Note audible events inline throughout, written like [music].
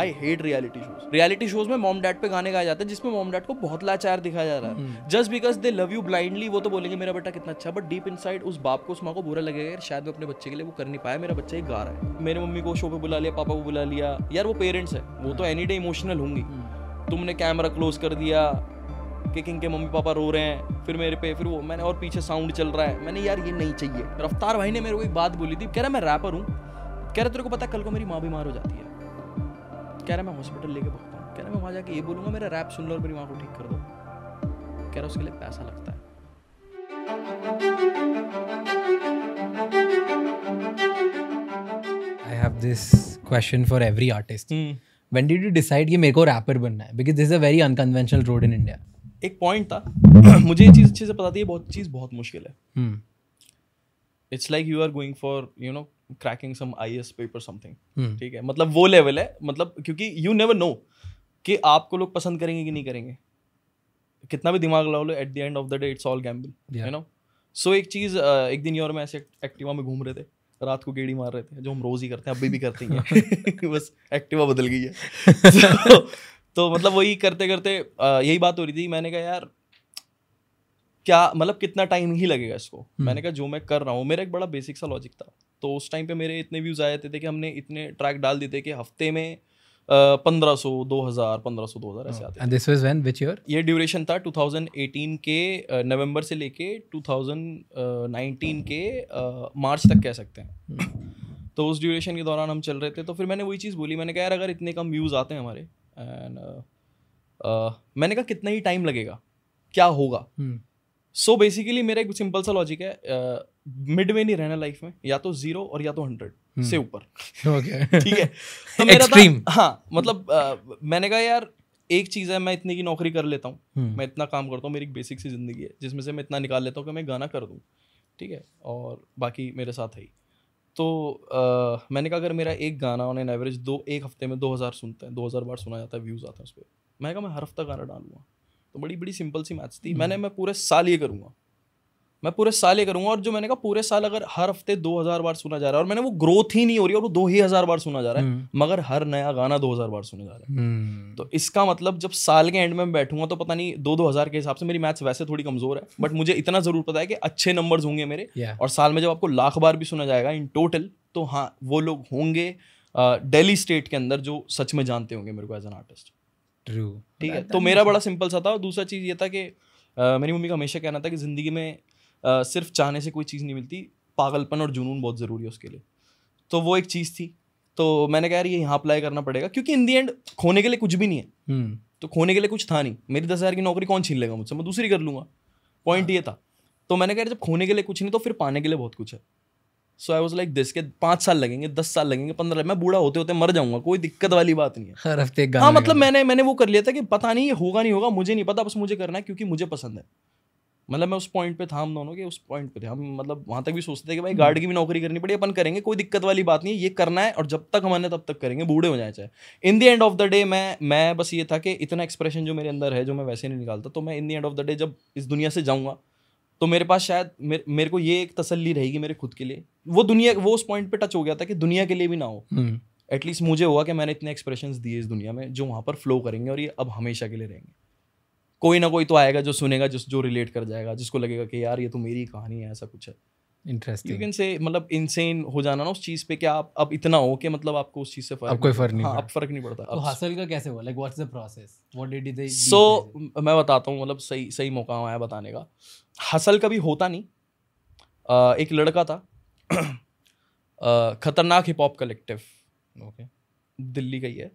आई hate reality shows reality shows में mom dad पे गाने गाए जाते हैं जिसमें मॉम डैड को बहुत लाचार दिखाया जा रहा है just because they love you blindly वो तो बोलेंगे मेरा बेटा कितना अच्छा बट डीप इन उस बाप को उस माँ को बुरा लगेगा यार शायद मैं अपने बच्चे के लिए वो कर नहीं पाया मेरा बच्चा ही गा रहा है मेरे मम्मी को शो पे बुला लिया पापा को बुला लिया यार वो पेरेंट्स है वो तो एनी डे इमोशनल होंगी हम्म। तुमने कैमरा क्लोज कर दिया कि किंग के मम्मी पापा रो रहे हैं फिर मेरे पे फिर वो मैंने और पीछे साउंड चल रहा है मैंने यार ये नहीं चाहिए रफ्तार भाई ने मेरे को एक बात बोली थी कह रहा मैं रैपर हूँ कह रहा तेरे को पता कल को मेरी माँ बीमार हो जाती है कह रहा मैं हॉस्पिटल लेके भागता हूँ कह रहा मैं वहाँ जाके ये बोलूँगा मेरा रैप सुन लो और मेरी माँ को ठीक कर दो कह रहा उसके लिए पैसा लगता है I have this question for every artist when did you decide कि मेरे को रैपर बनना है because this is a very unconventional road in India एक पॉइंट था [clears throat] मुझे ये चीज़ अच्छे से पता थी ये बहुत चीज़ बहुत मुश्किल है it's like you are going for you know cracking some I S paper something ठीक है मतलब वो लेवल है मतलब क्योंकि यू नेवर नो कि आपको लोग पसंद करेंगे कि नहीं करेंगे कितना भी दिमाग लगा लो at the end of the day it's all gamble you know so एक चीज़ uh, एक दिन और मैं ऐसे एक्टिवा में घूम रहे थे रात को गेड़ी मार रहे थे जो हम रोज ही करते हैं अभी भी करते हैं [laughs] बस एक्टिवा बदल गई है so, तो, तो मतलब वही करते करते uh, यही बात हो रही थी मैंने कहा यार क्या मतलब कितना टाइम ही लगेगा इसको hmm. मैंने कहा जो मैं कर रहा हूँ मेरा एक बड़ा बेसिक सा लॉजिक था तो उस टाइम पे मेरे इतने व्यूज़ आए थे कि हमने इतने ट्रैक डाल दिए थे कि हफ्ते में पंद्रह सौ दो हज़ार पंद्रह सौ दो हज़ार ऐसे हाँ। आते this was when which year ये ड्यूरेशन था 2018 के नवंबर से लेके 2019 के मार्च तक कह सकते हैं हम्म। तो उस ड्यूरेशन के दौरान हम चल रहे थे तो फिर मैंने वही चीज़ बोली मैंने कहा यार अगर इतने कम व्यूज़ आते हैं हमारे एंड मैंने कहा कितना ही टाइम लगेगा क्या होगा hmm. सो बेसिकली मेरा एक सिंपल सा लॉजिक है मिड में नहीं रहना लाइफ में या तो जीरो और या तो हंड्रेड hmm. से ऊपर ठीक है [laughs] तो मेरा था हाँ मतलब मैंने कहा यार एक चीज़ है मैं इतनी की नौकरी कर लेता हूँ hmm. मैं इतना काम करता हूँ मेरी बेसिक सी ज़िंदगी है जिसमें से मैं इतना निकाल लेता हूँ कि मैं गाना कर दूँ ठीक है और बाकी मेरे साथ है ही तो आ, मैंने कहा अगर मेरा एक गाना ऑन एन एवरेज दो एक हफ्ते में दो हज़ार सुनते हैं दो हज़ार बार सुना जाता है व्यूज़ आते हैं उस पर मैंने कहा मैं हर हफ्ता गाना डालूंगा तो बड़ी बड़ी सिंपल सी मैथ्स थी हम्म। मैंने मैं पूरे साल ये करूँगा मैं पूरे साल ये करूँगा और जो मैंने कहा पूरे साल अगर हर हफ्ते दो हज़ार बार सुना जा रहा है और मैंने वो ग्रोथ ही नहीं हो रही और वो दो ही हज़ार बार सुना जा रहा है हम्म। मगर हर नया गाना दो हज़ार बार सुना जा रहा है हम्म। तो इसका मतलब जब साल के एंड में बैठूंगा तो पता नहीं दो दो हज़ार के हिसाब से मेरी मैथ्स वैसे थोड़ी कमज़ोर है बट मुझे इतना ज़रूर पता है कि अच्छे नंबर्स होंगे मेरे और साल में जब आपको लाख बार भी सुना जाएगा इन टोटल तो हाँ वो लोग होंगे डेली स्टेट के अंदर जो सच में जानते होंगे मेरे को एज एन आर्टिस्ट ट्रू ठीक है तो मेरा बड़ा सिंपल सा था और दूसरा चीज़ ये था कि मेरी मम्मी का हमेशा कहना था कि ज़िंदगी में सिर्फ चाहने से कोई चीज़ नहीं मिलती पागलपन और जुनून बहुत ज़रूरी है उसके लिए तो वो एक चीज़ थी तो मैंने कहा यार ये यहाँ अप्लाई करना पड़ेगा क्योंकि इन दी एंड खोने के लिए कुछ भी नहीं है hmm. तो खोने के लिए कुछ था नहीं मेरी दस हज़ार की नौकरी कौन छीन लेगा मुझसे मैं दूसरी कर लूँगा पॉइंट हाँ। ये था तो मैंने कहा जब खोने के लिए कुछ नहीं तो फिर पाने के लिए बहुत कुछ है so I was like this के पाँच साल लगेंगे दस साल लगेंगे पंद्रह मैं बूढ़ा होते होते मर जाऊंगा कोई दिक्कत वाली बात नहीं है हर हफ्ते हाँ मतलब मैंने मैंने वो कर लिया था कि पता नहीं होगा नहीं होगा मुझे नहीं पता बस मुझे करना है क्योंकि मुझे पसंद है मतलब मैं उस पॉइंट पे था हम दोनों के उस पॉइंट पे थे हम मतलब वहाँ तक भी सोचते थे कि भाई गार्ड की भी नौकरी करनी पड़ी अपन करेंगे कोई दिक्कत वाली बात नहीं है ये करना है और जब तक हमारे तब तक करेंगे बूढ़े हो जाए चाहे in the end of the day मैं मैं बस ये था कि इतना एक्सप्रेशन जो मेरे अंदर है जो मैं वैसे नहीं निकालता तो मैं in the end of the day जब इस दुनिया से जाऊँगा तो मेरे पास शायद मेरे, मेरे को ये एक तसल्ली रहेगी मेरे खुद के लिए वो दुनिया वो उस पॉइंट पे टच हो गया था कि दुनिया के लिए भी ना हो एटलीस्ट हम्म। मुझे हुआ कि मैंने इतने एक्सप्रेशन दिए इस दुनिया में जो वहाँ पर फ्लो करेंगे और ये अब हमेशा के लिए रहेंगे कोई ना कोई तो आएगा जो सुनेगा जिस जो रिलेट कर जाएगा जिसको लगेगा कि यार ये तो मेरी कहानी है ऐसा कुछ है इंटरेस्टिंग यू कैन से मतलब इनसेन हो जाना ना उस चीज पे कि आप अब इतना हो कि मतलब आपको उस चीज से फर्क कोई फर्क नहीं हाँ, अब फर्क नहीं पड़ता तो हासिल का कैसे हुआ like what is the process what did they so मैं बताता हूं मतलब सही सही मौका आया बताने का हासिल कभी होता नहीं uh, एक लड़का था [clears throat] खतरनाक hip hop collective okay Delhi का ही है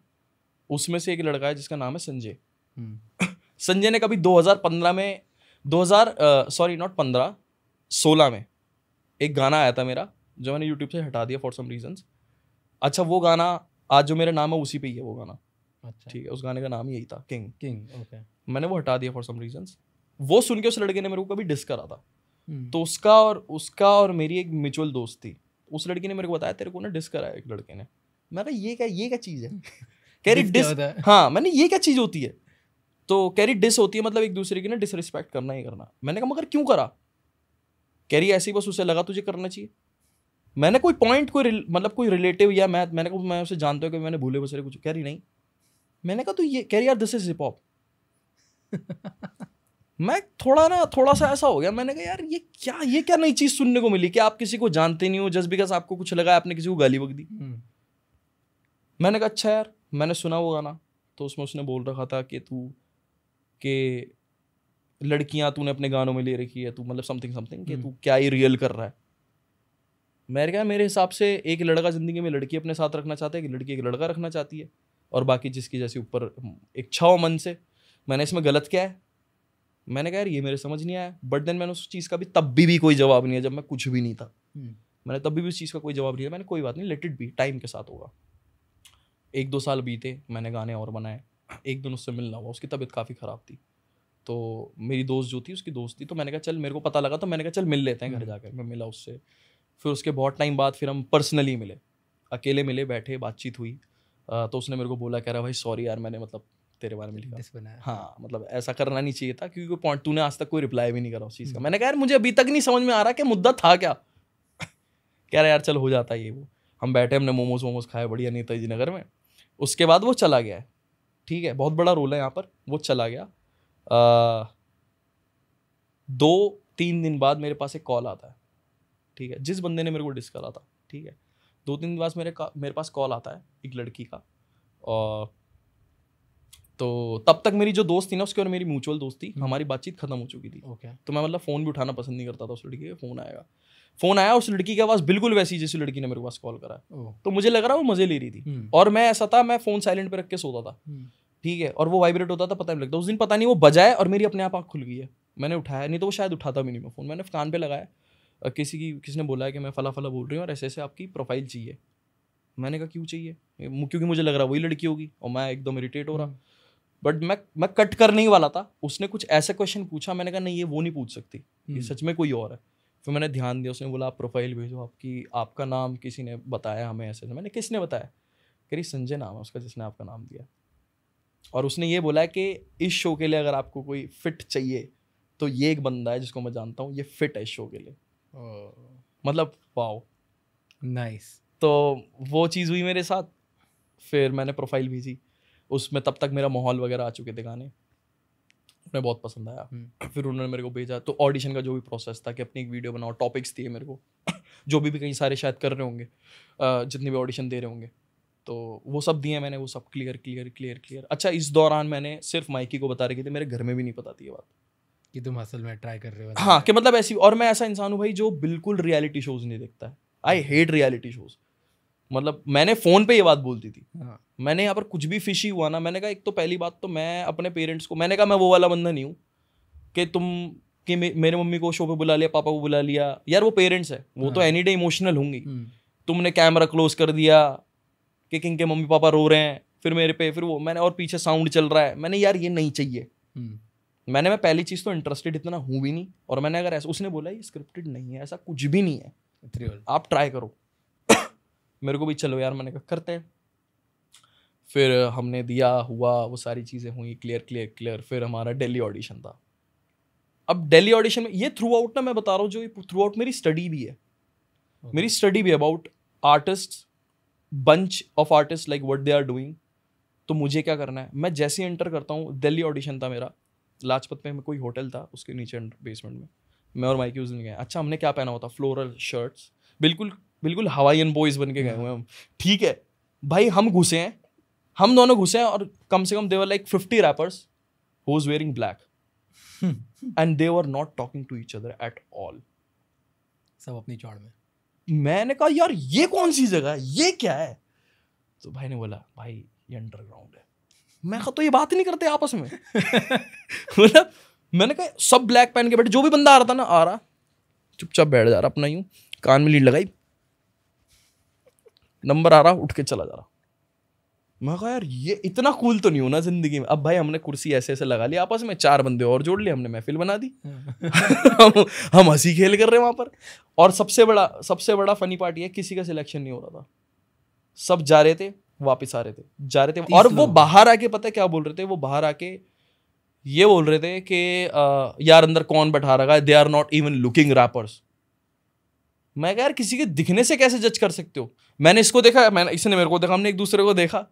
उसमें से एक लड़का है जिसका नाम है संजय हम्म। [clears throat] संजय ने कभी 2015 में 2000 सॉरी नॉट 15 16 में एक गाना आया था मेरा जो मैंने यूट्यूब से हटा दिया फॉर सम रीजन अच्छा वो गाना आज जो मेरा नाम है उसी पे ही है वो गाना अच्छा ठीक है उस गाने का नाम यही था किंग किंग ओके मैंने वो हटा दिया फॉर सम रीजन वो सुन के उस लड़के ने मेरे को कभी डिस करा था हम्म। तो उसका और उसका और मेरी एक म्यूचुअल दोस्त थी उस लड़की ने मेरे को बताया तेरे को ना डिस कराया एक लड़के ने मैंने ये क्या ये क्या चीज़ है [laughs] कह रही डिस हाँ मैंने ये क्या चीज़ होती है तो कह रही डिस होती है मतलब एक दूसरे की ना डिसरिस्पेक्ट करना ही करना मैंने कहा मगर क्यों करा कह रही ऐसी बस उसे लगा तुझे करना चाहिए मैंने कोई पॉइंट कोई मतलब कोई रिलेटिव या मैं मैंने कहा मैं उसे जानता हूँ कि मैंने भूले बसरे कुछ कह रही नहीं मैंने कहा तू तो ये कह रही यार दिस इज हिप हॉप मैं थोड़ा ना थोड़ा सा ऐसा हो गया मैंने कहा यार ये क्या ये क्या नई चीज़ सुनने को मिली कि आप किसी को जानते नहीं हो जस्ट बिकॉज आपको कुछ लगा आपने किसी को गाली बक दी हम्म। मैंने कहा अच्छा यार मैंने सुना वो गाना तो उसमें उसने बोल रखा था कि तू कि लड़कियां तूने अपने गानों में ले रखी है तू मतलब समथिंग समथिंग कि हम्म। तू क्या ही रियल कर रहा है मैंने कहा मेरे हिसाब से एक लड़का ज़िंदगी में लड़की अपने साथ रखना चाहता है कि लड़की एक लड़का रखना चाहती है और बाकी जिसकी जैसी ऊपर इच्छा हो मन से मैंने इसमें गलत क्या है मैंने कहा यार ये मेरे समझ नहीं आया बट देन मैंने उस चीज़ का भी तब भी, भी कोई जवाब नहीं है जब मैं कुछ भी नहीं था हम्म। मैंने तब भी, उस चीज़ का कोई जवाब नहीं दिया मैंने कोई बात नहीं लेट इट टाइम के साथ होगा एक दो साल बीते मैंने गाने और बनाए एक दिन उससे मिलना हुआ उसकी तबीयत काफ़ी ख़राब थी तो मेरी दोस्त जो थी उसकी दोस्त थी तो मैंने कहा चल मेरे को पता लगा तो मैंने कहा चल मिल लेते हैं घर हम्म। जाकर मैं मिला उससे फिर उसके बहुत टाइम बाद फिर हम पर्सनली मिले अकेले मिले बैठे बातचीत हुई तो उसने मेरे को बोला कह रहा भाई सॉरी यार मैंने मतलब तेरे बारे में लिखा हाँ मतलब ऐसा करना नहीं चाहिए था क्योंकि पॉइंट तूने आज तक कोई रिप्लाई भी नहीं करा उस चीज़ का हम्म। मैंने कहा यार मुझे अभी तक नहीं समझ में आ रहा कि मुद्दा था क्या [laughs] कह रहा यार चल हो जाता ये वो हम बैठे हमने मोमोज वोमोज खाए बढ़िया नेताजी नगर में उसके बाद वो चला गया है ठीक है बहुत बड़ा रोल है यहाँ पर वो चला गया दो तीन दिन बाद मेरे पास एक कॉल आता है ठीक है जिस बंदे ने मेरे को डिस करा था ठीक है दो तीन दिन बाद मेरे का मेरे पास कॉल आता है एक लड़की का और तो तब तक मेरी जो दोस्त थी ना उसके और मेरी म्यूचुअल दोस्त थी हम्म। हमारी बातचीत खत्म हो चुकी थी okay. तो मैं मतलब फ़ोन भी उठाना पसंद नहीं करता था उस लड़की का फ़ोन आएगा फ़ोन आया उस लड़की की आवाज़ बिल्कुल वैसी जैसी लड़की ने मेरे पास कॉल करा oh. तो मुझे लग रहा है वो मज़े ले रही थी hmm. और मैं ऐसा था मैं फ़ोन साइलेंट पर रख के सोता था hmm. ठीक है और वो वाइब्रेट होता था पता नहीं लगता उस दिन पता नहीं वो बजाए और मेरी अपने आप आँख खुल गई है मैंने उठाया नहीं तो वो शायद उठाता भी नहीं मैं फ़ोन मैंने कान पे लगाया किसी की किसी ने बोला है कि मैं फला फला बोल रही हूँ और ऐसे ऐसे आपकी प्रोफाइल चाहिए मैंने कहा क्यों चाहिए क्योंकि मुझे लग रहा वही लड़की होगी और मैं एकदम इरीटेट हो रहा बट हम्म। मैं मैं कट करने ही वाला था उसने कुछ ऐसे क्वेश्चन पूछा मैंने कहा नहीं ये वो नहीं पूछ सकती ये हम्म। सच में कोई और है फिर मैंने ध्यान दिया उसने बोला आप प्रोफाइल भेजो आपकी आपका नाम किसी ने बताया हमें ऐसे मैंने किसने बताया करी संजय नाम है उसका जिसने आपका नाम दिया और उसने ये बोला कि इस शो के लिए अगर आपको कोई फिट चाहिए तो ये एक बंदा है जिसको मैं जानता हूँ ये फिट है इस शो के लिए मतलब वाओ नाइस तो वो चीज़ हुई मेरे साथ फिर मैंने प्रोफाइल भेजी उसमें तब तक मेरा माहौल वगैरह आ चुके थे गाने उन्हें बहुत पसंद आया हम्म। फिर उन्होंने मेरे को भेजा तो ऑडिशन का जो भी प्रोसेस था कि अपनी एक वीडियो बनाओ टॉपिक्स दिए मेरे को [coughs] जो भी भी कहीं सारे शायद कर रहे होंगे जितने भी ऑडिशन दे रहे होंगे तो वो सब दिए मैंने वो सब क्लियर क्लियर क्लियर क्लियर अच्छा इस दौरान मैंने सिर्फ माइकी को बता रखी थी मेरे घर में भी नहीं पता थी ये बात कि तुम असल में ट्राई कर रहे हो हाँ कि मतलब ऐसी और मैं ऐसा इंसान हूँ भाई जो बिल्कुल रियलिटी शोज नहीं देखता है आई हेट रियलिटी शोज मतलब मैंने फ़ोन पे ये बात बोलती थी हाँ. मैंने यहाँ पर कुछ भी फिशी हुआ ना मैंने कहा एक तो पहली बात तो मैं अपने पेरेंट्स को मैंने कहा मैं वो वाला बंदा नहीं हूँ कि तुम कि मे, मेरे मम्मी को शो पे बुला लिया पापा को बुला लिया यार वो पेरेंट्स है वो हाँ. तो एनी डे इमोशनल होंगी हम्म। तुमने कैमरा क्लोज कर दिया कि किंग के मम्मी पापा रो रहे हैं फिर मेरे पे फिर वो मैंने और पीछे साउंड चल रहा है मैंने यार ये नहीं चाहिए हम्म। मैंने मैं पहली चीज़ तो इंटरेस्टेड इतना हूँ भी नहीं और मैंने अगर ऐसा उसने बोला ये स्क्रिप्टेड नहीं है ऐसा कुछ भी नहीं है आप ट्राई करो [coughs] मेरे को भी चलो यार मैंने कहा करते हैं फिर हमने दिया हुआ वो सारी चीज़ें हुई क्लियर क्लियर क्लियर फिर हमारा डेली ऑडिशन था अब डेली ऑडिशन में ये थ्रू आउट ना मैं बता रहा हूँ जो थ्रू आउट मेरी स्टडी भी है okay. मेरी स्टडी भी about artist bunch of artist like what they are doing तो मुझे क्या करना है मैं जैसे ही एंटर करता हूँ दिल्ली ऑडिशन था मेरा लाजपत में कोई होटल था उसके नीचे बेसमेंट में मैं और माइक्यूज उस दिन गए अच्छा हमने क्या पहना होता फ्लोरल शर्ट्स बिल्कुल बिल्कुल हवाईन बॉयज़ बन के गए हुए हम ठीक है भाई हम घुसे हैं हम दोनों घुसे हैं और कम से कम there were like fifty rappers who is wearing black and they were not talking to each other at all सब अपनी चौड़ में मैंने कहा यार ये कौन सी जगह है ये क्या है तो भाई ने बोला भाई ये अंडरग्राउंड है मैं कहा तो ये बात नहीं करते आपस में मतलब [laughs] मैंने कहा सब ब्लैक पहन के बैठे जो भी बंदा आ रहा था ना आ रहा चुपचाप बैठ जा रहा अपना यूं कान में लीड लगाई नंबर आ रहा उठ के चला जा रहा मैं कहा यार ये इतना कूल तो नहीं होना जिंदगी में अब भाई हमने कुर्सी ऐसे ऐसे लगा ली आपस में चार बंदे और जोड़ लिए हमने महफिल बना दी हाँ। [laughs] हम हम हंसी खेल कर रहे हैं वहां पर और सबसे बड़ा सबसे बड़ा फनी पार्ट ये किसी का सिलेक्शन नहीं हो रहा था सब जा रहे थे वापस आ रहे थे जा रहे थे और वो बाहर आके पता है क्या बोल रहे थे वो बाहर आके ये बोल रहे थे कि यार अंदर कौन बैठा रहा है they are not even looking rappers मैं कह यार किसी के दिखने से कैसे जज कर सकते हो मैंने इसको देखा मैंने इसने मेरे को देखा हमने एक दूसरे को देखा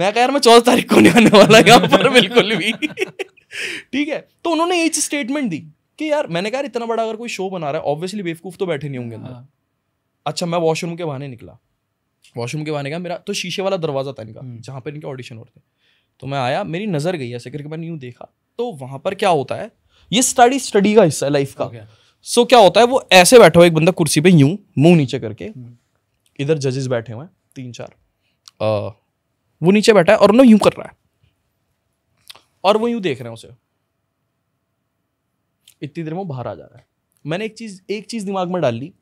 मैं कह यार मैं चौदह तारीख को नहीं आने वाला यहाँ पर बिल्कुल भी [laughs] ठीक है तो उन्होंने ये स्टेटमेंट दी कि यार मैंने कहा इतना बड़ा अगर कोई शो बना रहा है ऑब्वियसली बेवकूफ़ तो बैठे नहीं होंगे अंदर हाँ। अच्छा मैं वॉशरूम के बहाने निकला वॉशरूम के बहाने का मेरा तो शीशे वाला दरवाज़ा था इनका हम्म। जहाँ पर इनके ऑडिशन होते तो मैं आया मेरी नज़र गई ऐसे करके मैंने यूँ देखा तो वहाँ पर क्या होता है ये स्टडी स्टडी का हिस्सा है लाइफ का सो क्या होता है वो ऐसे बैठा हुआ एक बंदा कुर्सी पे यूं मुंह नीचे करके हम्म। इधर जजेस बैठे हुए हैं तीन चार वो नीचे बैठा है और ना यूं कर रहा है और वो यूं देख रहे हैं उसे इतनी देर में बाहर आ जा रहा है मैंने एक चीज़ एक चीज़ दिमाग में डाल ली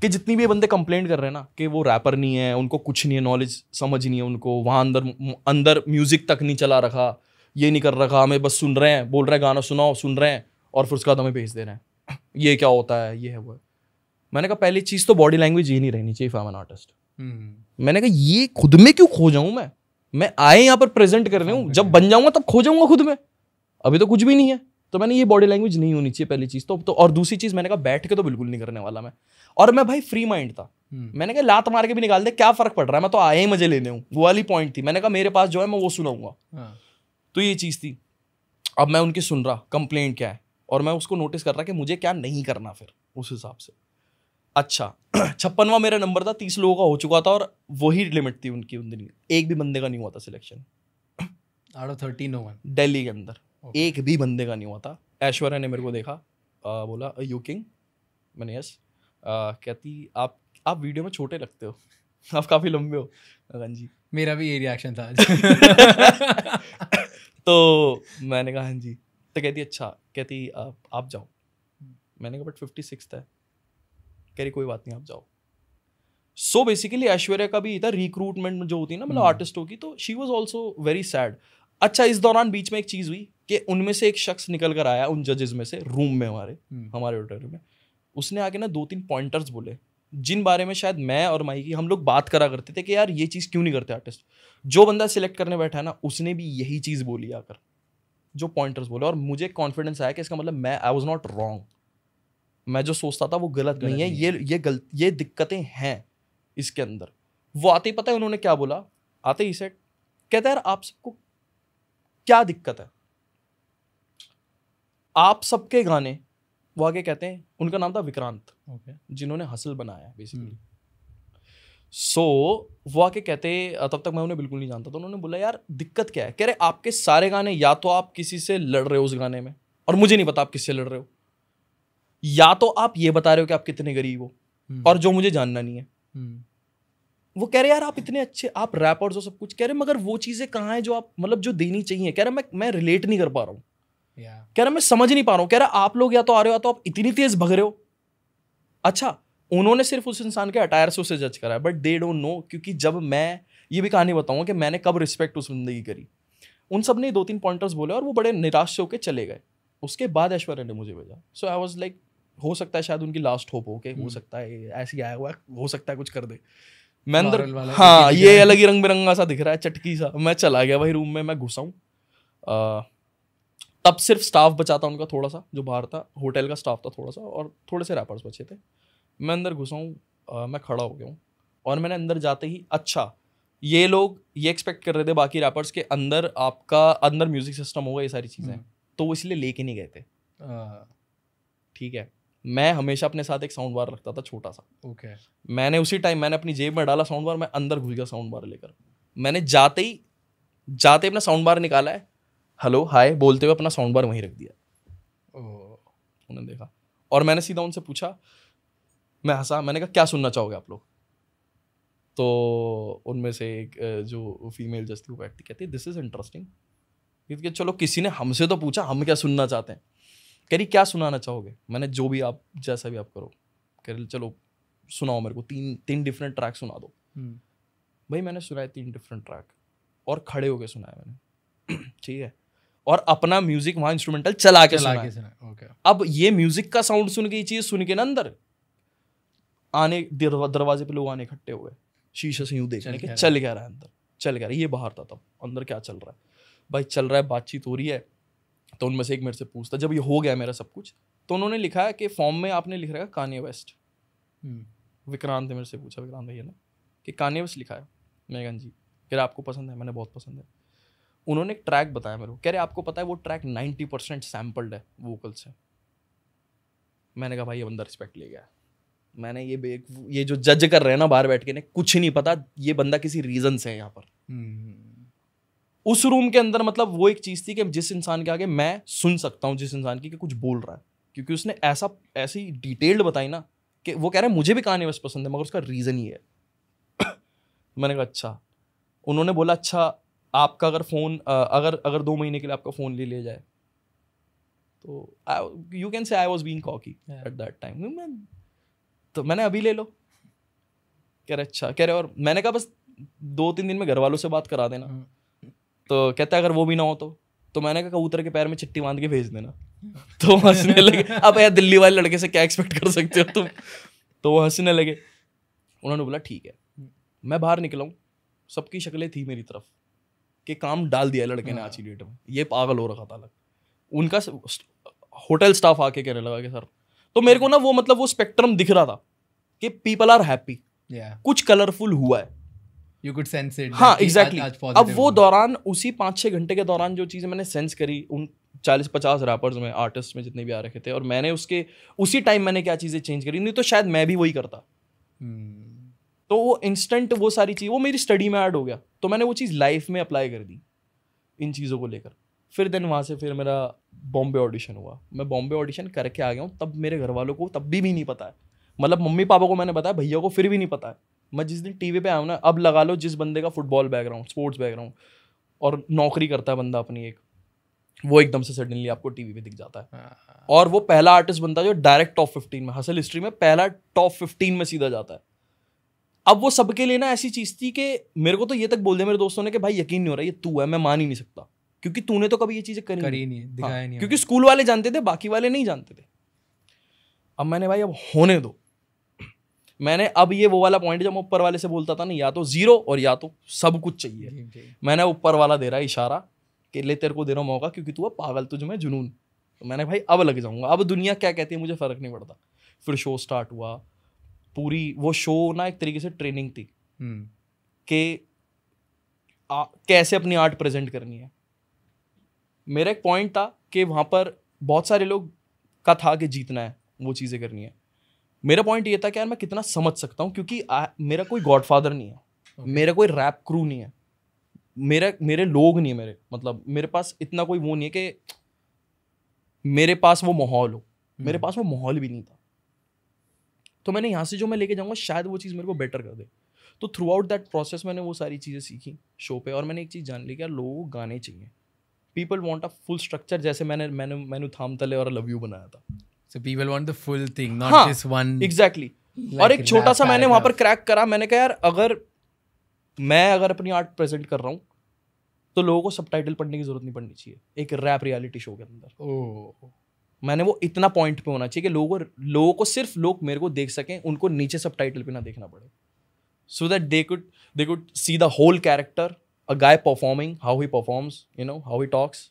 कि जितनी भी बंदे कंप्लेंट कर रहे हैं ना कि वो रैपर नहीं है उनको कुछ नहीं है नॉलेज समझ नहीं है उनको वहाँ अंदर अंदर म्यूज़िक तक नहीं चला रखा ये नहीं कर रखा हमें बस सुन रहे हैं बोल रहे हैं गाना सुनाओ सुन रहे हैं और फिर उसके बाद हमें भेज दे रहे हैं [clears throat] ये क्या होता है ये है वो है मैंने कहा पहली चीज़ तो बॉडी लैंग्वेज ये नहीं रहनी चाहिए आई एम आर्टिस्ट मैंने कहा ये खुद में क्यों खो जाऊँ मैं मैं आए यहाँ पर प्रेजेंट कर रहा हूँ जब बन जाऊँगा तब खो जाऊँगा खुद में अभी तो कुछ भी नहीं है तो मैंने ये बॉडी लैंग्वेज नहीं होनी चाहिए पहली चीज़ तो तो और दूसरी चीज़ मैंने कहा बैठ के तो बिल्कुल नहीं करने वाला मैं और मैं भाई फ्री माइंड था हम्म। मैंने कहा लात मार के भी निकाल दे क्या फ़र्क पड़ रहा है मैं तो आया ही मजे लेने हूँ वो वाली पॉइंट थी मैंने कहा मेरे पास जो है मैं वो सुनाऊंगा हाँ। तो ये चीज़ थी अब मैं उनकी सुन रहा कंप्लेंट क्या है और मैं उसको नोटिस कर रहा कि मुझे क्या नहीं करना फिर उस हिसाब से अच्छा [clears throat] छप्पनवा मेरा नंबर था तीस लोगों का हो चुका था और वही लिमिट थी उनकी उन दिन एक भी बंदे का नहीं हुआ था selection out of thirteen Delhi के अंदर एक भी बंदे का नहीं हुआ था ऐश्वर्या ने मेरे को देखा आ, बोला यू किंग मैंने यस कहती आप आप वीडियो में छोटे लगते हो [laughs] आप काफ़ी लंबे हो गगन जी मेरा भी ये रिएक्शन था आज [laughs] तो मैंने कहा हाँ जी तो कहती अच्छा कहती आप, आप जाओ मैंने कहा बट फिफ्टी सिक्स है कह रही कोई बात नहीं आप जाओ सो बेसिकली ऐश्वर्या का भी था रिक्रूटमेंट जो होती है ना मतलब आर्टिस्टों हम्म। की तो she was also very sad अच्छा इस दौरान बीच में एक चीज़ हुई कि उनमें से एक शख्स निकल कर आया उन जजेस में से रूम में हमारे हम्म। हमारे ऑडिटोरियम में उसने आके ना दो तीन पॉइंटर्स बोले जिन बारे में शायद मैं और माई की हम लोग बात करा करते थे कि यार ये चीज़ क्यों नहीं करते आर्टिस्ट जो बंदा सिलेक्ट करने बैठा है ना उसने भी यही चीज़ बोली आकर जो पॉइंटर्स बोले और मुझे कॉन्फिडेंस आया कि इसका मतलब मैं आई वॉज नॉट रॉन्ग मैं जो सोचता था वो गलत, गलत नहीं है ये ये गलत ये दिक्कतें हैं इसके अंदर वो आते ही पता है उन्होंने क्या बोला आते ही सेट कहते यार आप सबको क्या दिक्कत है आप सबके गाने वो आगे कहते हैं उनका नाम था विक्रांत okay. जिन्होंने हसल बनाया बेसिकली सो hmm. so, वो आके कहते तब तक मैं उन्हें बिल्कुल नहीं जानता तो उन्होंने बोला यार दिक्कत क्या है कह रहे आपके सारे गाने या तो आप किसी से लड़ रहे हो उस गाने में और मुझे नहीं पता आप किससे लड़ रहे हो या तो आप ये बता रहे हो कि आप कितने गरीब हो hmm. और जो मुझे जानना नहीं है hmm. वो कह रहे यार आप इतने अच्छे आप रैपर्स हो सब कुछ कह रहे मगर वो चीज़ें कहाँ हैं जो आप मतलब जो देनी चाहिए कह रहे मैं मैं रिलेट नहीं कर पा रहा हूँ कह रहा मैं समझ नहीं पा रहा हूँ कह रहा आप लोग या तो आ रहे हो या तो आप इतनी तेज भग रहे हो अच्छा उन्होंने सिर्फ उस इंसान के अटायर से उसे जज करा है बट दे डोंट नो क्योंकि जब मैं ये भी कहानी बताऊँगा कि मैंने कब रिस्पेक्ट उस जिंदगी करी उन सब ने दो तीन पॉइंटर्स बोले और वो बड़े निराश होकर चले गए उसके बाद ऐश्वर्या ने मुझे भेजा सो आई वॉज लाइक हो सकता है शायद उनकी लास्ट होप हो के हो hmm. सकता है ऐसे ही आया हुआ हो सकता है कुछ कर दे मैं अंदर हाँ ये अलग ही रंग बिरंगा सा दिख रहा है चटकी सा मैं चला गया भाई रूम में मैं घुसाऊँ तब सिर्फ स्टाफ बचा था उनका थोड़ा सा जो बाहर था होटल का स्टाफ था थोड़ा सा और थोड़े से रैपर्स बचे थे मैं अंदर घुसा हूँ मैं खड़ा हो गया हूँ और मैंने अंदर जाते ही अच्छा ये लोग ये एक्सपेक्ट कर रहे थे बाकी रैपर्स के अंदर आपका अंदर म्यूजिक सिस्टम होगा ये सारी चीज़ें हम्म। तो वो इसलिए लेके नहीं गए थे ठीक है मैं हमेशा अपने साथ एक साउंड बार रखता था छोटा सा ओके मैंने उसी टाइम मैंने अपनी जेब में डाला साउंड बार मैं अंदर घुस गया साउंड बार लेकर मैंने जाते ही जाते अपना साउंड बार निकाला है हेलो हाय बोलते हुए अपना साउंड बार वहीं रख दिया उन्होंने देखा और मैंने सीधा उनसे पूछा मैं हंसा मैंने कहा क्या सुनना चाहोगे आप लोग तो उनमें से एक जो फीमेल जस्ट थी वो बैठती कहती दिस इज़ इंटरेस्टिंग क्योंकि चलो किसी ने हमसे तो पूछा हम क्या सुनना चाहते हैं कह रही क्या सुनाना चाहोगे मैंने जो भी आप जैसा भी आप करो कह रही चलो सुनाओ मेरे को तीन तीन डिफरेंट ट्रैक सुना दो हम्म। भाई मैंने सुनाए तीन डिफरेंट ट्रैक और खड़े होके सुनाया मैंने [clears throat] ठीक है और अपना म्यूजिक वहाँ इंस्ट्रूमेंटल चला के चला के सुना ओके अब ये म्यूजिक का साउंड सुन के ये चीज़ सुन के ना अंदर आने दरवाजे पे लोग आने इकट्ठे हुए शीशे से यूँ देखने के चल गया रहा है अंदर चल गया रहा ये बाहर था तब अंदर क्या चल रहा है भाई चल रहा है बातचीत हो रही है तो उनमें से एक मेरे से पूछता जब ये हो गया मेरा सब कुछ तो उन्होंने लिखा है कि फॉर्म में आपने लिख रखा कान्य हम्म। वेस्ट विक्रांत ने मेरे से पूछा विक्रांत भैया ने कि कान्य वेस्ट लिखा है मैगन जी फिर आपको पसंद है मैंने बहुत पसंद है उन्होंने एक ट्रैक बताया मेरे को कह रहे आपको पता है वो ट्रैक नाइन्टी परसेंट सैम्पल्ड है वोकल से मैंने कहा भाई ये बंदा रिस्पेक्ट ले गया मैंने ये ये जो जज कर रहे हैं ना बाहर बैठ के ने कुछ नहीं पता ये बंदा किसी रीजन से है यहाँ पर हम्म। उस रूम के अंदर मतलब वो एक चीज़ थी कि जिस इंसान के आगे मैं सुन सकता हूँ जिस इंसान की कि कुछ बोल रहा है क्योंकि उसने ऐसा ऐसी डिटेल्ड बताई ना कि वो कह रहे हैं मुझे भी कहानी बस पसंद है मगर उसका रीज़न ही है [coughs] मैंने कहा अच्छा उन्होंने बोला अच्छा आपका अगर फ़ोन अगर अगर दो महीने के लिए आपका फ़ोन ले लिया जाए तो you can say I was been cocky at that time मैं तो मैंने अभी ले लो कह रहे अच्छा कह रहे और मैंने कहा बस दो तीन दिन में घर वालों से बात करा देना हम्म। तो कहता है अगर वो भी ना हो तो तो मैंने कहा कबूतर के पैर में चिट्टी बांध के भेज देना तो हंसने [laughs] लगे अब यार दिल्ली वाले लड़के से क्या एक्सपेक्ट कर सकते हो तुम तो वो हंसने लगे उन्होंने बोला ठीक है हम्म। मैं बाहर निकला हूँ सबकी शक्लें थी मेरी तरफ के काम डाल दिया लड़के ने हाँ। आज की डेट में ये पागल हो रखा था अलग उनका होटल स्टाफ आके कहने लगा कि सर तो मेरे को ना वो मतलब वो स्पेक्ट्रम दिख रहा था कि पीपल आर हैप्पी कुछ कलरफुल हुआ है यू कुड सेंस इट हाँ एग्जैक्टली अब वो दौरान उसी पाँच छः घंटे के दौरान जो चीज़ें मैंने सेंस करी उन चालीस पचास रैपर्स में आर्टिस्ट में जितने भी आ रखे थे और मैंने उसके उसी टाइम मैंने क्या चीज़ें चेंज करी नहीं तो शायद मैं भी वही करता hmm. तो वो इंस्टेंट वो सारी चीज़ वो मेरी स्टडी में ऐड हो गया तो मैंने वो चीज़ लाइफ में अप्लाई कर दी इन चीज़ों को लेकर फिर देन वहाँ से फिर मेरा बॉम्बे ऑडिशन हुआ मैं बॉम्बे ऑडिशन करके आ गया हूँ तब मेरे घर वालों को तब भी, भी नहीं पता है मतलब मम्मी पापा को मैंने बताया भैया को फिर भी नहीं पता है मैं जिस दिन टीवी पे आया ना अब लगा लो जिस बंदे का फुटबॉल बैकग्राउंड स्पोर्ट्स बैकग्राउंड और नौकरी करता है बंदा अपनी एक वो एकदम से सडनली आपको टीवी पे दिख जाता है हाँ। और वो पहला आर्टिस्ट बनता है जो डायरेक्ट टॉप फिफ्टीन में हसल हिस्ट्री में पहला टॉप फिफ्टीन में सीधा जाता है अब वो सबके लिए ना ऐसी चीज़ थी कि मेरे को तो ये तक बोल दिया मेरे दोस्तों ने कि भाई यकीन नहीं हो रहा ये तू है मैं मान ही नहीं सकता क्योंकि तूने तो कभी ये चीज़ें करी करी नहीं हाँ, दिखाया हाँ, नहीं क्योंकि स्कूल वाले जानते थे बाकी वाले नहीं जानते थे अब मैंने भाई अब होने दो मैंने अब ये वो वाला पॉइंट जब मैं ऊपर वाले से बोलता था ना या तो जीरो और या तो सब कुछ चाहिए मैंने ऊपर वाला दे रहा है इशारा कि ले तेरे को दे रहा मौका क्योंकि तू अब पागल तुझ में जुनून तो मैंने भाई अब लग जाऊंगा अब दुनिया क्या कहती है मुझे फ़र्क नहीं पड़ता फिर शो स्टार्ट हुआ पूरी वो शो ना एक तरीके से ट्रेनिंग थी हम्म। कि कैसे अपनी आर्ट प्रेजेंट करनी है मेरा एक पॉइंट था कि वहाँ पर बहुत सारे लोग का था कि जीतना है वो चीज़ें करनी है मेरा पॉइंट ये था कि यार मैं कितना समझ सकता हूँ क्योंकि आ, मेरा कोई गॉडफादर नहीं है okay. मेरा कोई रैप क्रू नहीं है मेरा मेरे लोग नहीं है मेरे मतलब मेरे पास इतना कोई वो नहीं है कि मेरे पास वो माहौल हो मेरे हम्म। पास वो माहौल भी नहीं था तो मैंने यहाँ से जो मैं लेके जाऊँगा शायद वो चीज़ मेरे को बेटर कर दे तो थ्रू आउट दैट प्रोसेस मैंने वो सारी चीज़ें सीखी शो पे और मैंने एक चीज़ जान ली कि यार लोगों को गाने चाहिए people want a full structure जैसे मैंने मैंने मैंने थाम तले और लव यू बनाया था so people want the full thing not just one exactly और एक छोटा सा मैंने वहाँ पर क्रैक करा मैंने कहा यार अगर मैं अगर अपनी आर्ट प्रेजेंट कर रहा हूँ तो लोगों को सब पढ़ने की जरूरत नहीं पड़नी चाहिए एक रैप रियलिटी शो के अंदर ओह oh. मैंने वो इतना पॉइंट पे होना चाहिए कि लोगों लोगों को सिर्फ लोग मेरे को देख सकें उनको नीचे सब टाइटल पर ना देखना पड़े so that they could they could see the whole character a guy performing how he performs you know how he talks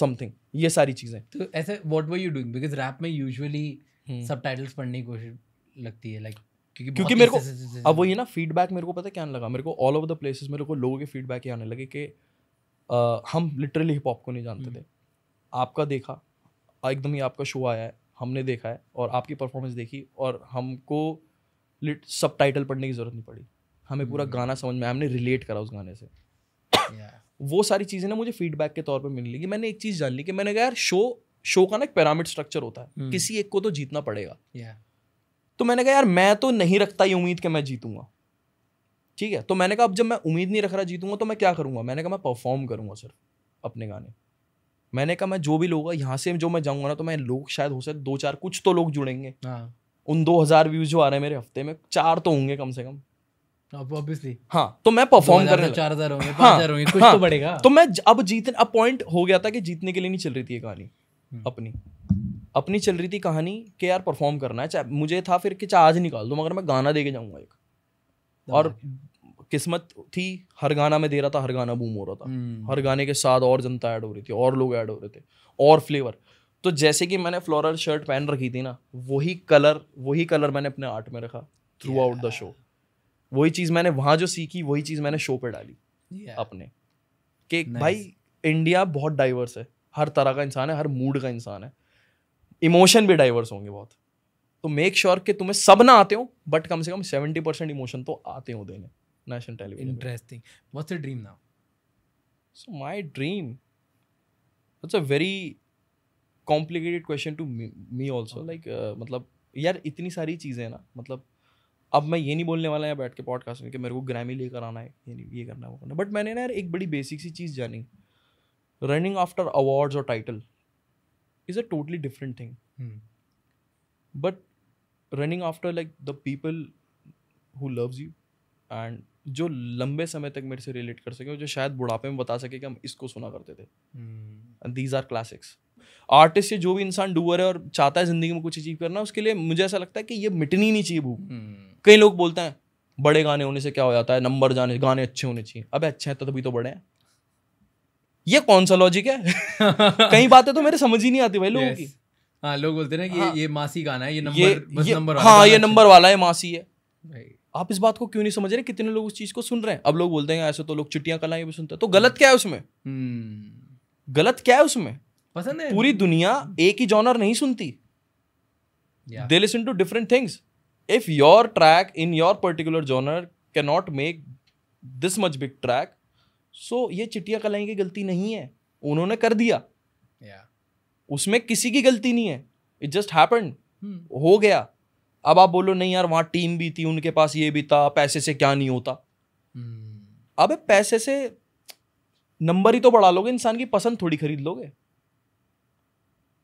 something ये सारी चीज़ें तो ऐसे what were you doing because rap में यूजली सब टाइटल्स पढ़ने की कोशिश लगती है लाइक like, क्योंकि, क्योंकि मेरे को अब वही ना फीडबैक मेरे को पता क्या लगा मेरे को ऑल ओवर द प्लेसेस मेरे को लोगों के फीडबैक ये आने लगे कि हम लिटरली हिप हॉप को नहीं जानते हम्म। थे आपका देखा एकदम ही आपका शो आया है हमने देखा है और आपकी परफॉर्मेंस देखी और हमको लिट सब टाइटल पढ़ने की ज़रूरत नहीं पड़ी हमें पूरा hmm. गाना समझ में हमने रिलेट करा उस गाने से वो सारी चीज़ें ना मुझे फीडबैक के तौर पर मिल ली कि मैंने एक चीज़ जान ली कि मैंने कहा यार शो शो का ना एक पैरामिड स्ट्रक्चर होता है hmm. किसी एक को तो जीतना पड़ेगा तो मैंने कहा यार मैं तो नहीं रखता ये उम्मीद कि मैं जीतूंगा ठीक है तो मैंने कहा अब जब मैं उम्मीद नहीं रख रहा जीतूंगा तो मैं क्या करूंगा मैंने कहा मैं परफॉर्म करूंगा सिर्फ अपने गाने मैंने कहा मैं जो भी लोग यहाँ से जो मैं जाऊँगा ना तो मैं लोग शायद हो सकते दो चार कुछ तो लोग जुड़ेंगे हाँ। उन दो हज़ार व्यूज़ जो आ रहे हैं मेरे हफ्ते में चार तो होंगे कम से कम हाँ, तो मैं हाँ, परफॉर्म तो, तो मैं अब जीतने अब पॉइंट हो गया था कि जीतने के लिए नहीं चल रही थी ये कहानी हम्म। अपनी अपनी चल रही थी कहानी कि यार परफॉर्म करना है चाहे मुझे था फिर कि चाहे अच्छा, आज निकाल दो मगर मैं गाना दे के जाऊंगा एक और किस्मत थी हर गाना में दे रहा था हर गाना बूम हो रहा था हम्म। हर गाने के साथ और जनता ऐड हो रही थी और लोग ऐड हो रहे थे और फ्लेवर तो जैसे कि मैंने फ्लोरल शर्ट पहन रखी थी ना वही कलर वही कलर मैंने अपने आर्ट में रखा थ्रू आउट द शो वही चीज़ मैंने वहाँ जो सीखी वही चीज़ मैंने शो पे डाली yeah. अपने कि nice. भाई इंडिया बहुत डाइवर्स है हर तरह का इंसान है हर मूड का इंसान है इमोशन भी डाइवर्स होंगे बहुत तो मेक श्योर sure कि तुम्हें सब ना आते हो बट कम से कम सेवेंटी परसेंट इमोशन तो आते हो देने national television. Interesting. What's your dream now? So my dream. That's a very complicated question to me also like मतलब यार इतनी सारी चीज़ें हैं ना मतलब अब मैं ये नहीं बोलने वाला है बैठ के पॉडकास्ट में कि मेरे को ग्रैमी लेकर आना है ये नहीं ये करना है वो करना बट मैंने ना यार एक बड़ी बेसिक सी चीज़ जानी रनिंग आफ्टर अवार्ड्स और title is a totally different thing but running after like the people who loves you and जो लंबे समय तक मेरे से रिलेट कर सके जो शायद बुढ़ापे में बता सके कि हम इसको सुना करते थे दीज आर क्लासिक्स आर्टिस्ट से जो भी इंसान डूअर है और चाहता है जिंदगी में कुछ अचीव करना उसके लिए मुझे ऐसा लगता है कि ये मिटनी नहीं चाहिए भूख hmm. कई लोग बोलते हैं बड़े गाने होने से क्या हो जाता है नंबर जाने गाने अच्छे होने चाहिए अब अच्छे हैं तो तभी तो बड़े हैं ये कौन सा लॉजिक है [laughs] कई बातें तो मेरे समझ ही नहीं आती भाई लोगों yes. की हाँ लोग बोलते हैं ना कि हाँ, ये मासी गाना है ये नंबर ये, ये, नंबर हाँ ये नंबर वाला है मासी है आप इस बात को क्यों नहीं समझ रहे कितने लोग उस चीज को सुन रहे हैं अब लोग बोलते हैं ऐसे तो लोग चिट्टियां कला भी सुनते हैं तो गलत क्या है उसमें हम्म। गलत क्या है उसमें पसंद है पूरी दुनिया एक ही जॉनर नहीं सुनती they listen to different things if your track in your particular genre can not make this much big track so ये चिट्टिया कलाई की गलती नहीं है उन्होंने कर दिया yeah. उसमें किसी की गलती नहीं है इट जस्ट हैपन हो गया अब आप बोलो नहीं यार वहाँ टीम भी थी उनके पास ये भी था पैसे से क्या नहीं होता हम्म। अब पैसे से नंबर ही तो बढ़ा लोगे इंसान की पसंद थोड़ी खरीद लोगे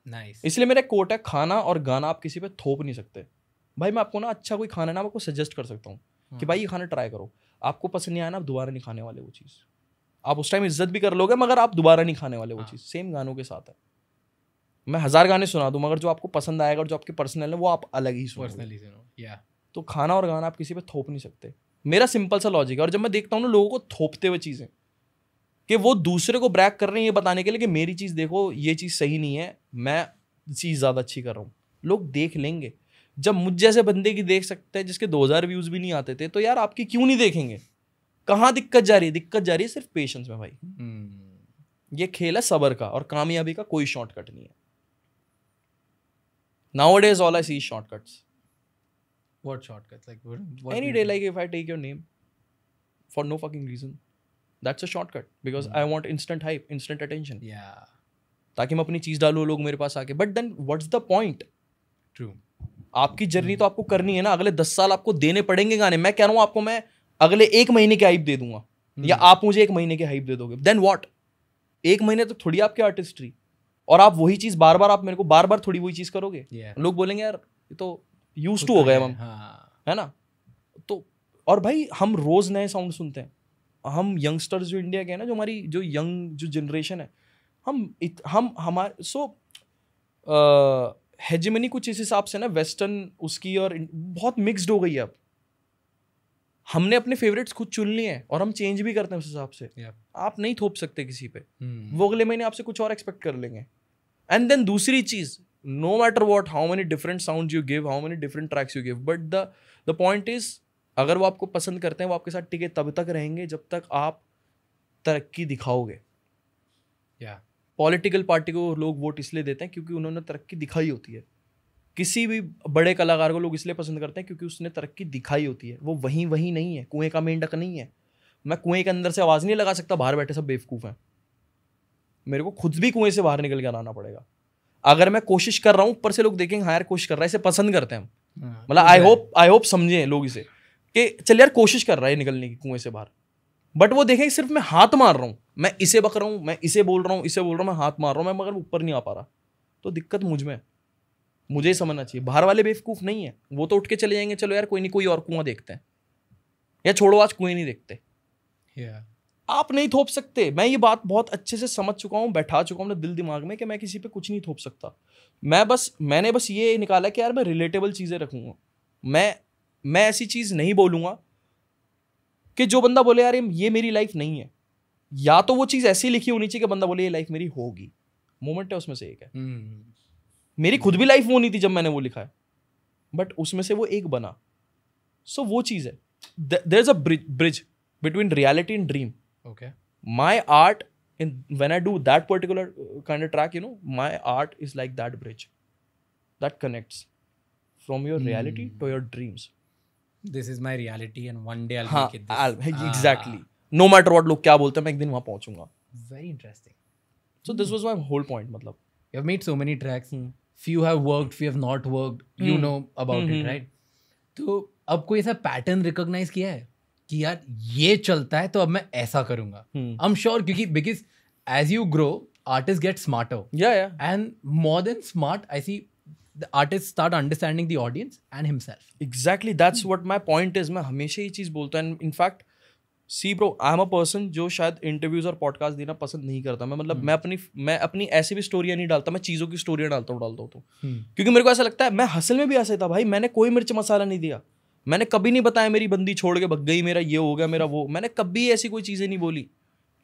nice. इसलिए मेरा कोट है खाना और गाना आप किसी पे थोप नहीं सकते भाई मैं आपको ना अच्छा कोई खाना ना आपको सजेस्ट कर सकता हूँ hmm. कि हाँ। भाई ये खाना ट्राई करो आपको पसंद नहीं आया ना आप दोबारा नहीं खाने वाले वो चीज़ आप उस टाइम इज्जत भी कर लोगे मगर आप दोबारा नहीं खाने वाले वो हाँ। चीज़ सेम गानों के साथ है मैं हज़ार गाने सुना दूँ मगर जो आपको पसंद आएगा और जो आपके पर्सनल है वो आप अलग ही पर्सनली या तो खाना और गाना आप किसी पे थोप नहीं सकते मेरा सिंपल सा लॉजिक है और जब मैं देखता हूँ ना लोगों को थोपते हुए चीज़ें कि वो दूसरे को ब्रैक कर रहे हैं ये बताने के लिए कि मेरी चीज़ देखो ये चीज़ सही नहीं है मैं चीज़ ज़्यादा अच्छी कर रहा हूँ लोग देख लेंगे जब मुझ जैसे बंदे की देख सकते हैं जिसके दो व्यूज़ भी नहीं आते थे तो यार आपकी क्यों नहीं देखेंगे कहाँ दिक्कत जा रही है दिक्कत जा रही है सिर्फ पेशेंस में भाई हम्म। ये खेल है सबर का और कामयाबी का कोई शॉर्टकट नहीं है Nowadays, all I see is shortcuts. What shortcuts? Like what, what any day, like if I take your name for no fucking reason, that's a shortcut because mm. I want instant hype, instant attention. Yeah. ताकि मैं अपनी चीज डालू लोग मेरे पास आके but then what's the point true आपकी जर्नी mm. तो आपको करनी है ना अगले दस साल आपको देने पड़ेंगे गाने मैं कह रहा हूँ आपको मैं अगले एक महीने के हाइप दे दूंगा mm. या आप मुझे एक महीने के हाइप दे दोगे देन वॉट एक महीने तो थोड़ी आपकी आर्टिस्ट्री और आप वही चीज़ बार बार आप मेरे को बार बार थोड़ी वही चीज़ करोगे लोग बोलेंगे यार ये तो यूज टू हो गए हम हाँ। है ना तो और भाई हम रोज़ नए साउंड सुनते हैं हम यंगस्टर्स जो इंडिया के हैं ना जो हमारी जो यंग जो जनरेशन है हम इत, हम हमारे सो हेजमनी कुछ इस हिसाब से ना वेस्टर्न उसकी और बहुत मिक्सड हो गई है अब हमने अपने फेवरेट्स खुद चुन लिए हैं और हम चेंज भी करते हैं उस हिसाब से yeah. आप नहीं थोप सकते किसी पे hmm. वो अगले महीने आपसे कुछ और एक्सपेक्ट कर लेंगे एंड देन दूसरी चीज no matter what how many different sound you give how many different tracks you give but the the point is अगर वो आपको पसंद करते हैं वो आपके साथ टिके तब तक रहेंगे जब तक आप तरक्की दिखाओगे या yeah. पॉलिटिकल पार्टी को लोग वोट इसलिए देते हैं क्योंकि उन्होंने तरक्की दिखाई होती है किसी भी बड़े कलाकार को लोग इसलिए पसंद करते हैं क्योंकि उसने तरक्की दिखाई होती है वो वहीं वहीं नहीं है कुएं का मेंढक नहीं है मैं कुएं के अंदर से आवाज़ नहीं लगा सकता बाहर बैठे सब बेवकूफ़ हैं मेरे को खुद भी कुएं से बाहर निकल के आना पड़ेगा अगर मैं कोशिश कर रहा हूँ ऊपर से लोग देखेंगे हाँ यार कोशिश कर रहा है इसे पसंद करते हैं हम हाँ, मतलब आई होप आई होप समझें लोग इसे कि चल यार कोशिश कर रहा है निकलने की कुएं से बाहर बट वो देखेंगे सिर्फ मैं हाथ मार रहा हूँ मैं इसे बक रहा हूँ मैं इसे बोल रहा हूँ इसे बोल रहा हूँ मैं हाथ मार रहा हूँ मैं मगर ऊपर नहीं आ पा रहा तो दिक्कत मुझ में है मुझे समझना चाहिए बाहर वाले बेवकूफ़ नहीं है वो तो उठ के चले जाएंगे चलो यार कोई नहीं कोई और कुआं देखते हैं या छोड़ो आज कुएं नहीं देखते yeah. आप नहीं थोप सकते मैं ये बात बहुत अच्छे से समझ चुका हूँ बैठा चुका हूँ दिल दिमाग में कि मैं किसी पे कुछ नहीं थोप सकता मैं बस मैंने बस ये निकाला कि यार मैं रिलेटेबल चीज़ें रखूंगा मैं मैं ऐसी चीज़ नहीं बोलूंगा कि जो बंदा बोले यार ये मेरी लाइफ नहीं है या तो वो चीज़ ऐसी लिखी होनी चाहिए कि बंदा बोले ये लाइफ मेरी होगी मोमेंट है उसमें से एक है hmm. मेरी खुद भी लाइफ वो नहीं थी जब मैंने वो लिखा है बट उसमें से वो एक बना सो so, वो चीज़ है there is a bridge between reality and dream okay my art in when I do that particular kind track you know my art is like that bridge that connects from your reality to your dreams this is my reality and one day exactly no matter what लोग क्या बोलते हैं मैं एक दिन वहाँ पहुंचूंगा very interesting so this was my whole point मतलब You have made so many tracks. Hmm. few have worked few have not worked hmm. you know about hmm. it right तो अब कोई ऐसा पैटर्न रिकॉग्नाइज किया है कि यार ये चलता है तो अब मैं ऐसा करूंगा आई एम श्योर क्योंकि because as you grow artists get smarter. Yeah, yeah. And more than smart, I see the artists start understanding the audience and himself. Exactly. That's mm. what my point is. मैं हमेशा ये चीज़ बोलता हूँ and in fact see bro I am a person जो शायद interviews और podcast देना पसंद नहीं करता मैं मतलब hmm. मैं अपनी मैं अपनी ऐसी भी स्टोरियाँ नहीं डालता मैं चीज़ों की स्टोरियाँ डालता हूँ डालता हूँ तो hmm. क्योंकि मेरे को ऐसा लगता है मैं हसल में भी ऐसे था भाई मैंने कोई मिर्च मसाला नहीं दिया मैंने कभी नहीं बताया मेरी बंदी छोड़ के भग गई मेरा ये हो गया मेरा वो मैंने कभी ऐसी कोई चीज़ें नहीं बोली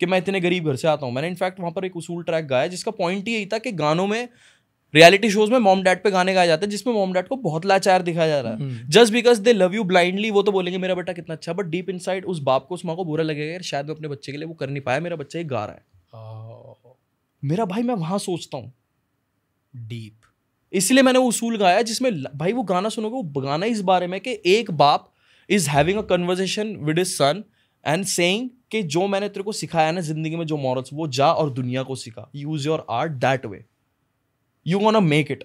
कि मैं इतने गरीब घर से आता हूँ मैंने इनफैक्ट वहाँ पर एक उसूल ट्रैक गाया जिसका पॉइंट यही था कि गानों में रियलिटी शोज में मॉम डैड पे गाने गाए जाते हैं जिसमें मॉम डैड को बहुत लाचार दिखाया जा रहा है just because they love you blindly वो तो बोलेंगे मेरा बेटा कितना अच्छा बट डीप इन उस बाप को उस माँ को बुरा लगेगा यार शायद मैं अपने बच्चे के लिए वो कर नहीं पाया मेरा बच्चा ये गा रहा है oh। मेरा भाई मैं वहां सोचता हूँ डीप इसलिए मैंने वो उसूल गाया जिसमें भाई वो गाना सुनोगे वो गाना इस बारे में कि एक बाप is having a conversation with is son and saying कि जो मैंने तेरे को सिखाया ना जिंदगी में जो मॉरल्स वो जा और दुनिया को सिखा use your art that way you want to make it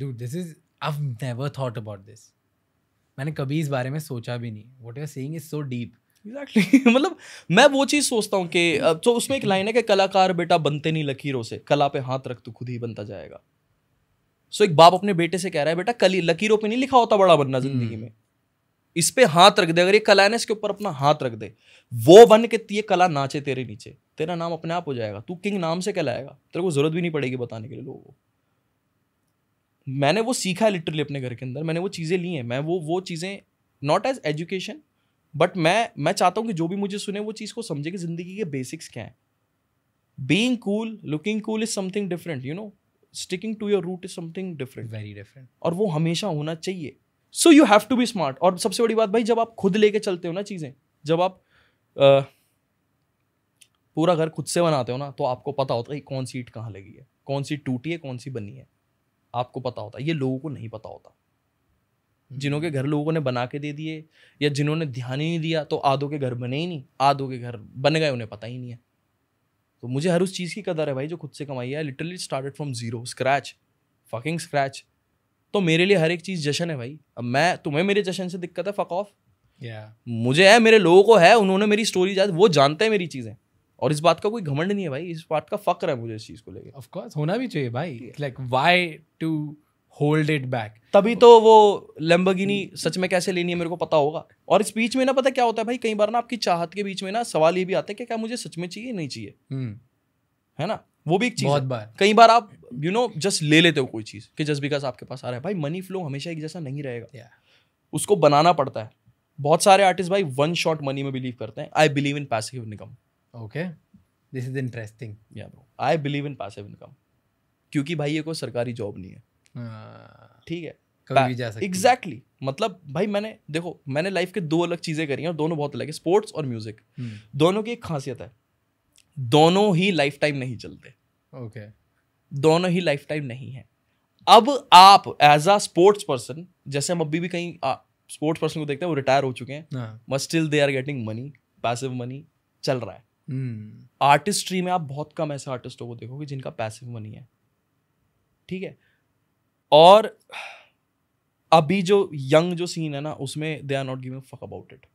dude this is i've never thought about this मैंने कभी इस बारे में सोचा भी नहीं what are saying is so deep exactly मतलब मैं वो चीज़ सोचता हूँ कि तो उसमें एक लाइन है कि कलाकार बेटा बनते नहीं लकीरों से कला पे हाथ रख तो खुद ही बनता जाएगा सो so, एक बाप अपने बेटे से कह रहा है बेटा कली लकीरों पे नहीं लिखा होता बड़ा बनना hmm. जिंदगी में इस पे हाथ रख दे अगर ये कला है ना इसके ऊपर अपना हाथ रख दे वो बन के ये कला नाचे तेरे नीचे तेरा नाम अपने आप हो जाएगा तू किंग नाम से कहलाएगा तेरे को जरूरत भी नहीं पड़ेगी बताने के लिए लोगों को मैंने वो सीखा है लिटरली अपने घर के अंदर मैंने वो चीज़ें ली हैं मैं वो वो चीज़ें नॉट एज एजुकेशन बट मैं मैं चाहता हूँ कि जो भी मुझे सुने वो चीज़ को समझे कि ज़िंदगी के बेसिक्स क्या हैं being cool looking cool is something different you know sticking to your root is something different very different और वो हमेशा होना चाहिए so you have to be smart और सबसे बड़ी बात भाई जब आप खुद लेके चलते हो ना चीज़ें जब आप आ, पूरा घर खुद से बनाते हो ना तो आपको पता होता है कौन सी ईट कहाँ लगी है कौन सी टूटी है कौन सी बनी है आपको पता होता है ये लोगों को नहीं पता होता हम्म। जिन्हों के घर लोगों ने बना के दे दिए या जिन्होंने ध्यान ही नहीं दिया तो आधों के घर बने ही नहीं आधों के घर बन गए उन्हें पता ही नहीं है तो मुझे हर उस चीज़ की कदर है भाई जो खुद से कमाई है literally started from zero scratch fucking scratch तो मेरे लिए हर एक चीज़ जशन है भाई अब मैं तुम्हें मेरे जशन से दिक्कत है फक ऑफ yeah. मुझे है मेरे लोगों को है उन्होंने मेरी स्टोरी जा वो जानते हैं मेरी चीज़ें और इस बात का कोई घमंड नहीं है भाई इस बात का फक्र है मुझे इस चीज़ को लेकर ऑफकोर्स होना भी चाहिए भाई like why to hold it back तभी तो वो लंबगिनी सच में कैसे लेनी है मेरे को पता होगा और इस बीच में ना पता क्या होता है भाई कई बार ना आपकी चाहत के बीच में ना सवाल ये भी आते हैं कि क्या मुझे सच में चाहिए नहीं चाहिए हम्म। है ना वो भी एक चीज बहुत बार कई बार आप यू नो जस्ट ले लेते हो कोई चीज कि जस्ट बिकॉज आपके पास आ रहा है भाई मनी फ्लो हमेशा एक जैसा नहीं रहेगा उसको बनाना पड़ता है बहुत सारे आर्टिस्ट भाई वन शॉट मनी में बिलीव करते हैं I believe in passive income okay this is interesting या bro I believe in passive income क्योंकि भाई ये कोई सरकारी जॉब नहीं है हाँ। ठीक है कभी भी जा सकते एग्जैक्टली exactly. मतलब भाई मैंने देखो मैंने लाइफ के दो अलग चीज़ें करी हैं और दोनों बहुत अलग है स्पोर्ट्स और म्यूजिक हम्म। दोनों की एक खासियत है दोनों ही लाइफ टाइम नहीं चलते ओके okay. दोनों ही लाइफ टाइम नहीं है अब आप एज अ स्पोर्ट्स पर्सन जैसे हम अभी भी कहीं स्पोर्ट्स पर्सन को देखते हैं वो रिटायर हो चुके हैं but still they are getting money passive money चल रहा है आर्टिस्ट्री hmm. में आप बहुत कम ऐसे आर्टिस्टों को देखोगे जिनका पैसिव मनी है ठीक है और अभी जो यंग जो सीन है ना उसमें they are not giving fuck about it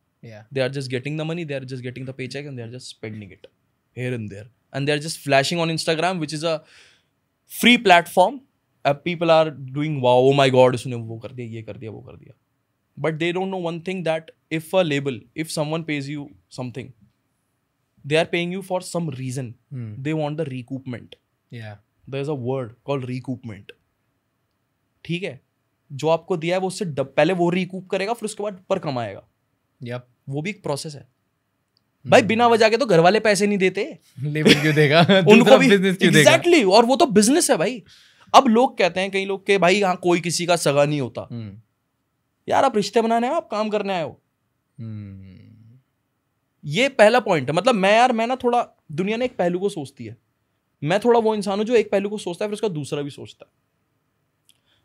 they are just getting the money they are just getting the paycheck and they are just spending it here and there. And they're just flashing on Instagram, which is a free platform. Uh, people are doing, wow, oh my God, उसने वो कर दिया ये कर दिया वो कर दिया but they don't know one thing that if a label if someone pays you something they are paying you for some reason. Hmm. They want the recoupment. Yeah. There's a word called recoupment. ठीक है जो आपको दिया है वो उससे पहले वो रिकूप करेगा फिर उसके बाद पर कमाएगा yep. वो भी एक प्रोसेस है भाई बिना वजह के तो घर वाले पैसे नहीं देते लेबर क्यों देगा [laughs] उनको भी बिजनेस क्यों एग्जैक्टली exactly, और वो तो बिजनेस है भाई अब लोग कहते हैं कई लोग के भाई यहाँ कोई किसी का सगा नहीं होता हम्म। यार आप रिश्ते बनाने आप काम करने आए हो हम्म। ये पहला पॉइंट है मतलब मैं यार मैं ना थोड़ा दुनिया ने एक पहलू को सोचती है मैं थोड़ा वो इंसान हूं जो एक पहलू को सोचता है फिर उसका दूसरा भी सोचता है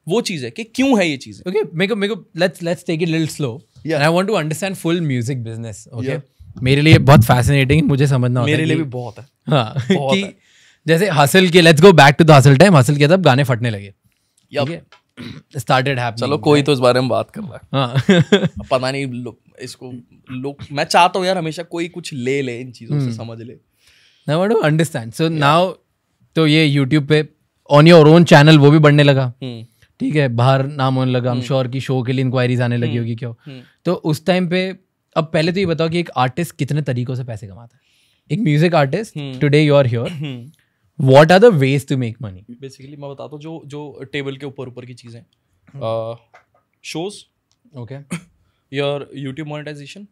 वो चीज है कि क्यों है ये चीज ओके मेरे को मेरे को let's let's take it little slow I want to understand full music business okay मेरे लिए बहुत फैसिनेटिंग मुझे समझना मेरे लिए भी बहुत है हाँ [laughs] कि जैसे हसल के let's go back to the hustle time hustle के तब गाने फटने लगे स्टार्टेड है चलो कोई तो इस बारे में बात कर रहा है हाँ पता नहीं लोग इसको लोग मैं चाहता हूँ यार हमेशा कोई कुछ ले ले इन चीज़ों से hmm. समझ ले ना वांट अंडरस्टैंड सो नाउ तो ये यूट्यूब पे ऑन योर ओन चैनल वो भी बढ़ने लगा hmm. ठीक है बाहर नाम होने लगा हम श्योर की शो के लिए इंक्वायरीज आने लगी hmm. होगी क्यों तो उस टाइम पे अब पहले तो ये बताओ कि एक आर्टिस्ट कितने तरीकों से पैसे कमाता है एक music artist today you are here what are the ways to make money basically मैं बताता हूँ जो जो टेबल के ऊपर ऊपर की चीज़ें shows okay your YouTube monetization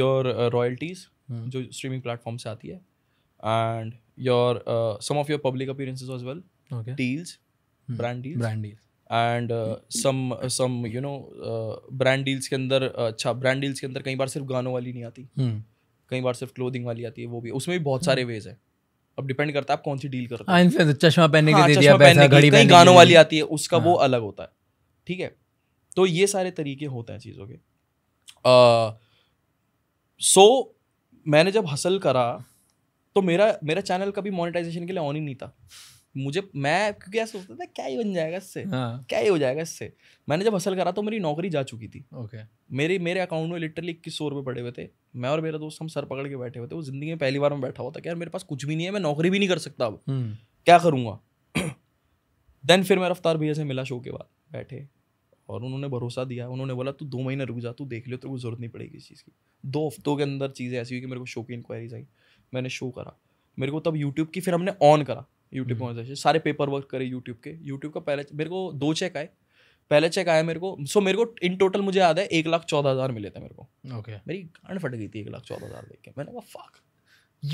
your royalties जो स्ट्रीमिंग प्लेटफॉर्म से आती है and your some of your public appearances as well deals brand deals brand deals and some some you know brand deals के अंदर अच्छा ब्रांड डील्स के अंदर कई बार सिर्फ गानों वाली नहीं आती हम्म। कई बार सिर्फ क्लोथिंग वाली आती है वो भी उसमें भी बहुत सारे वेज है अब डिपेंड करता है आप कौन सी डील करते हैं हाँ, चश्मा पहनने के दिया हाँ, पैसा घड़ी कई गानों वाली आती है उसका हाँ. वो अलग होता है ठीक है तो ये सारे तरीके होते हैं चीज़ों के सो uh, so, मैंने जब हसल करा तो मेरा मेरा चैनल कभी मोनेटाइजेशन के लिए ऑन ही नहीं था मुझे मैं क्योंकि ऐसा सोचता था क्या ही बन जाएगा इससे हाँ. क्या ही हो जाएगा इससे मैंने जब हसल करा तो मेरी नौकरी जा चुकी थी ओके okay. मेरे मेरे अकाउंट में लिटरली इक्कीस सौ रुपये पड़े हुए थे मैं और मेरा दोस्त हम सर पकड़ के बैठे हुए थे वो जिंदगी में पहली बार में बैठा हुआ था कि यार मेरे पास कुछ भी नहीं है मैं नौकरी भी नहीं कर सकता अब hmm. क्या करूँगा देन [clears throat] फिर मैं रफ्तार भैया से मिला शो के बाद बैठे और उन्होंने भरोसा दिया उन्होंने बोला तू दो महीने रुक जा तू देख लियो तेरे को जरूरत नहीं पड़ेगी इस चीज़ की दो हफ्तों के अंदर चीज़ें ऐसी हुई कि मेरे को शो की इंक्वायरीज आई मैंने शो करा मेरे को तब यूट्यूब की फिर हमने ऑन करा यूट्यूब हम्म। पे मोनेटाइजेशन सारे पेपर वर्क करे यूट्यूब के यूट्यूब का पहले मेरे को दो चेक आए पहले चेक आया मेरे को सो मेरे को इन टोटल मुझे याद है एक लाख चौदह हज़ार मिले थे मेरे को ओके मेरी गांड फट गई थी एक लाख चौदह हज़ार देख के मैंने कहा फक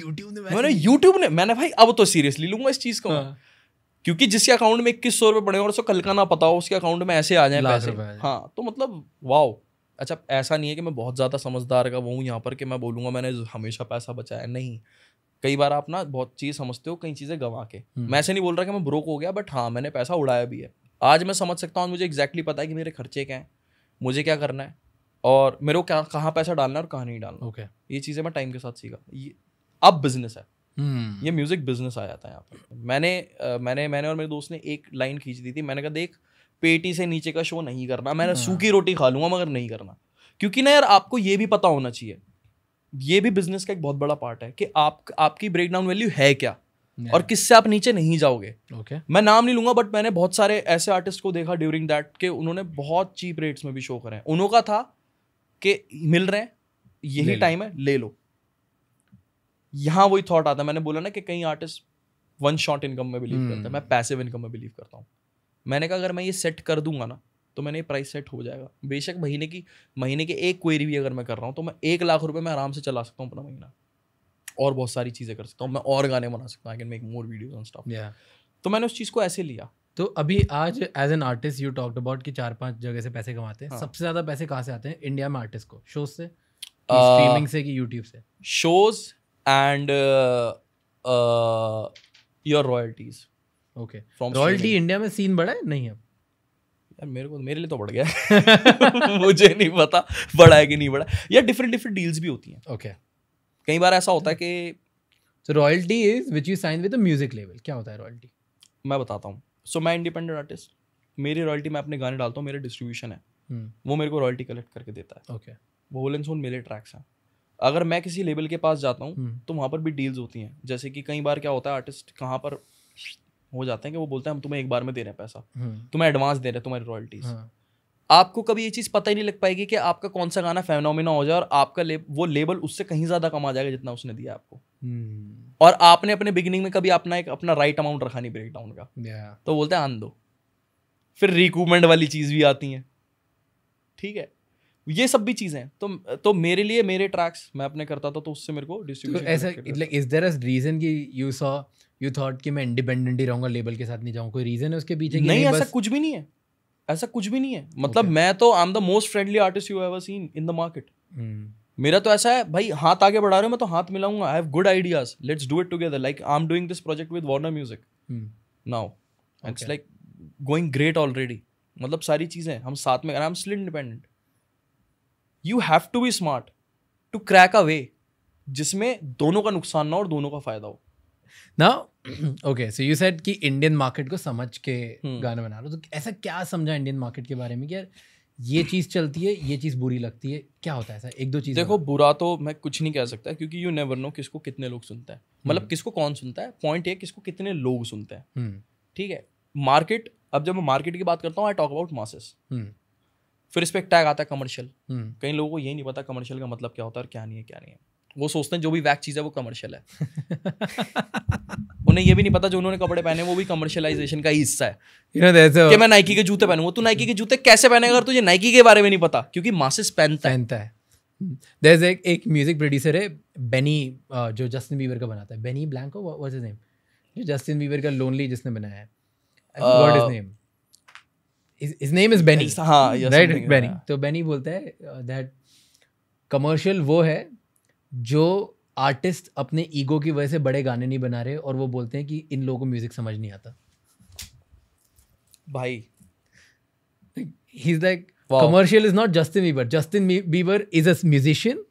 यूट्यूब ने मैंने यूट्यूब ने मैंने भाई अब तो सीरियसली लूंगा इस चीज़ को हाँ. क्योंकि जिसके अकाउंट में इक्कीस सौ रुपये पड़े और उसको कल का ना पता हो उसके अकाउंट में ऐसे आ जाए पैसे हाँ तो मतलब वाओ अच्छा ऐसा नहीं है कि मैं बहुत ज़्यादा समझदार का वो हूँ यहाँ पर कि मैं बोलूँगा मैंने हमेशा पैसा बचाया नहीं कई बार आप ना बहुत चीज़ समझते हो कई चीज़ें गंवा के हम्म। मैं ऐसे नहीं बोल रहा कि मैं ब्रोक हो गया बट हाँ मैंने पैसा उड़ाया भी है आज मैं समझ सकता हूँ मुझे एग्जैक्टली पता है कि मेरे खर्चे क्या हैं मुझे क्या करना है और मेरे को क्या कहाँ पैसा डालना है और कहाँ नहीं डालना ओके okay. ये चीज़ें मैं टाइम के साथ सीखा ये अब बिजनेस है hmm. ये म्यूज़िक बिजनेस आ जाता है यहाँ पर मैंने आ, मैंने मैंने और मेरे दोस्त ने एक लाइन खींच दी थी मैंने कहा देख पेटी से नीचे का शो नहीं करना मैंने हाँ। सूखी रोटी खा लूँगा मगर नहीं करना क्योंकि ना यार आपको ये भी पता होना चाहिए ये भी बिजनेस का एक बहुत बड़ा पार्ट है कि आप आपकी ब्रेक डाउन वैल्यू है क्या Yeah. और किससे आप नीचे नहीं जाओगे okay. मैं नाम नहीं लूंगा बट मैंने बहुत सारे ऐसे आर्टिस्ट को देखा ड्यूरिंग दैट के उन्होंने बहुत चीप रेट्स में भी शो करे उन्हों का था कि मिल रहे हैं यही टाइम है ले लो यहाँ वही थॉट आता है मैंने बोला ना कि कई आर्टिस्ट वन शॉट इनकम में बिलीव hmm. करते हैं मैं पैसिव इनकम में बिलीव करता हूँ मैंने कहा अगर मैं ये सेट कर दूंगा ना तो मैंने प्राइस सेट हो जाएगा बेशक महीने की महीने के एक क्वेरी भी अगर मैं कर रहा हूँ तो मैं एक लाख रुपये में आराम से चला सकता हूँ अपना महीना और बहुत सारी चीज़ें कर सकता हूँ मैं और गाने बना सकता हूँ make more videos nonstop तो मैंने उस चीज़ को ऐसे लिया तो अभी आज as an artist you talked about कि चार पांच जगह से पैसे कमाते हैं हाँ. सबसे ज़्यादा पैसे कहाँ से आते हैं इंडिया में आर्टिस्ट को शोज से स्ट्रीमिंग से कि यूट्यूब uh, से shows and your royalties okay royalty India में सीन बड़ा है नहीं अब यार मेरे को मेरे लिए तो बढ़ गया [laughs] मुझे नहीं पता बढ़ा है कि नहीं बढ़ा या डिफरेंट डिफरेंट डील्स भी होती हैं ओके okay. कई बार ऐसा होता है कि so royalty is which you sign with music लेवल क्या होता है रॉयल्टी मैं बताता हूँ सो so, मैं इंडिपेंडेंट आर्टिस्ट मेरी रॉयल्टी मैं अपने गाने डालता हूँ मेरे डिस्ट्रीब्यूशन है hmm. वो मेरे को रॉयल्टी कलेक्ट करके देता है ओके okay. वो होल एंड सोन मेरे ट्रैक्स हैं अगर मैं किसी लेबल के पास जाता हूँ hmm. तो वहाँ पर भी डील्स होती हैं जैसे कि कई बार क्या होता है आर्टिस्ट कहाँ पर हो जाते हैं कि वो बोलते हैं हम तुम्हें एक बार में दे रहे हैं पैसा हम्म। तुम्हें एडवांस दे रहे हैं तुम्हारी रॉयल्टीज हाँ। आपको कभी ये चीज़ पता ही नहीं लग पाएगी कि आपका कौन सा गाना फेनोमिना हो जाए और आपका लेब वो लेबल उससे कहीं ज़्यादा कमा जाएगा जितना उसने दिया आपको हम्म। और आपने अपने बिगिनिंग में कभी अपना एक अपना राइट अमाउंट रखा नहीं ब्रेक डाउन का तो बोलते हैं आन दो फिर रिक्रूटमेंट वाली चीज़ भी आती है ठीक है ये सब भी चीज़ें हैं तो तो मेरे लिए मेरे ट्रैक्स मैं अपने करता था तो उससे मेरे को डिस्ट्रीब्यूशन तो ऐसा like is there a reason कि यू सॉ यू थॉट कि मैं इंडिपेंडेंट ही रहूंगा लेबल के साथ नहीं जाऊँ कोई रीजन है उसके पीछे नहीं, नहीं ऐसा बस... कुछ भी नहीं है ऐसा कुछ भी नहीं है मतलब okay. मैं तो I am the most friendly artist you have seen in the market मेरा तो ऐसा है भाई हाथ आगे बढ़ा रहे हो मैं तो हाथ मिलाऊंगा I have good ideas let's do it together like I am doing this project with Warner Music now it's like going great already मतलब सारी चीज़ें हम साथ में I am still independent you have to be smart to crack a way जिसमें दोनों का नुकसान ना हो और दोनों का फायदा हो ना ओके सो यू सेड कि इंडियन मार्केट को समझ के हम्म। गाने बना रहे हो तो ऐसा क्या समझा इंडियन मार्केट के बारे में कि यार ये चीज़ चलती है ये चीज़ बुरी लगती है क्या होता है ऐसा एक दो चीज़ देखो बुरा तो मैं कुछ नहीं कह सकता क्योंकि यू नेवर नो किसको कितने लोग सुनते हैं मतलब हम्म। किसको कौन सुनता है पॉइंट ये किसको कितने लोग सुनते हैं हम्म। ठीक है मार्केट अब जब मैं मार्केट की बात करता हूँ आई टॉक अबाउट मासेस फिर इस पर एक टैग आता है कमर्शियल कई लोगों को ये नहीं पता कमर्शियल का मतलब क्या होता है और क्या नहीं है क्या नहीं है वो सोचते हैं जो भी वैक चीज़ है वो कमर्शियल है उन्हें ये भी नहीं पता जो उन्होंने कपड़े पहने वो भी कमर्शियलाइजेशन का ही हिस्सा है you know, a... कि मैं नाइकी के जूते पहनूंगा तू तो नाइकी के जूते कैसे पहनेगा तुझे नाइकी के बारे में नहीं पता क्योंकि मासिस पहनता पहनता है देर hmm. एक एक म्यूजिक प्रोड्यूसर है बेनी uh, जो जस्टिन बीवर का बनाता है Benny Blanco what's is name जो जस्टिन बीवर का लोनली जिसने बनाया है what is name his name is Benny. हाँ, right, Benny. तो Benny बोलता है uh, that commercial वो है जो आर्टिस्ट अपने ईगो की वजह से बड़े गाने नहीं बना रहे और वो बोलते हैं कि इन लोगों को म्यूज़िक समझ नहीं आता भाई he is like commercial is not Justin Bieber Justin Bieber is a musician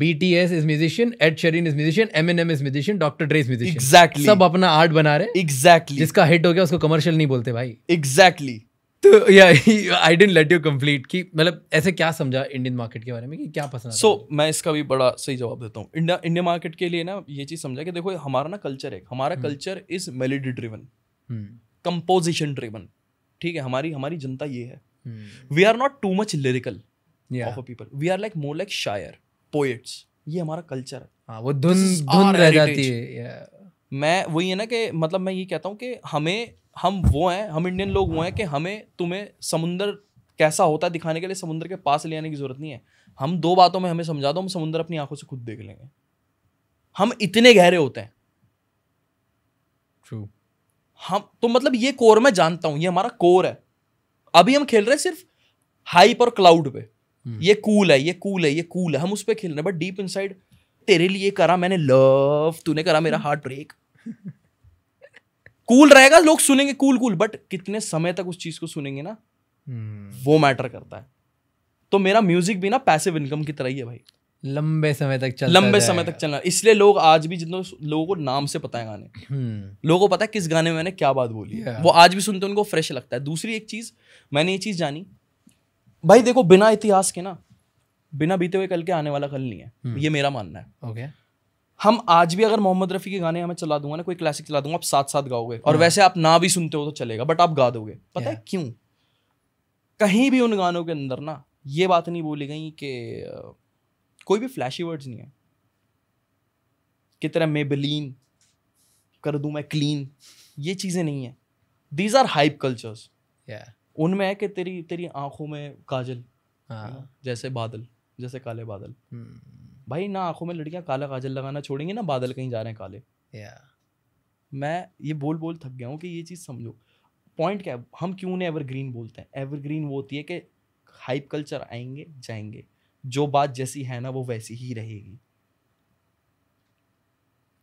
BTS is musician, Ed Sheeran is musician, Eminem is musician, Dr. Dre is musician. Exactly. सब अपना आर्ट बना रहे. Exactly. जिसका hit हो गया उसको commercial नहीं बोलते भाई. Exactly. तो या I didn't let you complete कि मतलब ऐसे क्या समझा इंडियन मार्केट के बारे में कि क्या पसंद सो so, मैं इसका भी बड़ा सही जवाब देता हूँ इंडिया इंडिया मार्केट के लिए ना ये चीज़ समझा कि देखो हमारा ना कल्चर है हमारा culture is melody driven composition driven ठीक है हमारी हमारी जनता ये है we are not too much lyrical of a people we are like more like शायर पोएट्स ये हमारा कल्चर है हाँ, वो धुन धुन रह जाती है yeah. मैं वही है ना कि मतलब मैं ये कहता हूँ कि हमें हम वो हैं हम इंडियन लोग वो हैं कि हमें तुम्हें समुंदर कैसा होता है दिखाने के लिए समुंदर के पास ले आने की जरूरत नहीं है हम दो बातों में हमें समझा दो हम समुंदर अपनी आंखों से खुद देख लेंगे हम इतने गहरे होते हैं True. हम तो मतलब ये कोर मैं जानता हूं ये हमारा कोर है अभी हम खेल रहे हैं सिर्फ हाइप और क्लाउड पे hmm. ये कूल है ये कूल है ये कूल है हम उस पर खेल रहे हैं बट डीप इनसाइड तेरे लिए करा मैंने लव तूने करा मेरा हार्ट [laughs] ब्रेक कूल cool रहेगा लोग सुनेंगे कूल कूल बट कितने समय तक उस चीज को सुनेंगे ना hmm. वो मैटर करता है तो मेरा म्यूजिक भी ना पैसिव इनकम की तरह ही है भाई लंबे समय तक चल लंबे समय तक चलना इसलिए लोग आज भी जितने लोगों को नाम से पता है गाने hmm. लोगों को पता है किस गाने में मैंने क्या बात बोली है yeah. वो आज भी सुनते उनको फ्रेश लगता है दूसरी एक चीज मैंने ये चीज जानी भाई देखो बिना इतिहास के ना बिना बीते हुए कल के आने वाला कल नहीं है हम्म। ये मेरा मानना है ओके okay. हम आज भी अगर मोहम्मद रफ़ी के गाने हमें चला दूंगा ना कोई क्लासिक चला दूंगा आप साथ साथ गाओगे और हाँ। वैसे आप ना भी सुनते हो तो चलेगा बट आप गा दोगे पता है क्यों कहीं भी उन गानों के अंदर ना ये बात नहीं बोली गई कि कोई भी फ्लैशी वर्ड्स नहीं है कि तरह मेबलिन कर दूं मैं क्लीन ये चीज़ें नहीं है दीज आर हाइप कल्चर्स उनमें है कि तेरी तेरी आंखों में काजल हाँ। जैसे बादल जैसे काले बादल hmm. भाई ना आंखों में लड़कियां काला काजल लगाना छोड़ेंगे ना बादल कहीं जा रहे हैं काले मैं ये बोल बोल थक गया हूँ कि ये चीज़ समझो पॉइंट क्या है हम क्यों उन्हें एवरग्रीन बोलते हैं एवरग्रीन वो होती है कि हाइप कल्चर आएंगे जाएंगे जो बात जैसी है ना वो वैसी ही रहेगी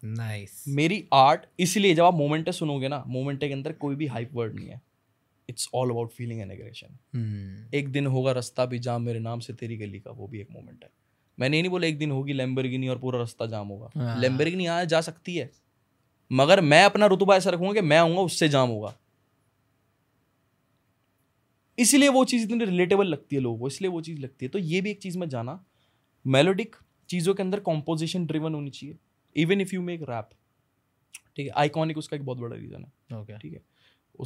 नाइस nice. मेरी आर्ट इसीलिए जब आप मोमेंटे सुनोगे ना मोमेंटे के अंदर कोई भी हाइप वर्ड नहीं है it's all about feeling and aggression एक दिन होगा रास्ता भी जाम मेरे नाम से तेरी गली का वो भी एक मोमेंट है मैंने नहीं बोला एक दिन होगी लेम्बरगिनी और पूरा रास्ता जाम होगा लेम्बरगिनी हाँ। यहाँ जा सकती है मगर मैं अपना रुतबा ऐसा रखूंगा कि मैं आऊंगा उससे जाम होगा इसलिए वो चीज़ इतनी रिलेटेबल लगती है लोगों को इसलिए वो चीज़ लगती है तो ये भी एक चीज़ में जाना मेलोडिक चीज़ों के अंदर कॉम्पोजिशन ड्रिवन होनी चाहिए even if you make rap ठीक है आइकॉनिक उसका एक बहुत बड़ा रीज़न है ठीक है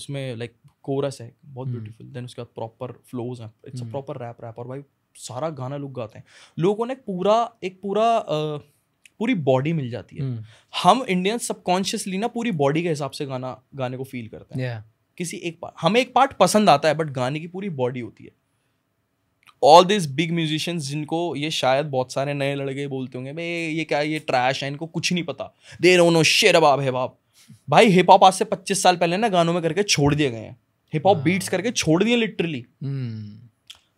उसमें लाइक कोरस है बहुत ब्यूटीफुल हम्म। देन उसके बाद प्रॉपर फ्लोज हैं it's a proper rap rap और भाई सारा गाना लोग गाते हैं लोगों ने पूरा एक पूरा आ, पूरी बॉडी मिल जाती है हम्म। हम इंडियन सबकॉन्शियसली ना पूरी बॉडी के हिसाब से गाना गाने को फील करते हैं किसी एक पार्ट हमें एक पार्ट पसंद आता है बट गाने की पूरी बॉडी होती है ऑल दिस बिग म्यूजिशियंस जिनको ये शायद बहुत सारे नए लड़के बोलते होंगे भाई ये क्या ये ट्रैश है इनको कुछ नहीं पता दे रो नो शेर बाब है बाब भाई हिप हॉप आज से 25 साल पहले ना गानों में करके छोड़ दिए गए हैं हिप हॉप बीट्स करके छोड़ दिए लिटरली hmm. हम्म।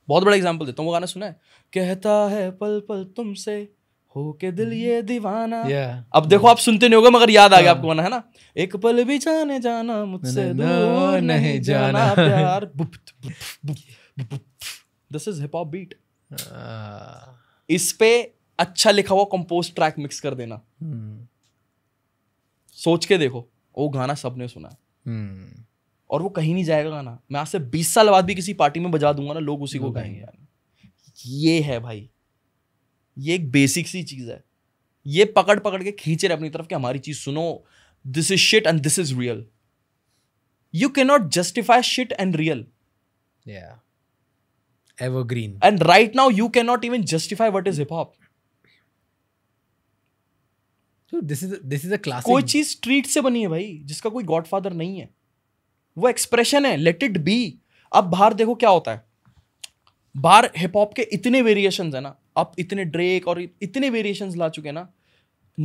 बहुत बड़ा एग्जाम्पल देता हूँ वो गाना सुना है कहता है पल पल तुमसे हो के दिल ये दीवाना yeah. अब देखो आप सुनते नहीं होगा मगर याद आ गया हाँ। आपको गाना है ना एक पल भी जाने जाना मुझसे दूर नहीं जाना प्यार this is hip hop beat इस पे अच्छा लिखा हुआ कंपोज ट्रैक मिक्स कर देना hmm. सोच के देखो वो गाना सबने सुना है hmm. और वो कहीं नहीं जाएगा गाना मैं आज से बीस साल बाद भी किसी पार्टी में बजा दूंगा ना लोग उसी को गाएंगे यार ये है भाई ये एक बेसिक सी चीज़ है ये पकड़ पकड़ के खींच रहे अपनी तरफ कि हमारी चीज़ सुनो this is shit and this is real you can not justify shit and real evergreen and right now you can not even justify what is hip hop this is this is is कोई चीज street से बनी है भाई जिसका कोई godfather नहीं है वो एक्सप्रेशन है लेट इट बी अब बाहर देखो क्या होता है बाहर हिप हॉप के इतने वेरिएशन है ना अब इतने ड्रेक और इतने वेरिएशन ला चुके हैं ना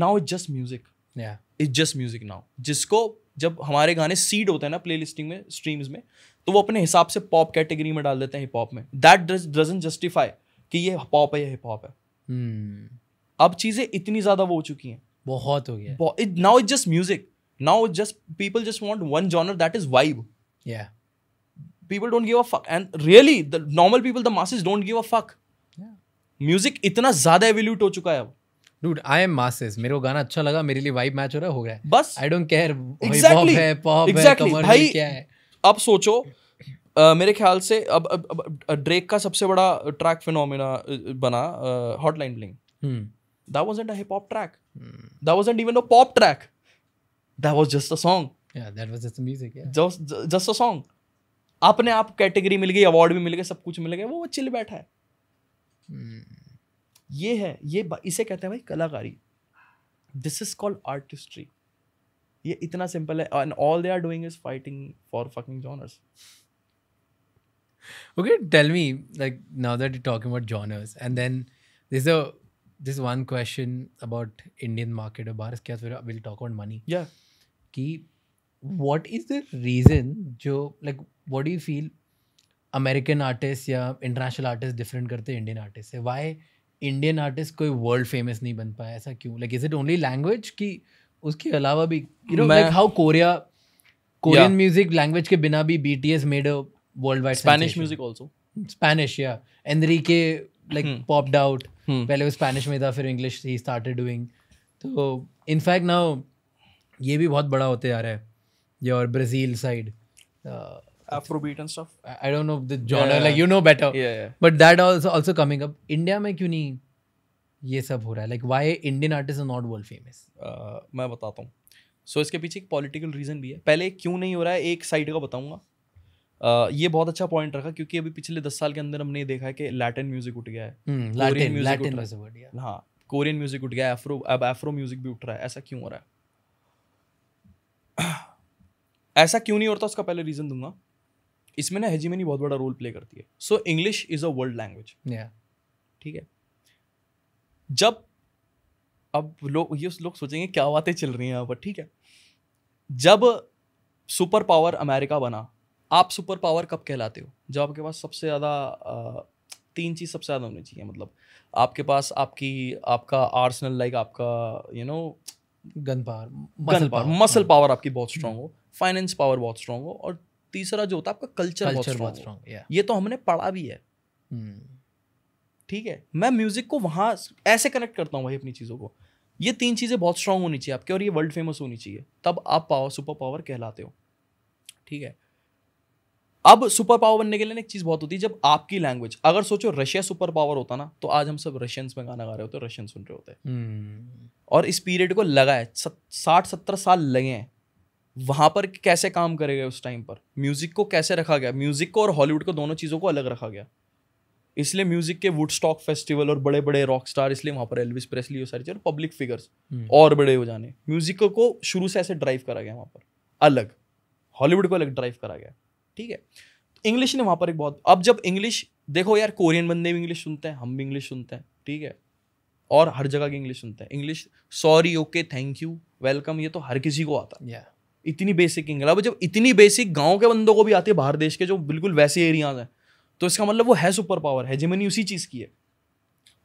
now is just music is just music now जिसको जब हमारे गाने सीड होते हैं ना प्ले लिस्टिंग में स्ट्रीम्स में तो वो अपने हिसाब से पॉप कैटेगरी में डाल देते हैं हिप हॉप में दैट डजन जस्टिफाई कि ये पॉप है या हिप हॉप है hmm. अब चीज़ें इतनी ज़्यादा वो हो चुकी हैं बहुत हो गया now is just music Now just people just want one genre that is vibe. Yeah. People don't give a fuck. And really, the normal people, the masses don't give a fuck. Music इतना ज्यादा evolute हो चुका है अब dude I am masses मेरे को गाना अच्छा लगा मेरे लिए वाइब मैच हो रहा हो गया बस आई डोंट केयर एग्जैक्टली है पॉप exactly. है भाई क्या है अब सोचो uh, मेरे ख्याल से अब, अब, अब ड्रेक का सबसे बड़ा ट्रैक फिनोमिना बना Hotline Bling that wasn't a hip hop track that wasn't even a pop track that was just a song just a song अपने आप कैटेगरी मिल गई अवार्ड भी मिल गए सब कुछ मिल गया वो वो चिल बैठा है hmm. ये है ये इसे कहते हैं भाई कलाकारी दिस इज कॉल्ड आर्टिस्ट्री ये इतना सिंपल है and all they are doing is fighting for fucking genres okay tell me like now that you talking about genres and then this this one question about Indian market about क्या will talk about money या कि what is the reason जो like what you feel American artist या international artist different करते हैं Indian artist से why Indian artist कोई world famous नहीं बन पाया ऐसा क्यों like is it only language कि उसके अलावा भी you know like how Korea Korean music language के बिना भी as made a world wide Spanish music also Spanish या के लाइक पॉपड आउट पहले वो स्पेनिश में था फिर इंग्लिश ही स्टार्टेड डूइंग तो इनफैक्ट नाउ ये भी बहुत बड़ा होते जा रहा है your Brazil side afrobeat and stuff i, I don't know the genre yeah, like you know better yeah, yeah but that also में क्यों नहीं ये सब हो रहा है like why Indian artist are not world famous मैं बताता हूँ सो so, इसके पीछे एक पॉलिटिकल रीज़न भी है पहले क्यों नहीं हो रहा है एक साइड का बताऊंगा Uh, ये बहुत अच्छा पॉइंट रखा क्योंकि अभी पिछले दस साल के अंदर हमने ये देखा है कि लैटिन म्यूजिक उठ गया है कोरियन hmm, म्यूजिक उठ रहा है हाँ कोरियन म्यूजिक उठ गया है हाँ, एफ्रो अब एफ्रो म्यूजिक भी उठ रहा है ऐसा क्यों हो रहा है [clears throat] ऐसा क्यों नहीं होता उसका पहले रीज़न दूंगा इसमें ना हेजीमनी बहुत बड़ा रोल प्ले करती है so English is a world language ठीक है जब अब लोग ये लोग सोचेंगे क्या बातें चल रही हैं यहाँ पर ठीक है जब सुपर पावर अमेरिका बना आप सुपर पावर कब कहलाते हो जब आपके पास सबसे ज़्यादा तीन चीज़ सबसे ज़्यादा होनी चाहिए मतलब आपके पास आपकी आपका आर्सनल लाइक आपका you you know know, gun power gun power muscle power हाँ। आपकी बहुत स्ट्रांग हो फाइनेंस पावर बहुत स्ट्रांग हो और तीसरा जो होता है आपका कल्चर बहुत स्ट्रांग हो ये तो हमने पढ़ा भी है हम्म। ठीक है मैं म्यूजिक को वहाँ ऐसे कनेक्ट करता हूँ भाई अपनी चीज़ों को ये तीन चीज़ें बहुत स्ट्रांग होनी चाहिए आपके और ये वर्ल्ड फेमस होनी चाहिए तब आप पावर सुपर पावर कहलाते हो ठीक है अब सुपर पावर बनने के लिए एक चीज़ बहुत होती है जब आपकी लैंग्वेज अगर सोचो रशिया सुपर पावर होता ना तो आज हम सब रशियंस में गाना गा रहे होते रशियन सुन रहे होते हम्म। और इस पीरियड को लगा है साठ सत्तर साल लगे हैं वहाँ पर कैसे काम करे गए उस टाइम पर म्यूज़िक को कैसे रखा गया म्यूज़िक को और हॉलीवुड को दोनों चीज़ों को अलग रखा गया इसलिए म्यूज़िक के वुड स्टॉक फेस्टिवल और बड़े बड़े रॉक स्टार इसलिए वहाँ पर एलविस प्रेसली सारी चीज़ और पब्लिक हम्म। फिगर्स और बड़े हो जाने म्यूज़िक को शुरू से ऐसे ड्राइव करा गया वहाँ पर अलग हॉलीवुड को अलग ड्राइव करा गया ठीक है इंग्लिश तो ने वहाँ पर एक बहुत अब जब इंग्लिश देखो यार कोरियन बंदे भी इंग्लिश सुनते हैं हम भी इंग्लिश सुनते हैं ठीक है और हर जगह की इंग्लिश सुनते हैं English sorry okay thank you welcome ये तो हर किसी को आता है इतनी बेसिक इंग्लिश अब जब इतनी बेसिक गाँव के बंदों को भी आती है बाहर देश के जो बिल्कुल वैसे एरियाज हैं तो इसका मतलब वो है सुपर पावर है जिमनी उसी चीज़ की है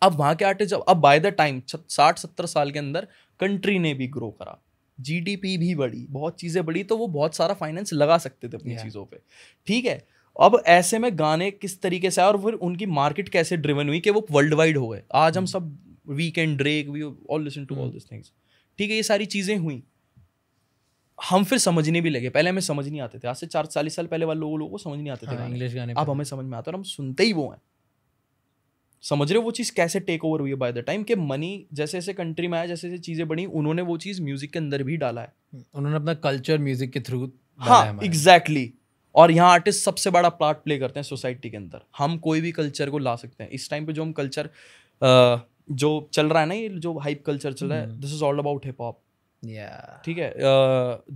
अब वहाँ के आर्टिस्ट अब बाय द टाइम साठ सत्तर साल के अंदर कंट्री ने भी ग्रो करा जीडीपी भी बढ़ी बहुत चीज़ें बढ़ी तो वो बहुत सारा फाइनेंस लगा सकते थे अपनी yeah. चीज़ों पे ठीक है अब ऐसे में गाने किस तरीके से आए और फिर उनकी मार्केट कैसे ड्रिवन हुई कि वो वर्ल्ड वाइड हो गए आज हम hmm. सब can Drake we all listen to all this things ठीक है ये सारी चीज़ें हुई हम फिर समझने भी लगे पहले हमें समझ नहीं आते थे आज से चार चालीस साल पहले वाले लोगों को समझ नहीं आते थे इंग्लिश हाँ, गाने अब हमें समझ में आता और हम सुनते ही वो हैं समझ रहे हो वो चीज़ कैसे टेक ओवर हुई है बाय द टाइम कि मनी जैसे जैसे कंट्री में आया जैसे जैसे चीज़ें बनी उन्होंने वो चीज़ म्यूज़िक के अंदर भी डाला है हम्म, उन्होंने अपना कल्चर म्यूज़िक के थ्रू हाँ एग्जैक्टली exactly. और यहाँ आर्टिस्ट सबसे बड़ा पार्ट प्ले करते हैं सोसाइटी के अंदर हम कोई भी कल्चर को ला सकते हैं इस टाइम पे जो हम कल्चर जो चल रहा है ना ये जो हाइप कल्चर चल रहा है this is all about hip hop ठीक है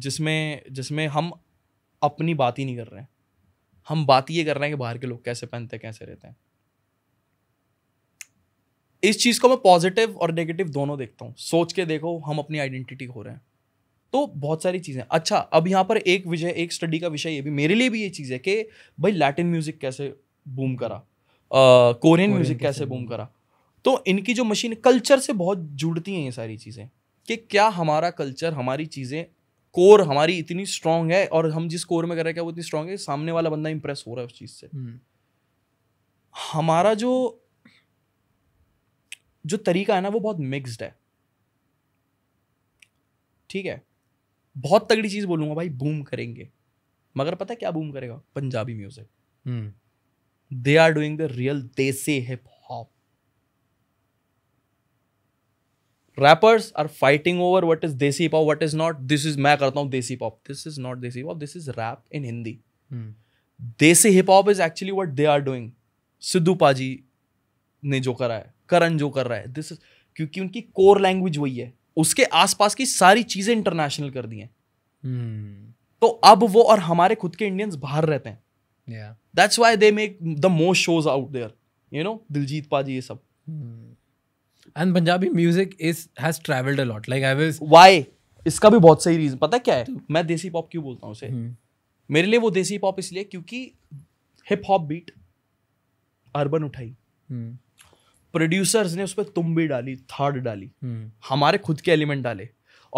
जिसमें जिसमें हम अपनी बात ही नहीं कर रहे हैं हम बात ये कर रहे हैं कि बाहर के लोग कैसे पहनते हैं कैसे रहते हैं इस चीज़ को मैं पॉजिटिव और नेगेटिव दोनों देखता हूँ सोच के देखो हम अपनी आइडेंटिटी हो रहे हैं तो बहुत सारी चीज़ें अच्छा अब यहाँ पर एक विषय एक स्टडी का विषय ये भी मेरे लिए भी ये चीज़ है कि भाई लैटिन म्यूज़िक कैसे बूम करा कोरियन म्यूज़िक कैसे बूम करा तो इनकी जो मशीन कल्चर से बहुत जुड़ती हैं ये सारी चीज़ें कि क्या हमारा कल्चर हमारी चीज़ें कोर हमारी इतनी स्ट्रांग है और हम जिस कोर में कर रहे हैं क्या वो इतनी स्ट्रांग है सामने वाला बंदा इंप्रेस हो रहा है उस चीज़ से हम्म। हमारा जो जो तरीका है ना वो बहुत मिक्सड है ठीक है बहुत तगड़ी चीज़ बोलूंगा भाई बूम करेंगे मगर पता है क्या बूम करेगा Punjabi music they are doing the real desi hip hop rappers are fighting over what is desi pop what is not this is मैं करता हूँ desi pop this is not desi pop this is rap in Hindi desi hip hop is actually what they are doing Sidhu paaji ने जो करा है करण जो कर रहा है दिस क्योंकि उनकी कोर लैंग्वेज वही है उसके आसपास की सारी चीज़ें इंटरनेशनल कर दी हैं hmm. तो अब वो और हमारे खुद के इंडियंस बाहर रहते हैं that's why they make the most shows out there you know Diljit paaji ये सब and Punjabi music is has travelled a lot like I was why इसका भी बहुत सही रीजन पता क्या है तो- मैं देसी पॉप क्यों बोलता हूँ उसे hmm. मेरे लिए वो देसी पॉप इसलिए क्योंकि हिप हॉप बीट अर्बन उठाई hmm. प्रोड्यूसर्स ने उस पर तुम भी डाली थर्ड डाली हम्म। हमारे खुद के एलिमेंट डाले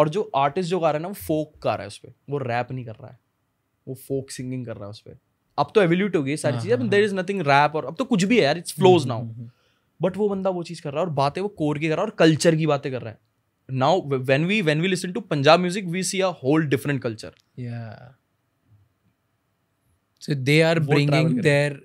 और जो आर्टिस्ट जो गा रहा है ना वो फोक गा रहा है उस पर वो रैप नहीं कर रहा है वो फोक सिंगिंग कर रहा है उस पर अब तो एवोल्यूट हो गई सारी हाँ, चीज़ अब देर इज नथिंग रैप और अब तो कुछ भी है यार इट्स फ्लोज नाउ बट वो बंदा वो चीज़ कर रहा है और बातें वो कोर की कर रहा है और कल्चर की बातें कर रहा है now when we when we listen to Punjab music we see a whole different culture they are bringing there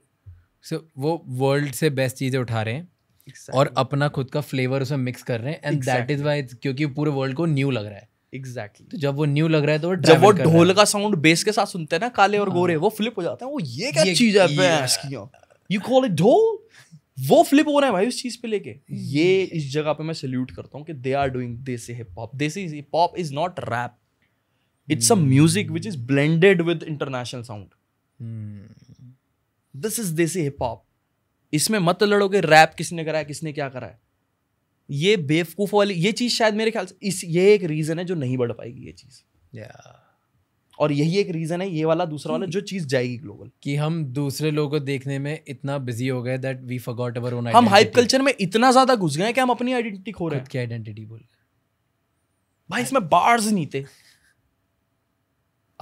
so वो वर्ल्ड से बेस्ट चीज़ें उठा रहे हैं exactly. और अपना खुद का फ्लेवर उसमें मिक्स कर रहे हैं एंड दैट इज वाई क्योंकि पूरे वर्ल्ड को न्यू लग रहा है एग्जैक्टली exactly. तो जब वो न्यू लग रहा है तो जब वो ढोल का साउंड बेस के साथ सुनते हैं ना काले और गोरे हाँ। वो फ्लिप हो जाते हैं वो ये क्या चीज है यू कॉल इट ढोल वो फ्लिप हो रहा है भाई उस चीज पे लेके ये hmm. इस जगह पे मैं सल्यूट करता हूँ कि they are doing desi hip hop desi hip hop is not rap it's a music which is blended with international sound this is desi hip hop इसमें मत लड़ोगे रैप किसने कराया किसने क्या करा है ये बेवकूफ़ वाली ये चीज़ शायद मेरे ख्याल से इस ये एक रीज़न है जो नहीं बढ़ पाएगी ये चीज़ और यही एक रीज़न है ये वाला दूसरा वाला जो चीज़ जाएगी ग्लोबल कि हम दूसरे लोगों को देखने में इतना बिजी हो गए that we forgot our own हम हाइप कल्चर में इतना ज़्यादा घुस गए कि हम अपनी आइडेंटिटी खो रहे हैं आइडेंटिटी बोल भाई इसमें बार्स नहीं थे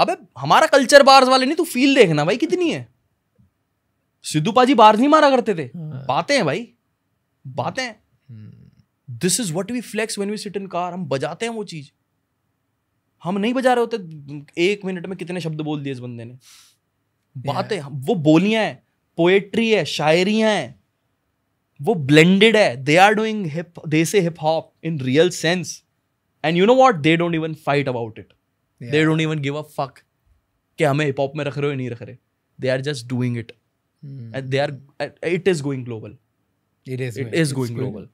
अबे हमारा कल्चर बार्स वाले नहीं तू फील देखना भाई कितनी है सिद्धू पाजी बाहर नहीं मारा करते थे हाँ। बातें हैं भाई बातें this is what we flex when we sit in car हम बजाते हैं वो चीज हम नहीं बजा रहे होते एक मिनट में कितने शब्द बोल दिए इस बंदे ने बातें yeah. वो बोलियां हैं पोएट्री है शायरियां हैं वो ब्लेंडेड है they are doing hip they say hip hop in real sense and you know what they don't even fight about it they don't even give a fuck कि हमें हिप हॉप में रख रहे हो या नहीं रख रहे they are just doing it they are it is going global it is it is going global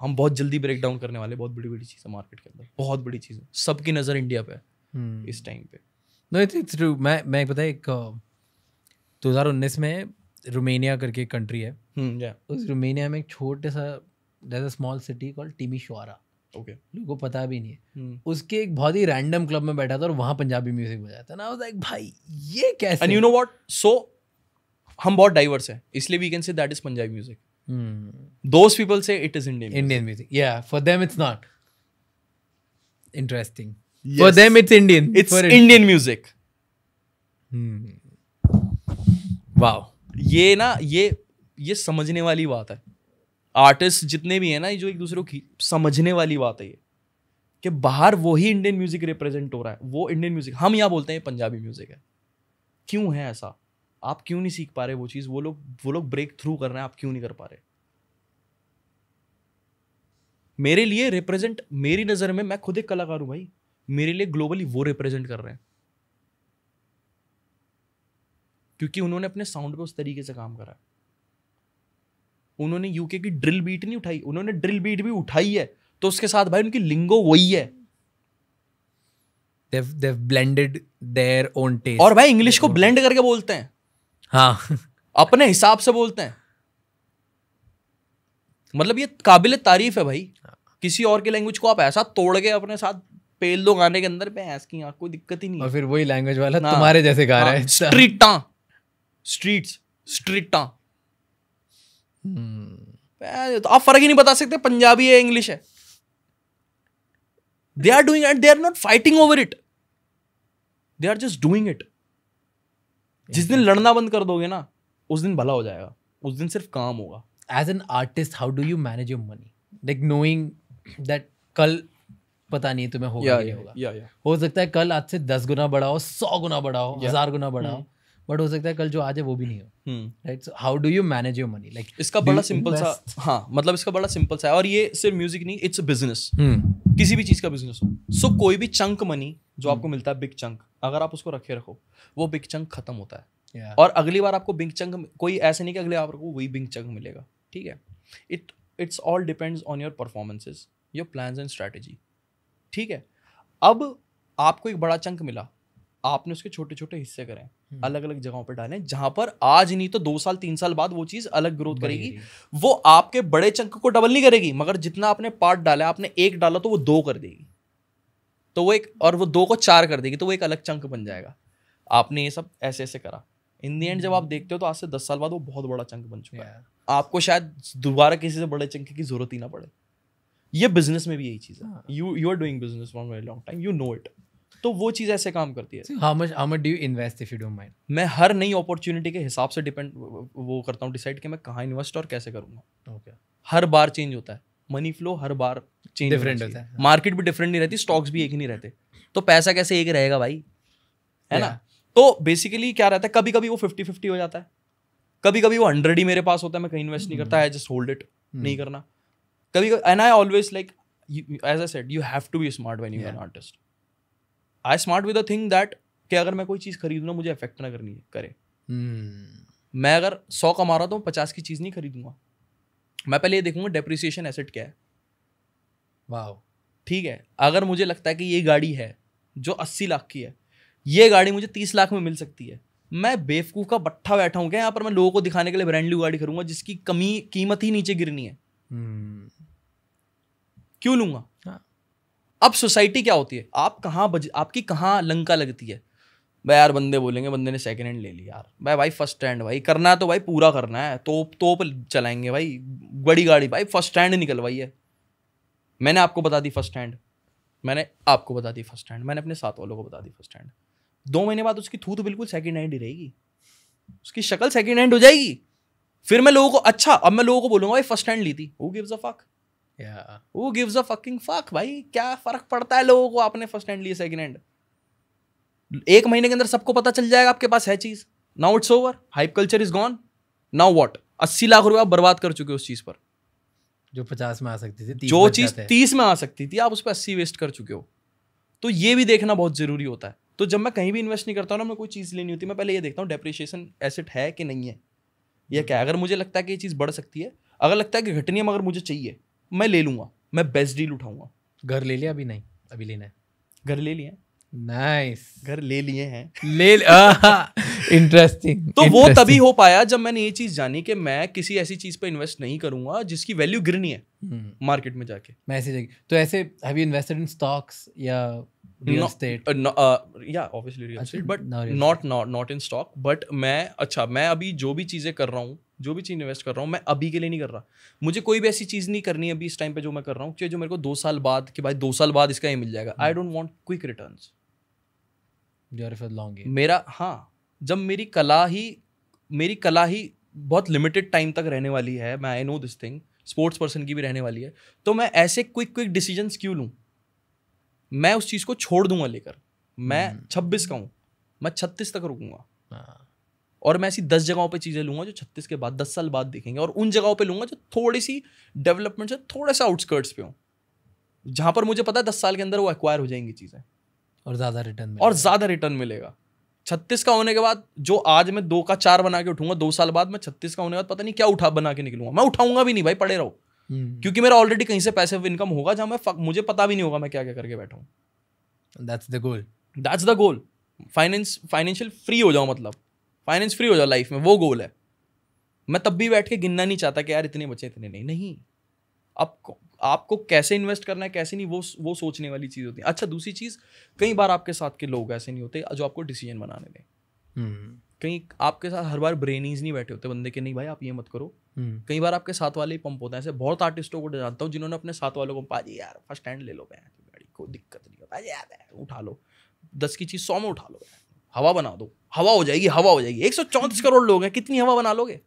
हम बहुत जल्दी ब्रेक डाउन करने वाले बहुत बड़ी बड़ी चीज़ है मार्केट के अंदर बहुत बड़ी चीज़ है सबकी नज़र इंडिया पे hmm. इस टाइम पे नो इट्स ट्रू मैं मैं पता है एक uh, दो हज़ार उन्नीस में रोमेनिया करके कंट्री है hmm, उस रोमेनिया में एक छोटे सा small city call Timisoara okay लोगों को पता भी नहीं है hmm. उसके एक बहुत ही रैंडम क्लब में बैठा था और वहाँ पंजाबी म्यूजिक बजाया था ना लाइक भाई ये कैसे and you know what so हम बहुत डाइवर्स है इसलिए we can say that is Punjabi music those people say it is Indian Indian music या for them it's not interesting for them it's Indian it's Indian music for hmm. ये ना ये ये समझने वाली बात है आर्टिस्ट जितने भी है ना ये जो एक दूसरे को समझने वाली बात है ये कि बाहर वही इंडियन म्यूजिक रिप्रेजेंट हो रहा है वो इंडियन म्यूजिक हम यहाँ बोलते हैं पंजाबी म्यूजिक है क्यों है ऐसा आप क्यों नहीं सीख पा रहे वो चीज़ वो लोग वो लोग ब्रेक थ्रू कर रहे हैं आप क्यों नहीं कर पा रहे मेरे लिए रिप्रेजेंट मेरी नज़र में मैं खुद एक कलाकार हूं भाई मेरे लिए ग्लोबली वो रिप्रेजेंट कर रहे हैं क्योंकि उन्होंने अपने साउंड पे उस तरीके से काम करा उन्होंने यूके की ड्रिल बीट नहीं उठाई उन्होंने ड्रिल बीट भी उठाई है तो उसके साथ भाई उनकी लिंगो वही है they've they've blended their own taste और भाई इंग्लिश को ब्लेंड करके बोलते हैं हाँ अपने हिसाब से बोलते हैं मतलब ये काबिल तारीफ है भाई किसी और की लैंग्वेज को आप ऐसा तोड़ के अपने साथ पेल दो गाने के अंदर पे ऐस की कोई दिक्कत ही नहीं और फिर वही लैंग्वेज वाला तुम्हारे जैसे गा रहा है स्ट्रीटा स्ट्रीट्स स्ट्रीटा तो आप फर्क ही नहीं बता सकते पंजाबी है इंग्लिश है they are doing and they are not fighting over it they are just doing it जिस दिन लड़ना बंद कर दोगे ना उस दिन भला हो जाएगा उस दिन सिर्फ काम होगा as an artist how do you manage your money like knowing that कल पता नहीं तुम्हें होगा yeah, yeah, होगा yeah, yeah. हो सकता है कल आज से दस गुना बढ़ाओ सौ गुना बढ़ाओ yeah. हजार गुना hmm. बढ़ाओ हो बट हो सकता है कल जो आज है वो भी नहीं हो right how do you manage your money like इसका बड़ा सिंपल सा हाँ मतलब इसका बड़ा सिंपल सा है और ये सिर्फ म्यूजिक नहीं इट्स बिजनेस hmm. किसी भी चीज का बिजनेस हो सो so, कोई भी चंक मनी जो hmm. आपको मिलता है बिग चंक अगर आप उसको रखे रखो वो बिग चंग खत्म होता है yeah. और अगली बार आपको बिग चंग कोई ऐसे नहीं कि अगले आपको वही बिग चंग मिलेगा ठीक है it it's all depends on your performances your plan and strategy ठीक है अब आपको एक बड़ा चंक मिला आपने उसके छोटे छोटे हिस्से करें hmm. अलग अलग जगहों पर डालें जहां पर आज नहीं तो दो साल तीन साल बाद वो चीज अलग ग्रोथ करेगी वो आपके बड़े चंक को डबल नहीं करेगी मगर जितना आपने पार्ट डाला आपने एक डाला तो वो दो कर देगी तो वो एक और वो दो को चार कर देगी तो वो एक अलग चंक बन जाएगा आपने ये सब ऐसे ऐसे करा इन दी एंड जब आप देखते हो तो आज से दस साल बाद वो बहुत बड़ा चंक बन चुका है आपको शायद दोबारा किसी से बड़े चंक की जरूरत ही ना पड़े ये बिजनेस में भी यही चीज़ है you you are doing business for very long time you know it तो वो चीज़ ऐसे काम करती है how much how much do you invest if you don't mind मैं हर नई अपॉर्चुनिटी के हिसाब से डिपेंड वो करता हूँ डिसाइड कि मैं कहाँ इन्वेस्ट और कैसे करूँगा ओके okay. हर बार चेंज होता है मनी फ्लो हर बार डिफरेंट होता है मार्केट हाँ। भी डिफरेंट नहीं रहती स्टॉक्स भी एक ही नहीं रहते तो पैसा कैसे एक रहेगा भाई है ना तो बेसिकली क्या रहता है कभी कभी वो फिफ्टी फिफ्टी हो जाता है कभी कभी वो हंड्रेड ही मेरे पास होता है मैं कहीं इन्वेस्ट नहीं करता आई जस्ट होल्ड इट नहीं करना कभी an I always like as I said you have to be smart when you an artist I smart with a thing that कि अगर मैं कोई चीज़ खरीद रहा मुझे अफेक्ट ना करनी है करे hmm. मैं अगर सौ कमा रहा हूँ तो पचास की चीज़ नहीं खरीदूंगा मैं पहले ये देखूंगा डेप्रिसिएशन एसेट क्या है वाह ठीक है अगर मुझे लगता है कि ये गाड़ी है जो अस्सी लाख की है ये गाड़ी मुझे तीस लाख में मिल सकती है मैं बेवकूफ़ का बट्ठा बैठा हूँ क्या यहाँ पर मैं लोगों को दिखाने के लिए ब्रांड न्यू गाड़ी करूँगा जिसकी कमी कीमत ही नीचे गिरनी है hmm. क्यों लूँगा हाँ. अब सोसाइटी क्या होती है आप कहाँ बज आपकी कहाँ लंका लगती है भाई यार बंदे बोलेंगे बंदे ने सेकेंड हैंड ले लिया यार भाई भाई फर्स्ट हैंड भाई करना है तो भाई पूरा करना है तोप तोप चलाएंगे भाई बड़ी गाड़ी भाई फर्स्ट हैंड निकलवाई है मैंने आपको बता दी फर्स्ट हैंड मैंने आपको बता दी फर्स्ट हैंड मैंने अपने साथ वालों को बता दी फर्स्ट हैंड दो महीने बाद उसकी थू तो बिल्कुल सेकेंड हैंड ही रहेगी उसकी शक्ल सेकेंड हैंड हो जाएगी फिर मैं लोगों को अच्छा अब मैं लोगों को बोलूंगा भाई फर्स्ट हैंड ली थी वो गिव्स अ फक वो गिव्स अ फकिंग फक भाई क्या फर्क पड़ता है लोगों को आपने फर्स्ट हैंड लिया सेकेंड हैंड एक महीने के अंदर सबको पता चल जाएगा आपके पास है चीज़ now it's over hype culture is gone now what अस्सी लाख रुपये आप बर्बाद कर चुके उस चीज़ पर जो पचास में आ सकती थी जो चीज़ तीस में आ सकती थी आप उस पर अस्सी वेस्ट कर चुके हो तो ये भी देखना बहुत ज़रूरी होता है तो जब मैं कहीं भी इन्वेस्ट नहीं करता हूँ ना मैं कोई चीज़ लेनी होती मैं पहले ये देखता हूँ डेप्रिशिएशन एसेट है कि नहीं है या क्या अगर मुझे लगता है कि ये चीज़ बढ़ सकती है अगर लगता है कि घटनी है मगर मुझे चाहिए मैं ले लूँगा मैं बेस्ट डील उठाऊँगा घर ले लिया अभी नहीं अभी लेना है घर ले लिया नाइस घर ले लिए हैं ले [laughs] इंटरेस्टिंग तो वो तभी हो पाया जब मैंने ये चीज जानी कि मैं किसी ऐसी चीज पर इन्वेस्ट नहीं करूंगा जिसकी वैल्यू गिरनी है मार्केट हम्म। में जाके मैं ऐसी जगह तो ऐसे have you invested in stocks या रियल एस्टेट या obviously real estate but not not in stock but मैं अच्छा मैं अभी जो भी चीजें कर रहा हूँ जो भी चीज़ इन्वेस्ट कर रहा हूँ मैं अभी के लिए नहीं कर रहा मुझे कोई भी ऐसी चीज़ नहीं करनी अभी इस टाइम पे जो मैं कर रहा हूँ जो मेरे को दो साल बाद कि भाई दो साल बाद इसका ये मिल जाएगा I don't want quick return मेरा हाँ जब मेरी कला ही मेरी कला ही बहुत लिमिटेड टाइम तक रहने वाली है मैं I know this thing sports person की भी रहने वाली है तो मैं ऐसे क्विक क्विक डिसीजंस क्यों लूँ मैं उस चीज़ को छोड़ दूंगा लेकर मैं हम्म। छब्बीस का हूँ मैं छत्तीस तक रुकूंगा हाँ। और मैं ऐसी दस जगहों पे चीज़ें लूंगा जो छत्तीस के बाद दस साल बाद देखेंगे और उन जगहों पे लूंगा जो थोड़ी सी डेवलपमेंट से थोड़ा सा आउटस्कर्ट्स पे हों जहाँ पर मुझे पता है दस साल के अंदर वो एक्वायर हो जाएंगी चीज़ें और ज़्यादा रिटर्न और ज़्यादा रिटर्न मिलेगा छत्तीस का होने के बाद जो आज मैं दो का चार बना के उठूंगा दो साल बाद मैं छत्तीस का होने के बाद पता नहीं क्या उठा बना के निकलूंगा मैं उठाऊंगा भी नहीं भाई पड़े रहो हम्म। क्योंकि मेरा ऑलरेडी कहीं से पैसे इनकम होगा जहां मैं मुझे पता भी नहीं होगा मैं क्या क्या करके बैठा that's the goal that's the goal finance financial free हो जाओ मतलब फाइनेंस फ्री हो जाओ लाइफ में वो गोल है मैं तब भी बैठ के गिनना नहीं चाहता कि यार इतने बचे इतने नहीं नहीं अब आपको कैसे इन्वेस्ट करना है कैसे नहीं वो वो सोचने वाली चीज़ होती है अच्छा दूसरी चीज़ कई बार आपके साथ के लोग ऐसे नहीं होते जो आपको डिसीजन बनाने दें कई हम्म। कहीं आपके साथ हर बार ब्रेनीज नहीं बैठे होते बंदे के नहीं भाई आप ये मत करो हम्म। कई बार आपके साथ वाले ही पंप होते हैं ऐसे बहुत आर्टिस्टों को जानता हूँ जिन्होंने अपने साथ वालों को पाजी यार फर्स्ट हैंड ले लो गाड़ी को दिक्कत नहीं है यार उठा लो दस की चीज़ सौ में उठा लो हवा बना दो हवा हो जाएगी हवा हो जाएगी एक सौ चौंतीस करोड़ लोग हैं कितनी हवा बना लोगे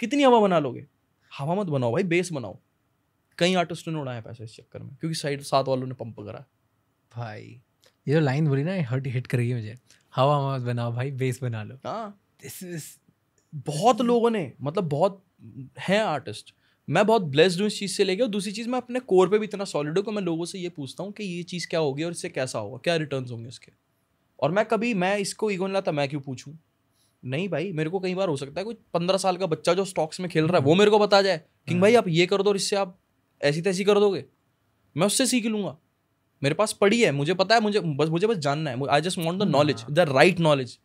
कितनी हवा बना लोगे हवा मत बनाओ भाई बेस बनाओ कई आर्टिस्टों ने उड़ाया पैसे इस चक्कर में क्योंकि साइड साथ वालों ने पंप करा भाई ये जो लाइन बोली ना हट हिट करेगी मुझे हवा मत बनाओ भाई बेस बना लो हाँ दिस इज बहुत लोगों ने मतलब बहुत हैं आर्टिस्ट मैं बहुत ब्लेस्ड हूँ इस चीज़ से लेके और दूसरी चीज़ मैं अपने कोर पे भी इतना सॉलिड हूँ कि मैं लोगों से ये पूछता हूँ कि ये चीज़ क्या होगी और इससे कैसा होगा क्या रिटर्न होंगे इसके और मैं कभी मैं इसको ईगो नहीं लाता मैं क्यों पूछूँ नहीं भाई मेरे को कई बार हो सकता है कोई पंद्रह साल का बच्चा जो स्टॉक्स में खेल रहा है वो हम्म। मेरे को बता जाए कि हाँ। भाई आप ये कर दो तो और इससे आप ऐसी तैसी कर दोगे मैं उससे सीख लूंगा मेरे पास पड़ी है मुझे पता है मुझे बस मुझे बस जानना है I just want the knowledge the right knowledge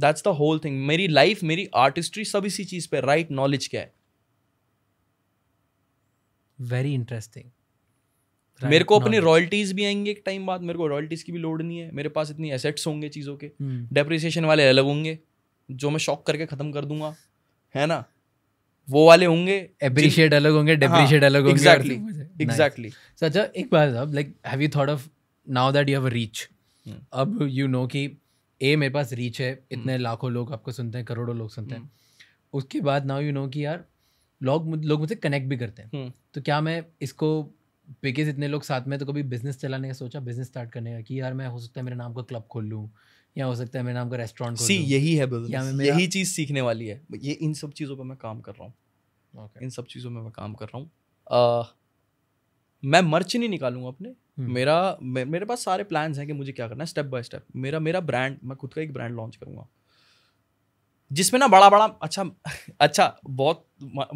that's the whole thing मेरी लाइफ मेरी आर्टिस्ट्री सब इसी चीज़ पे राइट right नॉलेज क्या है वेरी इंटरेस्टिंग right मेरे को अपनी रॉयल्टीज भी आएंगी एक टाइम बाद मेरे को रॉयल्टीज की भी लोड नहीं है मेरे पास इतनी एसेट्स होंगे चीज़ों के डेप्रिसिएशन हम्म। hmm. वाले अलग होंगे जो मैं शॉक करके ख़त्म कर दूंगा है ना वो वाले होंगे अप्रिशिएट अलग होंगे डेप्रिशिएट हाँ, अलग होंगे एग्जैक्टली सो अच्छा एक बात hmm. अब like have you thought of now that you have reach अब यू नो कि ए मेरे पास रीच है इतने hmm. लाखों लोग आपको सुनते हैं करोड़ों लोग सुनते हैं hmm. उसके बाद नाउ यू नो कि यार लोग लोग मुझसे कनेक्ट भी करते हैं तो क्या मैं इसको बिकॉज इतने लोग साथ में तो कभी बिजनेस चलाने का सोचा बिजनेस स्टार्ट करने का कि यार मैं हो सकता है मेरे नाम का क्लब खोल लूँ या हो सकता है मेरे नाम का रेस्टोरेंट सी यही है बिजनेस यही चीज़ सीखने वाली है ये इन सब चीज़ों पर मैं काम कर रहा हूँ इन सब चीज़ों में मैं काम कर रहा हूँ मैं मर्च नहीं निकालूंगा अपने हम्म। मेरा मेरे पास सारे प्लान हैं कि मुझे क्या करना है स्टेप बाय स्टेप मेरा मेरा ब्रांड मैं खुद का एक ब्रांड लॉन्च करूंगा जिसमें ना बड़ा बड़ा अच्छा अच्छा बहुत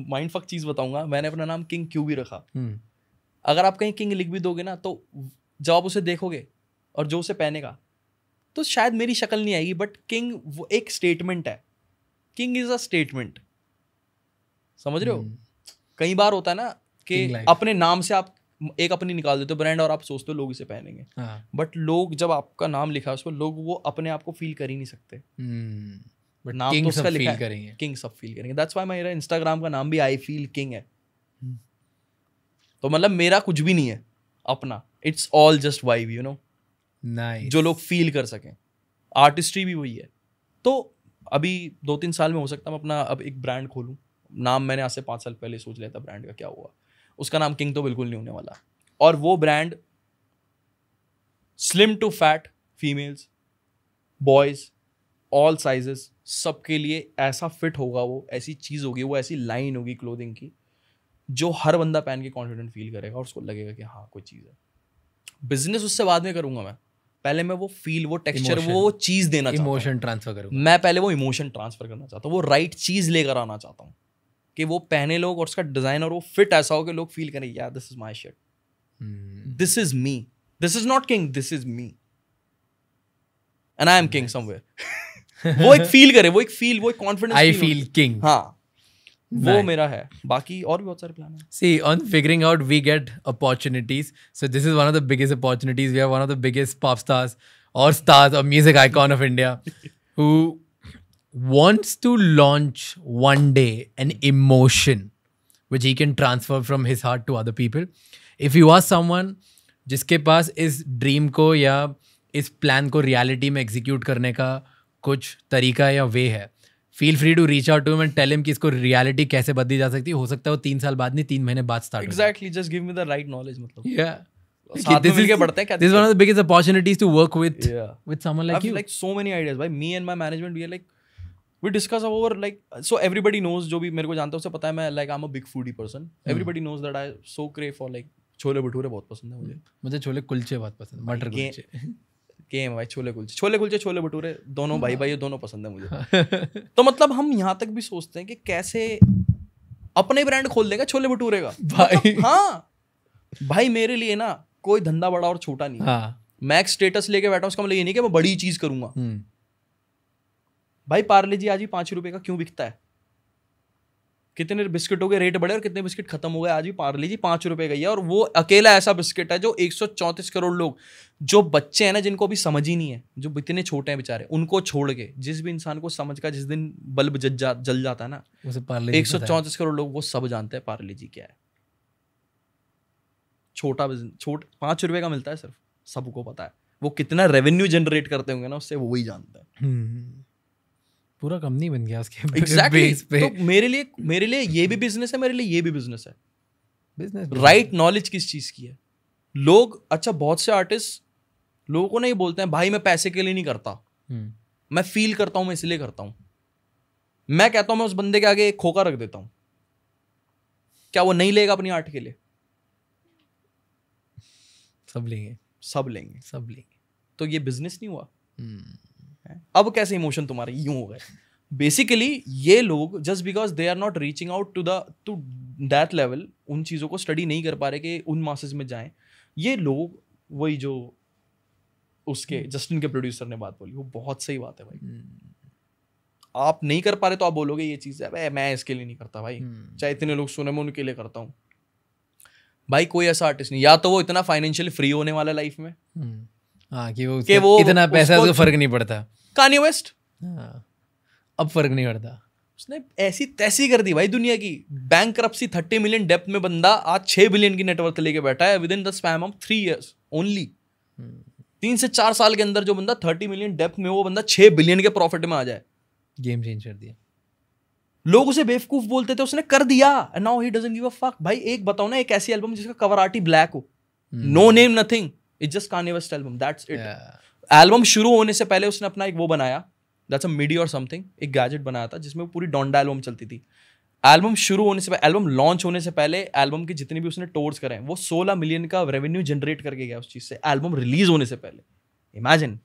माइंड फक चीज़ बताऊंगा मैंने अपना नाम किंग क्यू भी रखा हम्म। अगर आप कहीं किंग लिख भी दोगे ना तो जब आप उसे देखोगे और जो उसे पहनेगा तो शायद मेरी शक्ल नहीं आएगी बट किंग वो एक स्टेटमेंट है किंग इज अ स्टेटमेंट समझ रहे हो hmm. कई बार होता है ना कि अपने नाम से आप एक अपनी निकाल देते हो ब्रांड और आप सोचते हो लोग इसे पहनेंगे बट हाँ। लोग जब आपका नाम लिखा है उस पर लोग वो अपने आप को फील कर ही नहीं सकते बट hmm. नाम तो उसका लिखा करेंगे किंग सब फील करेंगे दैट्स व्हाई मेरा इंस्टाग्राम का नाम भी आई फील किंग है hmm. तो मतलब मेरा कुछ भी नहीं है अपना it's all just vibe you know nice. जो लोग फील कर सकें आर्टिस्ट्री भी वही है तो अभी दो तीन साल में हो सकता मैं अपना अब एक ब्रांड खोलूँ नाम मैंने आज से पाँच साल पहले सोच लिया था ब्रांड का क्या हुआ उसका नाम किंग तो बिल्कुल नहीं होने वाला और वो brand slim to fat females boys all sizes सबके लिए ऐसा फिट होगा वो ऐसी चीज़ होगी वो ऐसी लाइन होगी क्लोथिंग की जो हर बंदा पहन के कॉन्फिडेंट फील करेगा और उसको लगेगा कि हाँ कोई चीज़ है बिजनेस उससे बाद में करूँगा मैं पहले मैं वो फील वो टेक्सचर वो चीज देना इमोशन ट्रांसफर करूँ मैं पहले वो इमोशन ट्रांसफर करना चाहता हूँ वो राइट चीज लेकर आना चाहता हूँ कि वो पहने लोग और उसका डिजाइन और वो फिट ऐसा हो कि लोग फील करें यार this is my shirt this is me this is not king this is me and I am king somewhere वो एक फील करे वो एक फील वो एक कॉन्फिडेंस आई फील किंग हाँ वो मेरा है बाकी और भी बहुत सारे प्लान है see on figuring out we get opportunities so this is one of the biggest opportunities we have one of the biggest pop stars और स्टार्स और music icon of India who wants to launch one day an emotion which he can transfer from his heart to other people if you are someone जिसके पास इस dream को या इस plan को reality में execute करने का कुछ तरीका या वे है feel free to reach out to tell him कि इसको रियलिटी कैसे बदली जा सकती है हो सकता है वो तीन साल बाद नहीं तीन महीने बाद start exactly just give me the right knowledge मतलब या आई छोले भटूरे बहुत पसंद है मुझे छोले कुलचे बहुत पसंद मटर के भाई छोले कुलचे छोले कुलचे छोले भटूरे दोनों भाई हाँ। भाई दोनों पसंद है मुझे [laughs] तो मतलब हम यहाँ तक भी सोचते हैं कि कैसे अपने ब्रांड खोल देगा छोले भटूरे का [laughs] भाई मतलब, हाँ भाई मेरे लिए ना कोई धंधा बड़ा और छोटा नहीं हाँ। मैं स्टेटस लेके बैठा उसका मतलब ये नहीं कि मैं बड़ी चीज करूंगा हम्म। भाई पार्ले जी आज ही पांच रुपए का क्यों बिकता है कितने बिस्किटों के रेट बढ़े और कितने बिस्किट खत्म हो गए आज भी पार्ली जी पाँच रुपये गई है और वो अकेला ऐसा बिस्किट है जो एक करोड़ लोग जो बच्चे हैं ना जिनको अभी समझ ही नहीं है जो इतने छोटे हैं बेचारे उनको छोड़ के जिस भी इंसान को समझ का जिस दिन बल्ब जल जा जल जाता है ना उसे पार्ले एक सौ चौंतीस करोड़ लोग वो सब जानते हैं पार्ले जी क्या है छोटा बिजनेस छोट पाँच रुपये का मिलता है सिर्फ सबको पता है वो कितना रेवेन्यू जनरेट करते होंगे ना उससे वो ही जानता है हम्म। पूरा कंपनी बन गया उसके [laughs] exactly. बेस पे तो मेरे लिए मेरे लिए ये भी बिजनेस है मेरे लिए ये भी बिजनेस है बिजनेस राइट नॉलेज किस चीज़ की है लोग अच्छा बहुत से आर्टिस्ट लोगों को नहीं बोलते हैं भाई मैं पैसे के लिए नहीं करता hmm. मैं फील करता हूं मैं इसलिए करता हूं मैं कहता हूं मैं उस बंदे के आगे एक खोखा रख देता हूं क्या वो नहीं लेगा अपनी आर्ट के लिए सब लेंगे सब लेंगे सब लेंगे तो ये बिजनेस नहीं हुआ hmm. अब कैसे इमोशन तुम्हारे यूं हो गए बेसिकली ये लोग just because they are not reaching out to the to that level उन चीज़ों को स्टडी नहीं कर पा रहे कि उन मासेज में जाएं ये लोग वही जो उसके जस्टिन के प्रोड्यूसर ने बात बोली वो बहुत सही बात है भाई हम्म। आप नहीं कर पा रहे तो आप बोलोगे ये चीज़ है भाई मैं इसके लिए नहीं करता भाई हम्म। चाहे इतने लोग सुने मैं उनके लिए करता हूँ भाई कोई ऐसा आर्टिस्ट नहीं या तो वो इतना फाइनेंशियली फ्री होने वाला लाइफ में हम्म। हाँ, कि वो, कि वो इतना पैसा फर्क नहीं पड़ता कानी हाँ, वेस्ट अब फर्क नहीं पड़ता उसने ऐसी तैसी कर दी भाई दुनिया की bankruptcy thirty million depth में बंदा आज छः बिलियन की नेटवर्क लेके बैठा है within the span of three years only तीन से चार साल के अंदर जो बंदा थर्टी मिलियन डेप्थ में वो बंदा बिलियन के प्रॉफिट में आ जाए गेम चेंज कर दिया लोग उसे बेवकूफ बोलते थे उसने कर दिया now he doesn't give a fuck भाई एक बताओ ना एक ऐसी एल्बम जिसका कवर आर्ट ही ब्लैक हो no name nothing it just Kanye West album that's it album शुरू होने से पहले उसने अपना एक वो बनाया दैट्स अ मीडिया और समथिंग एक गैजेट बनाया था जिसमें पूरी डोंडा एल्बम चलती थी एल्बम शुरू होने से पहले एल्बम लॉन्च होने से पहले एल्बम के जितने भी उसने टोर्स करे वो सोलह मिलियन का रेवेन्यू जनरेट करके गया उस चीज़ से एल्बम रिलीज होने से पहले इमेजिन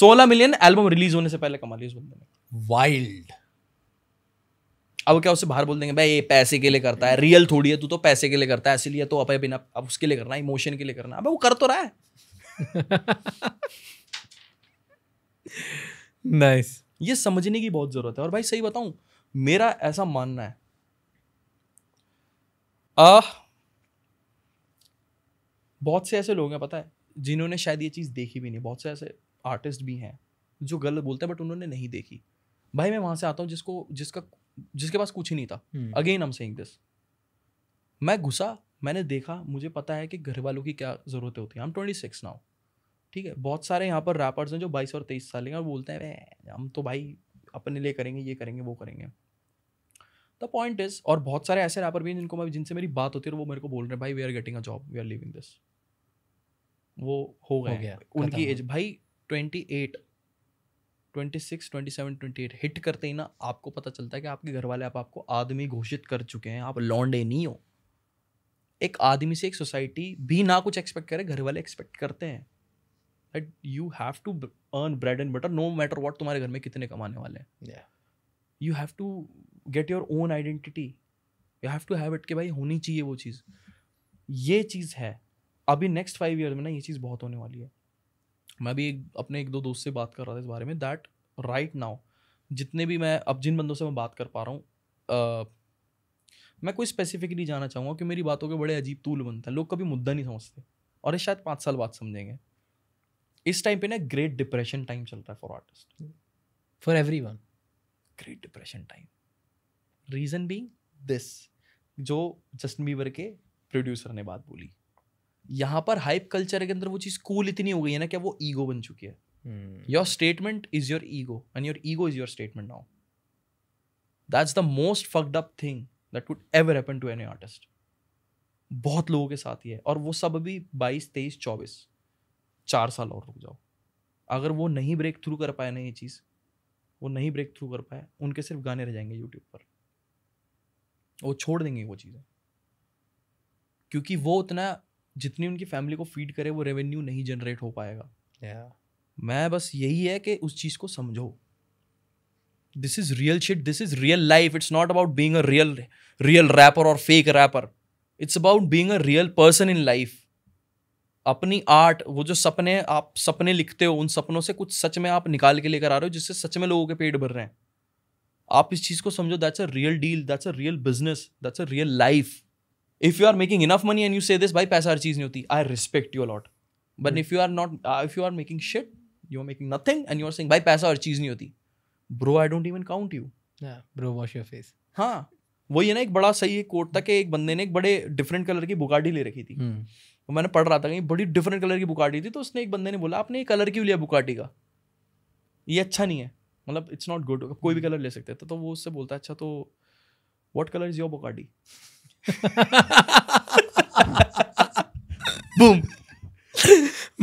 सोलह मिलियन एल्बम रिलीज होने से पहले कमा लिया उस बंदे ने वाइल्ड अब क्या उसे बाहर बोल देंगे भाई ये पैसे के लिए करता है रियल थोड़ी है तू तो पैसे के लिए करता है इसीलिए तो अपने बिना अब उसके लिए करना इमोशन के लिए करना अब वो कर तो रहा है नाइस [laughs] ये समझने की बहुत जरूरत है और भाई सही बताऊं मेरा ऐसा मानना है आ, बहुत से ऐसे लोग हैं पता है जिन्होंने शायद ये चीज़ देखी भी नहीं बहुत से ऐसे आर्टिस्ट भी हैं जो गलत बोलते हैं बट उन्होंने नहीं देखी भाई मैं वहां से आता हूँ जिसको जिसका जिसके पास कुछ ही नहीं था अगेन हम सेइंग दिस मैं घुसा मैंने देखा मुझे पता है कि घर वालों की क्या ज़रूरतें होती हैं हम ट्वेंटी सिक्स नाउ ठीक है बहुत सारे यहाँ पर रैपर्स हैं जो बाईस और तेईस साल हैं और बोलते हैं हम तो भाई अपने लिए करेंगे ये करेंगे वो करेंगे द पॉइंट इज और बहुत सारे ऐसे रैपर भी हैं जिनको मैं जिनसे मेरी बात होती है वो मेरे को बोल रहे हैं भाई we are getting a job we are living this वो हो गए हो गया उनकी एज भाई twenty eight twenty six twenty seven twenty eight hit करते ही ना आपको पता चलता है कि आपके घर वाले आप आपको आदमी घोषित कर चुके हैं आप लौंडे नहीं हो एक आदमी से एक सोसाइटी भी ना कुछ एक्सपेक्ट करे घर वाले एक्सपेक्ट करते हैं but you have to earn bread and butter no matter what तुम्हारे घर में कितने कमाने वाले हैं you have to get your own identity you have to have it कि भाई होनी चाहिए वो चीज़ ये चीज़ है अभी नेक्स्ट फाइव ईयर में ना ये चीज़ बहुत होने वाली है मैं भी एक अपने एक दो दोस्त से बात कर रहा था इस बारे में दैट राइट नाउ जितने भी मैं अब जिन बंदों से मैं बात कर पा रहा हूँ मैं कोई स्पेसिफिक नहीं जाना चाहूँगा कि मेरी बातों के बड़े अजीब तूल बनते हैं लोग कभी मुद्दा नहीं समझते और ये शायद पाँच साल बाद समझेंगे इस टाइम पे ना ग्रेट डिप्रेशन टाइम चल रहा है for artist for every one great depression time reason being this जो जस्टिन बीवर के प्रोड्यूसर ने बात बोली यहाँ पर हाइप कल्चर के अंदर वो चीज़ कूल इतनी हो गई है ना कि वो ईगो बन चुकी है your statement is your ego and your ego is your statement now that's the most fucked up thing that would ever happen to any artist बहुत लोगों के साथ ही है और वो सब अभी बाईस तेईस चौबीस चार साल और रुक जाओ अगर वो नहीं ब्रेक थ्रू कर पाए ना ये चीज़ वो नहीं ब्रेक थ्रू कर पाए उनके सिर्फ गाने रह जाएंगे यूट्यूब पर वो छोड़ देंगे वो चीज़ें क्योंकि वो उतना जितनी उनकी फैमिली को फीड करे वो रेवेन्यू नहीं जनरेट हो पाएगा yeah. मैं बस यही है कि उस चीज़ को समझो this is real shit this is real life it's not about being real real rapper और fake rapper it's about being a real person in life अपनी आर्ट वो जो सपने आप सपने लिखते हो उन सपनों से कुछ सच में आप निकाल के लेकर आ रहे हो जिससे सच में लोगों के पेट भर रहे हैं आप इस चीज़ को समझो that's a real deal that's a real business that's a real life if you are making enough money and you say this भाई पैसा हर चीज़ नहीं होती I respect you lot but if you are not if you are making shit you are making nothing and you are sing भाई पैसा हर चीज़ नहीं होती bro I don't even count you bro wash your face हाँ वही है ना एक बड़ा सही कोट था कि एक बंदे ने एक बड़े डिफरेंट कलर की बुकाडी ले रखी थी hmm. तो मैंने पढ़ रहा था कि बड़ी डिफरेंट कलर की बुकाडी थी तो उसने एक बंदे ने बोला आपने ये कलर क्यों लिया बुकाटी का ये अच्छा नहीं है मतलब इट्स नॉट गुड कोई भी कलर hmm. ले सकते थे तो, तो वो उससे बोलता है अच्छा तो what colour is your Bugatti boom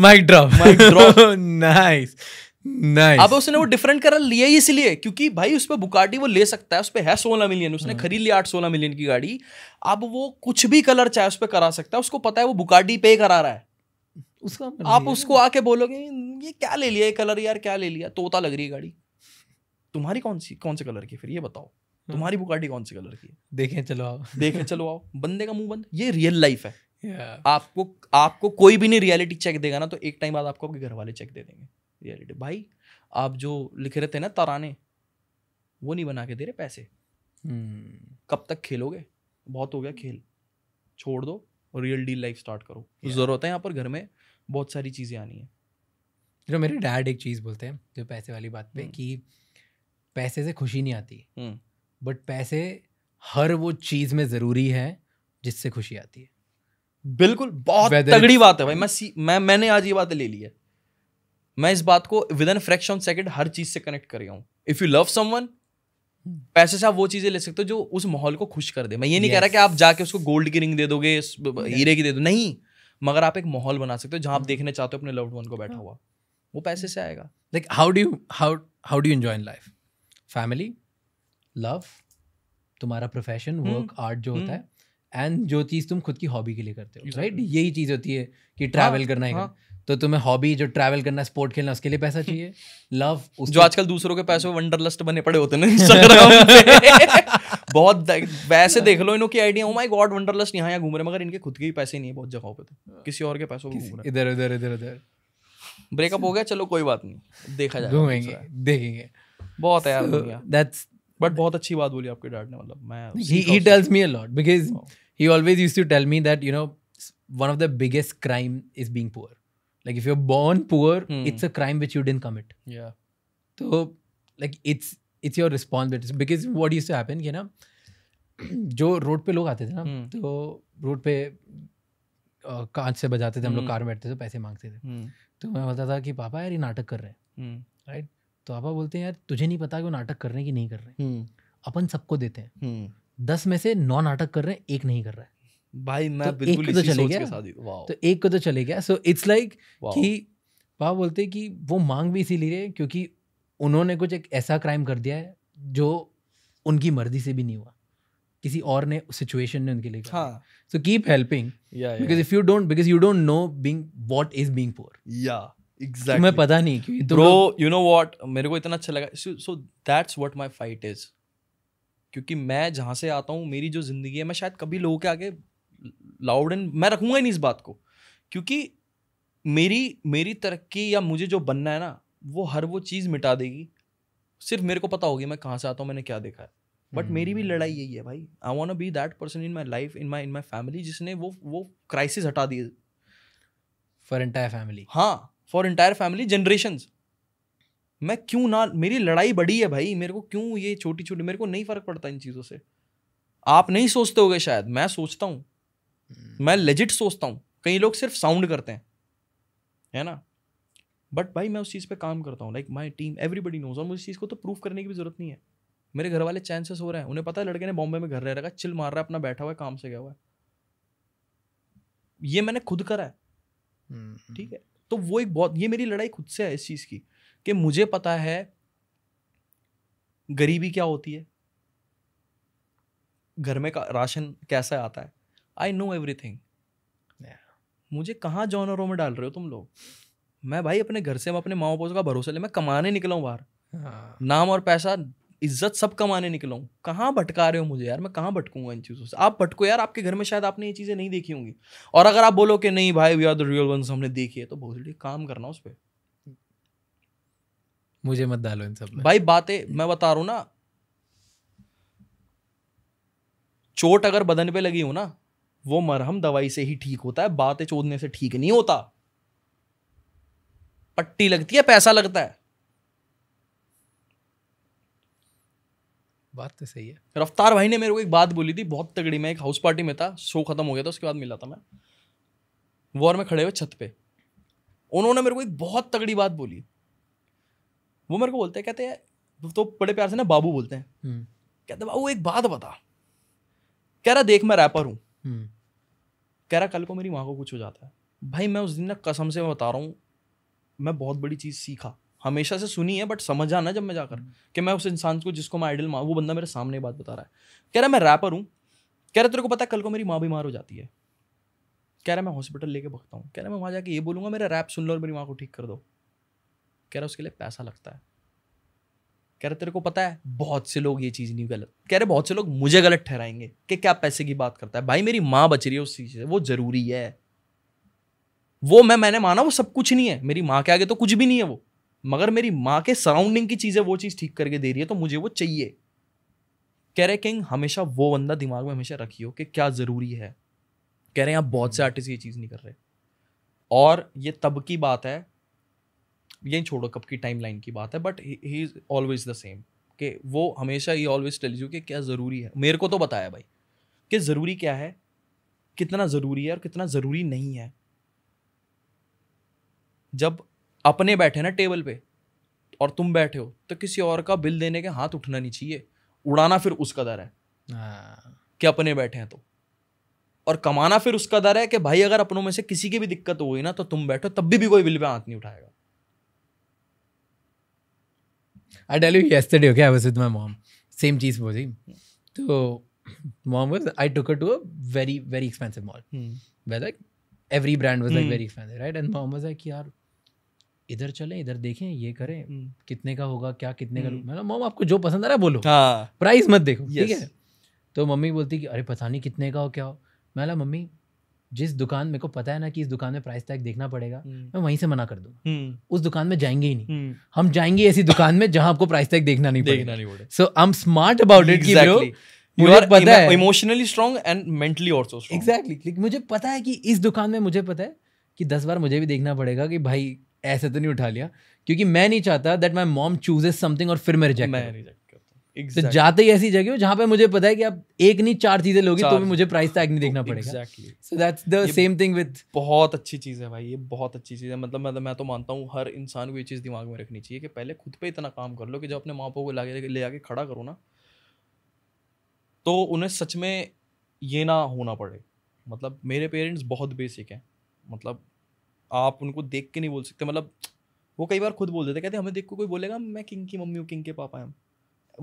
mic drop mic drop nice nice अब उसने वो डिफरेंट कलर लिया ही इसलिए क्योंकि भाई उस पर बुकाटी वो ले सकता है उस पर है सोलह मिलियन उसने हम्म। खरीद लिया आठ सोलह मिलियन की गाड़ी अब वो कुछ भी कलर चाहे उस पर करा सकता है उसको पता है वो बुकाटी पे करा रहा है उसका मतलब आप उसको आके बोलोगे ये क्या ले लिया ये कलर यार क्या ले लिया तोता लग रही है गाड़ी तुम्हारी कौन सी कौन से कलर की फिर ये बताओ हम्म। तुम्हारी बुकाटी कौन सी कलर की है देखें चलो आओ [laughs] देखें चलो आओ बंदे का मुंह बंद ये रियल लाइफ है yeah. आपको आपको कोई भी नहीं रियलिटी चेक देगा ना तो एक टाइम बाद आपको आपके घर वाले चेक दे देंगे रियलिटी भाई आप जो लिख रहे थे ना ताराने वो नहीं बना के दे रहे पैसे hmm. कब तक खेलोगे बहुत हो गया खेल छोड़ दो रियल डील लाइफ स्टार्ट करो yeah. ज़रूरत है यहाँ पर घर में बहुत सारी चीज़ें आनी है जो मेरे डैड एक चीज़ बोलते हैं जो पैसे वाली बात पे हम्म। कि पैसे से खुशी नहीं आती बट पैसे हर वो चीज़ में ज़रूरी है जिससे खुशी आती है बिल्कुल बहुत तगड़ी बात है भाई मैं सी, मैं मैंने आज ये बात ले ली है मैं इस बात को विद इन फ्रैक्शन सेकंड हर चीज़ से कनेक्ट कर गया हूँ इफ़ यू लव समवन पैसे से आप वो चीज़ें ले सकते हो जो उस माहौल को खुश कर दे मैं ये नहीं yes. कह रहा कि आप जाके उसको गोल्ड की रिंग दे दोगे हीरे की दे दो नहीं मगर आप एक माहौल बना सकते हो जहाँ आप hmm. देखने चाहते हो अपने लव्ड वन को बैठा हाँ। हुआ वो पैसे से आएगा like how do how how do enjoy in life family love तुम्हारा प्रोफेशन वर्क आर्ट जो होता हम्म। है एंड जो चीज़ तुम खुद की हॉबी के लिए करते हो राइट exactly. right? यही चीज़ होती है कि ट्रैवल हाँ, करना है हाँ। तो तुम्हें हॉबी जो ट्रैवल करना स्पोर्ट खेलना उसके लिए पैसा चाहिए लव [laughs] जो आजकल दूसरों के पैसे वंडरलस्ट बने पड़े होते हैं [laughs] [laughs] बहुत वैसे देख लो इनकी आइडिया हो माय गॉड वंडरलस्ट यहाँ यहाँ घूम रहे मगर इनके खुद के ही पैसे नहीं है बहुत जगहों पे तो। हाँ। किसी और के पैसों घूम रहे इधर उधर इधर उधर ब्रेकअप हो गया चलो कोई बात नहीं देखा जाएगा घूमेंगे देखेंगे बहुत है यार दैट्स बट बहुत अच्छी बात बोली आपके डैड ने मतलब मैं he he tells me a lot because he always use to tell me that you know one of the biggest crime is being poor like if you are born poor it's a crime which you didn't commit या तो like it's it's your responsibility because what use to happen कि ना जो road पे लोग आते थे ना hmm. तो रोड पे कांच से बजाते थे हम लोग hmm. कार में बैठते थे तो पैसे मांगते थे hmm. तो मैं बोलता था कि पापा यार ये नाटक कर रहे हैं राइट hmm. तो आपा बोलते हैं यार तुझे नहीं पता कि वो नाटक कर रहे हैं कि नहीं कर रहे हम्म। अपन सबको देते हैं हम्म। दस में से नौ नाटक कर रहे हैं एक नहीं कर रहा है भाई मैं तो बिल्कुल तो चले गया तो एक को तो चले गया सो इट्स लाइक कि पापा बोलते हैं कि वो मांग भी इसीलिए क्योंकि उन्होंने कुछ एक ऐसा क्राइम कर दिया है जो उनकी मर्जी से भी नहीं हुआ किसी और ने सिचुएशन ने उनके लिए हाँ so keep helping because if you don't because you don't know being what is being poor या exactly. मैं पता नहीं क्यों ब्रो यू नो व्हाट मेरे को इतना अच्छा लगा so that's what my fight is क्योंकि मैं जहाँ से आता हूँ मेरी जो जिंदगी है मैं शायद कभी लोगों के आगे लाउड एंड मैं रखूंगा ही नहीं इस बात को क्योंकि मेरी मेरी तरक्की या मुझे जो बनना है ना वो हर वो चीज़ मिटा देगी सिर्फ मेरे को पता होगी मैं कहाँ से आता हूँ मैंने क्या देखा है बट hmm. मेरी भी लड़ाई यही है भाई I want be that person in my life in my in my family जिसने वो वो क्राइसिस हटा दिए फॉर एंटायर फैमिली हाँ फॉर इंटायर फैमिली जनरेशन मैं क्यों ना मेरी लड़ाई बड़ी है भाई मेरे को क्यों ये छोटी छोटी मेरे को नहीं फ़र्क पड़ता इन चीज़ों से आप नहीं सोचते हो शायद मैं सोचता हूँ hmm. मैं लेजिट सोचता हूँ कई लोग सिर्फ साउंड करते हैं है ना बट भाई मैं उस चीज़ पे काम करता हूँ like my team everybody knows और मुझे इस चीज़ को तो प्रूफ करने की भी जरूरत नहीं है मेरे घर वाले चांसेस हो रहे हैं उन्हें पता है लड़के ने बॉम्बे में घर रह रखा चिल मार रहा है अपना बैठा हुआ है काम से गया हुआ है ये मैंने खुद करा है hmm. ठीक है तो वो एक बहुत ये मेरी लड़ाई खुद से है इस चीज़ की कि मुझे पता है गरीबी क्या होती है घर में का राशन कैसा आता है आई नो एवरी थिंग मुझे कहाँ जॉनरों में डाल रहे हो तुम लोग मैं भाई अपने घर से मैं अपने माओ पोस का भरोसा ले मैं कमाने निकला हूँ बाहर हाँ। नाम और पैसा इज्जत सब कमाने निकला हूँ कहाँ भटका रहे हो मुझे यार मैं कहाँ भटकूंगा इन चीज़ों से आप भटको यार आपके घर में शायद आपने ये चीज़ें नहीं देखी होंगी और अगर आप बोलो कि नहीं भाई we are the real ones हमने देखी है तो जल्दी काम करना उस पर मुझे मत डालो इन सब भाई बातें मैं बता रहा हूँ ना चोट अगर बदन पे लगी हो ना वो मरहम दवाई से ही ठीक होता है बातें चोदने से ठीक नहीं होता पट्टी लगती है पैसा लगता है बात तो सही है रफ्तार भाई ने मेरे को एक बात बोली थी बहुत तगड़ी मैं एक हाउस पार्टी में था शो खत्म हो गया था उसके बाद मिला था मैं वॉर में खड़े हुए छत पे उन्होंने मेरे को एक बहुत तगड़ी बात बोली वो मेरे को बोलते हैं कहते हैं तो बड़े प्यार से ना बाबू बोलते हैं हम्म। कहते बाबू एक बात बता कह रहा देख मैं रैपर हूँ हम्म। कह रहा कल को मेरी माँ को कुछ हो जाता है भाई मैं उस दिन ना कसम से बता रहा हूँ मैं बहुत बड़ी चीज़ सीखा हमेशा से सुनी है बट समझ ना जब मैं जाकर हम्म। कि मैं उस इंसान को जिसको मैं आइडल माँ वो बंदा मेरे सामने बात बता रहा है कह रहा मैं रैपर हूँ कह रहा तेरे को पता है कल को मेरी माँ बीमार हो जाती है कह रहा मैं हॉस्पिटल लेके भगता हूँ कह रहा मैं वहाँ जाके ये बोलूँगा मेरा रैप सुन लो और मेरी माँ को ठीक कर दो कह रहा उसके लिए पैसा लगता है कह रहे तेरे को पता है बहुत से लोग ये चीज़ नहीं गलत कह रहे बहुत से लोग मुझे गलत ठहराएंगे कि क्या पैसे की बात करता है भाई मेरी माँ बच रही है उस चीज़ से वो ज़रूरी है वो मैं मैंने माना वो सब कुछ नहीं है मेरी माँ के आगे तो कुछ भी नहीं है वो मगर मेरी माँ के सराउंडिंग की चीज़ें वो चीज़ ठीक करके दे रही है तो मुझे वो चाहिए कह रहे किंग हमेशा वो बंदा दिमाग में हमेशा रखियो कि क्या ज़रूरी है कह रहे हैं आप बहुत से आर्टिस्ट ये चीज़ नहीं कर रहे और ये तब की बात है यही छोड़ो कब की टाइम लाइन की बात है but he is always the same कि वो हमेशा ही ऑलवेज टेल यू कि क्या ज़रूरी है मेरे को तो बताया भाई कि ज़रूरी क्या है कितना ज़रूरी है और कितना ज़रूरी नहीं है जब अपने बैठे ना टेबल पे और तुम बैठे हो तो किसी और का बिल देने के हाथ उठना नहीं चाहिए उड़ाना फिर उसका दर है हाँ। कि अपने बैठे हैं तो और कमाना फिर उसका दर है कि भाई अगर अपनों में से किसी की भी दिक्कत हो गई ना तो तुम बैठो तब भी, भी कोई बिल पे हाथ नहीं उठाएगा I tell you yesterday okay I was with my mom same चीज बोली तो mom was I took her to a very very expensive mall where like every brand was like very expensive right and mom was like यार इधर चले इधर देखें ये करें कितने का होगा क्या कितने का मैं हम्म। मोम मतलब, आपको जो पसंद आ रहा है बोलो हाँ प्राइस मत देखो ठीक है तो मम्मी बोलती कि अरे पता नहीं कितने का हो क्या हो मैं ला मम्मी जिस दुकान मेरे को पता है ना कि इस दुकान में प्राइस टैग देखना पड़ेगा हम्म। मैं वहीं से मना कर दूँ हम्म। उस दुकान में जाएंगे ही नहीं हम जाएंगे ऐसी दुकान में जहां आपको प्राइस टैग देखना नहीं देखना नहीं पड़ेगा so I am smart about it emotionally strong and mentally also exactly मुझे पता है कि इस दुकान में मुझे पता है कि दस बार मुझे भी देखना पड़ेगा कि भाई ऐसे तो नहीं उठा लिया क्योंकि मैं नहीं चाहता that my mom chooses something और फिर मैं रिजेक्ट मैं रिजेक्ट exactly. तो जाते ही ऐसी जगह जहाँ पे मुझे पता है कि आप एक नहीं चार चीजें लोगे तो भी मुझे प्राइस टैग नहीं तो देखना पड़ेगा so that's the same thing with बहुत अच्छी चीज़ है भाई ये बहुत अच्छी चीज़ है मतलब मतलब मैं तो मानता हूँ हर इंसान को ये चीज़ दिमाग में रखनी चाहिए कि पहले खुद पे इतना काम कर लो कि जब अपने माँ बाप को ला ले आके खड़ा करो ना तो उन्हें सच में ये ना होना पड़े मतलब मेरे पेरेंट्स बहुत बेसिक हैं मतलब आप उनको देख के नहीं बोल सकते मतलब वो कई बार खुद बोल देते कहते हमें देख को कोई बोलेगा मैं किंग की मम्मी हूँ किंग के पापा हम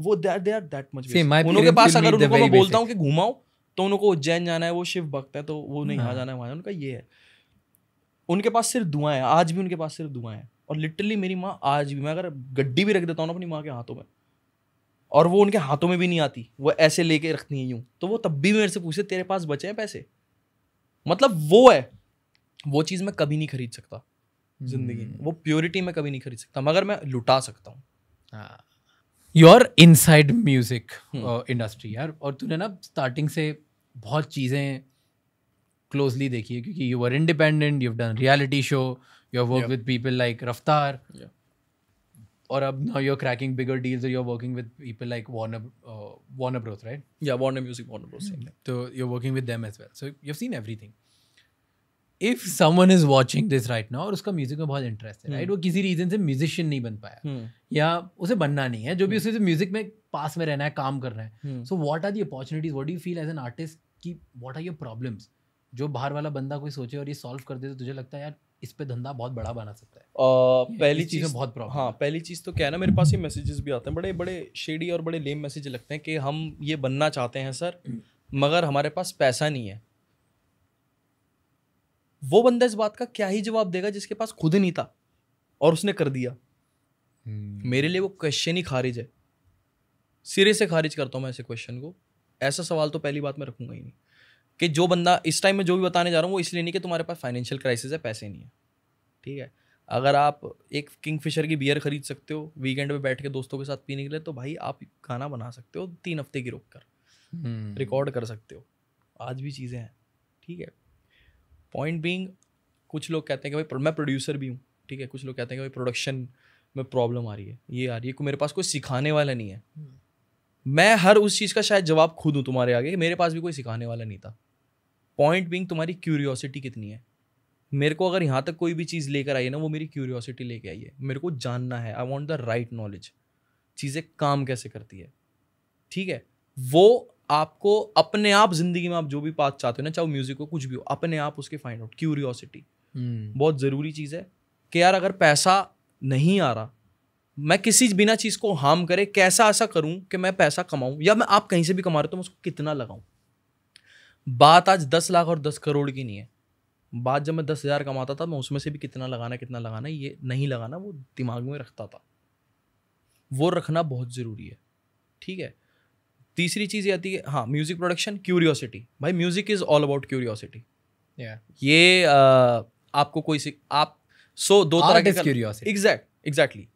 वो देर देर दैट मच उनके पास अगर उनको मैं बोलता हूँ कि घुमाओ तो उनको उज्जैन जाना है वो शिव भक्त है तो वो नहीं यहाँ हाँ जाना है वहाँ उनका ये है उनके पास सिर्फ दुआएं हैं आज भी उनके पास सिर्फ दुआएं हैं और लिटरली मेरी माँ आज भी मैं अगर गड्डी भी रख देता हूँ ना अपनी माँ के हाथों में और वो उनके हाथों में भी नहीं आती वो ऐसे लेके रखती है यूं तो वो तब भी मेरे से पूछे तेरे पास बचे हैं पैसे मतलब वो है वो चीज़ मैं कभी नहीं खरीद सकता जिंदगी में वो प्योरिटी hmm. मैं कभी नहीं खरीद सकता मगर मैं लुटा सकता हूँ your inside music industry यार और तूने ना स्टार्टिंग से बहुत चीज़ें क्लोजली देखी है क्योंकि you are independent you done reality show you are work with people like Raftaar और अब now you are cracking bigger deals you are working with people like Warner Warner Bros right या Warner Music Warner Bros तो you are working with them as well so you have seen everything if someone is watching this right ना और उसका music में बहुत interest है right हम्म। वो किसी रीजन से म्यूजिशियन नहीं बन पाया हम्म। या उसे बनना नहीं है जो भी हम्म। उसे म्यूजिक में पास में रहना है काम करना है so what are the opportunities what you feel as an artist की वॉट आर योर प्रॉब्लम्स जो बाहर वाला बंदा कोई सोचे और ये सॉल्व कर दे तो तुझे लगता है यार इस पे धंधा बहुत बड़ा बना सकता है आ, पहली चीज़ बहुत प्रॉब्लम हाँ पहली चीज़ तो क्या है ना मेरे पास ये मैसेजेस भी आते हैं बड़े बड़े शेडी और बड़े लेम मैसेज लगते हैं कि हम ये बनना चाहते हैं सर मगर हमारे पास पैसा नहीं है वो बंदा इस बात का क्या ही जवाब देगा जिसके पास खुद नहीं था और उसने कर दिया hmm. मेरे लिए वो क्वेश्चन ही खारिज है सिरे से खारिज करता हूँ मैं ऐसे क्वेश्चन को ऐसा सवाल तो पहली बात मैं रखूँगा ही नहीं कि जो बंदा इस टाइम में जो भी बताने जा रहा हूँ वो इसलिए नहीं कि तुम्हारे पास फाइनेंशियल क्राइसिस है पैसे नहीं है ठीक है अगर आप एक किंग फिशर की बियर खरीद सकते हो वीकेंड पे बैठ के दोस्तों के साथ पीने के लिए तो भाई आप खाना बना सकते हो तीन हफ्ते की रोक कर रिकॉर्ड हम्म। कर सकते हो आज भी चीज़ें हैं ठीक है पॉइंट बींग कुछ लोग कहते हैं कि भाई मैं प्रोड्यूसर भी हूँ ठीक है कुछ लोग कहते हैं कि भाई प्रोडक्शन में प्रॉब्लम आ रही है ये आ रही है कि मेरे पास कोई सिखाने वाला नहीं है हम्म। मैं हर उस चीज़ का शायद जवाब खुद हूँ तुम्हारे आगे मेरे पास भी कोई सिखाने वाला नहीं था पॉइंट बींग तुम्हारी क्यूरियोसिटी कितनी है मेरे को अगर यहाँ तक कोई भी चीज़ लेकर आई है ना वो मेरी क्यूरियोसिटी लेके आई है मेरे को जानना है I want the right knowledge चीज़ें काम कैसे करती है ठीक है वो आपको अपने आप जिंदगी में आप जो भी बात चाहते हो ना चाहे म्यूजिक हो कुछ भी हो अपने आप उसके फाइंड आउट क्यूरियोसिटी बहुत ज़रूरी चीज़ है कि यार अगर पैसा नहीं आ रहा मैं किसी बिना चीज़ को हार्म करे कैसा ऐसा करूं कि मैं पैसा कमाऊं या मैं आप कहीं से भी कमा रहे हो तो मैं उसको कितना लगाऊं बात आज दस लाख और दस करोड़ की नहीं है बात जब मैं दस हज़ार कमाता था मैं उसमें से भी कितना लगाना कितना लगाना ये नहीं लगाना वो दिमाग में रखता था वो रखना बहुत ज़रूरी है ठीक है तीसरी चीज़ ये आती है हाँ म्यूज़िक प्रोडक्शन क्यूरियोसिटी भाई music is all about curiosity ये uh, आपको कोई आप सो so, दो तरह के क्यूरियोसिटी एग्जैक्ट एग्जैक्टली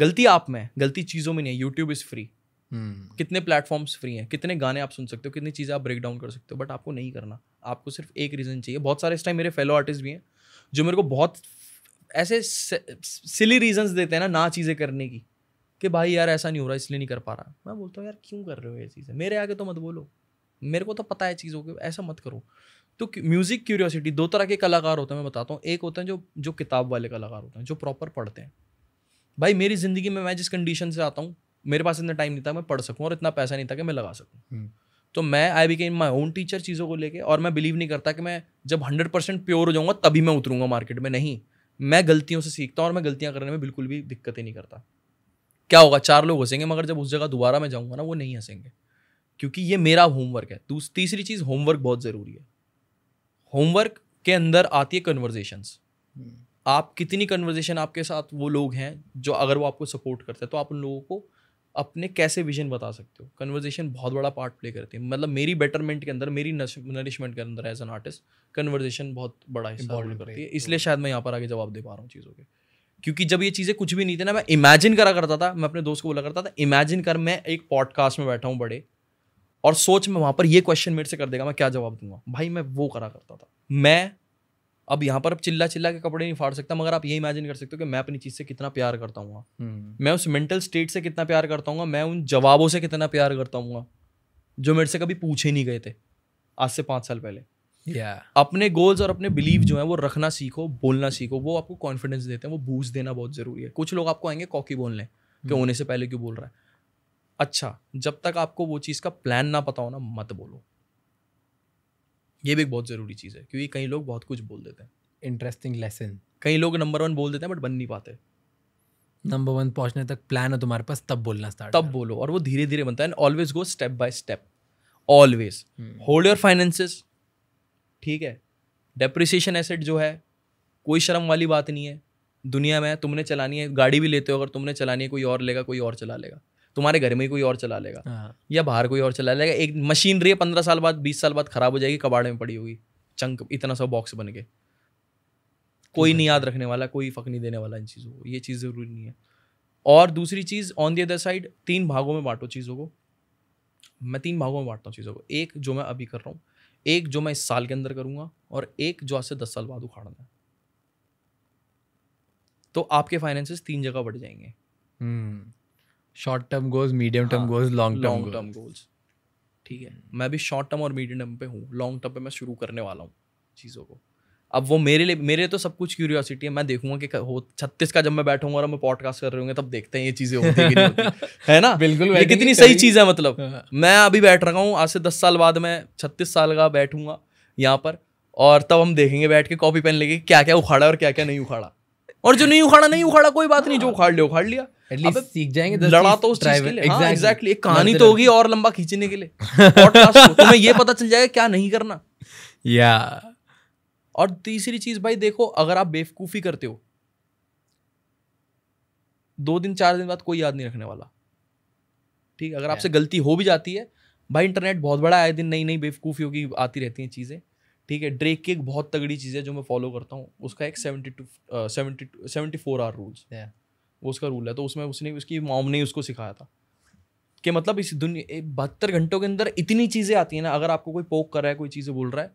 गलती आप में गलती चीज़ों में नहीं है यूट्यूब इज़ फ्री Hmm. कितने प्लेटफॉर्म्स फ्री हैं कितने गाने आप सुन सकते हो कितनी चीज़ें आप ब्रेक डाउन कर सकते हो बट आपको नहीं करना आपको सिर्फ एक रीज़न चाहिए बहुत सारे इस टाइम मेरे फेलो आर्टिस्ट भी हैं जो मेरे को बहुत ऐसे सिली रीजंस देते हैं ना ना चीज़ें करने की कि भाई यार ऐसा नहीं हो रहा इसलिए नहीं कर पा रहा मैं बोलता हूँ यार क्यों कर रहे हो ये चीज़ें मेरे आगे तो मत बोलो मेरे को तो पता है चीज़ों के ऐसा मत करो तो म्यूज़िक क्यूरियोसिटी दो तरह के कलाकार होते हैं मैं बताता हूँ एक होते हैं जो जो किताब वाले कलाकार होते हैं जो प्रॉपर पढ़ते हैं भाई मेरी ज़िंदगी में मैं जिस कंडीशन से आता हूँ मेरे पास इतना टाइम नहीं था मैं पढ़ सकूँ और इतना पैसा नहीं था कि मैं लगा सकूँ हम्म। तो मैं आई बी के माई ओन टीचर चीज़ों को लेके और मैं बिलीव नहीं करता कि मैं जब हंड्रेड परसेंट प्योर हो जाऊँगा तभी मैं उतरूँगा मार्केट में नहीं मैं गलतियों से सीखता हूँ और मैं गलतियाँ करने में बिल्कुल भी दिक्कतें नहीं करता क्या होगा चार लोग हंसेंगे मगर जब उस जगह दोबारा मैं जाऊँगा ना वो नहीं हंसेंगे क्योंकि ये मेरा होमवर्क है तीसरी चीज़ होमवर्क बहुत ज़रूरी है होमवर्क के अंदर आती है कन्वर्जेशंस हम्म। आप कितनी कन्वर्जेशन आपके साथ वो लोग हैं जो अगर वो आपको सपोर्ट करते हैं तो आप उन लोगों को अपने कैसे विजन बता सकते हो कन्वर्जेशन बहुत बड़ा पार्ट प्ले करती है मतलब मेरी बेटरमेंट के अंदर मेरी नरिशमेंट के अंदर एज एन आर्टिस्ट कन्वर्जेशन बहुत बड़ा हिस्सा करती है इसलिए शायद मैं यहाँ पर आगे जवाब दे पा रहा हूँ चीज़ों के क्योंकि जब ये चीज़ें कुछ भी नहीं थी ना मैं इमेजिन करा करता था मैं अपने दोस्त को बोला करता था इमेजिन कर मैं एक पॉडकास्ट में बैठा हूँ बड़े और सोच मैं वहाँ पर ये क्वेश्चन मेरे से कर देगा मैं क्या जवाब दूंगा भाई मैं वो करा करता था मैं अब यहाँ पर अब चिल्ला चिल्ला के कपड़े नहीं फाड़ सकता मगर आप ये इमेजिन कर सकते हो कि मैं अपनी चीज़ से कितना प्यार करता हूँ हम्म। मैं उस मेंटल स्टेट से कितना प्यार करता हूँ मैं उन जवाबों से कितना प्यार करता हूँ जो मेरे से कभी पूछे नहीं गए थे आज से पाँच साल पहले अपने गोल्स और अपने बिलीव जो है वो रखना सीखो बोलना सीखो वो आपको कॉन्फिडेंस देते हैं वो बूज देना बहुत ज़रूरी है कुछ लोग आपको आएंगे कॉकी बोलने कि hmm. होने से पहले क्यों बोल रहा है अच्छा जब तक आपको वो चीज़ का प्लान ना पता हो ना मत बोलो ये भी एक बहुत ज़रूरी चीज़ है क्योंकि कई लोग बहुत कुछ बोल देते हैं इंटरेस्टिंग लेसन कई लोग नंबर वन बोल देते हैं बट बन नहीं पाते नंबर वन पहुंचने तक प्लान है तुम्हारे पास तब बोलना स्टार्ट तब बोलो और वो धीरे धीरे बनता है and always go step by step always hold your finances ठीक है डेप्रिसिएशन एसेट जो है कोई शर्म वाली बात नहीं है दुनिया में तुमने चलानी है गाड़ी भी लेते हो अगर तुमने चलानी है कोई और लेगा कोई और चला लेगा तुम्हारे घर में ही कोई और चला लेगा हाँ। या बाहर कोई और चला लेगा एक मशीनरी है पंद्रह साल बाद बीस साल बाद खराब हो जाएगी कबाड़े में पड़ी होगी चंक इतना सा बॉक्स बन के कोई नहीं याद रखने वाला कोई फक नहीं देने वाला इन चीज़ों को ये चीज़ ज़रूरी नहीं है और दूसरी चीज़ ऑन दी अदर साइड तीन भागों में बांटो चीज़ों को मैं तीन भागों में बांटता हूँ चीज़ों को एक जो मैं अभी कर रहा हूँ एक जो मैं इस साल के अंदर करूंगा और एक जो आज से दस साल बाद उखाड़ना है तो आपके फाइनेंसेस तीन जगह बढ़ जाएंगे short term goals medium term goals long long term goals ठीक है मैं भी शॉर्ट टर्म और मीडियम टर्म पे हूँ लॉन्ग टर्म पे मैं शुरू करने वाला हूँ चीज़ों को अब वो मेरे लिए मेरे तो सब कुछ क्यूरियोसिटी है मैं देखूंगा कि हो छत्तीस का जब मैं बैठूंगा और मैं पॉडकास्ट कर रहे होंगे तब देखते हैं ये चीजें होती है, होती [laughs] है ना बिल्कुल ये कितनी सही चीज है मतलब हाँ। मैं अभी बैठ रहा हूँ आज से दस साल बाद मैं छत्तीस साल का बैठूंगा यहाँ पर और तब हम देखेंगे बैठ के कॉपी पेन लेके क्या क्या उखाड़ा और क्या क्या नहीं उखाड़ा और जो नहीं उखाड़ा नहीं उखाड़ा कोई बात नहीं जो उखाड़ लिया उखाड़ लिया सीख जाएंगे लड़ा तो उस चीज के लिए हाँ, एग्जैक्टली एक कहानी तो होगी और लंबा खींचने के लिए [laughs] तुम्हें ये पता चल जाएगा क्या नहीं करना या और तीसरी चीज़ भाई देखो अगर आप बेवकूफ़ी करते हो दो दिन चार दिन बाद कोई याद नहीं रखने वाला ठीक अगर आपसे गलती हो भी जाती है भाई इंटरनेट बहुत बड़ा आए दिन नई नई बेवकूफ़ियों की आती रहती हैं चीज़ें ठीक है ड्रेक की एक बहुत तगड़ी चीज़ है जो मैं फॉलो करता हूँ उसका एक seventy two seventy two seventy four are rules वो उसका रूल है तो उसमें उसने उसकी मॉम ने उसको सिखाया था कि मतलब इस दुनिया बहत्तर घंटों के अंदर इतनी चीज़ें आती हैं ना अगर आपको कोई पोक कर रहा है कोई चीज़ें बोल रहा है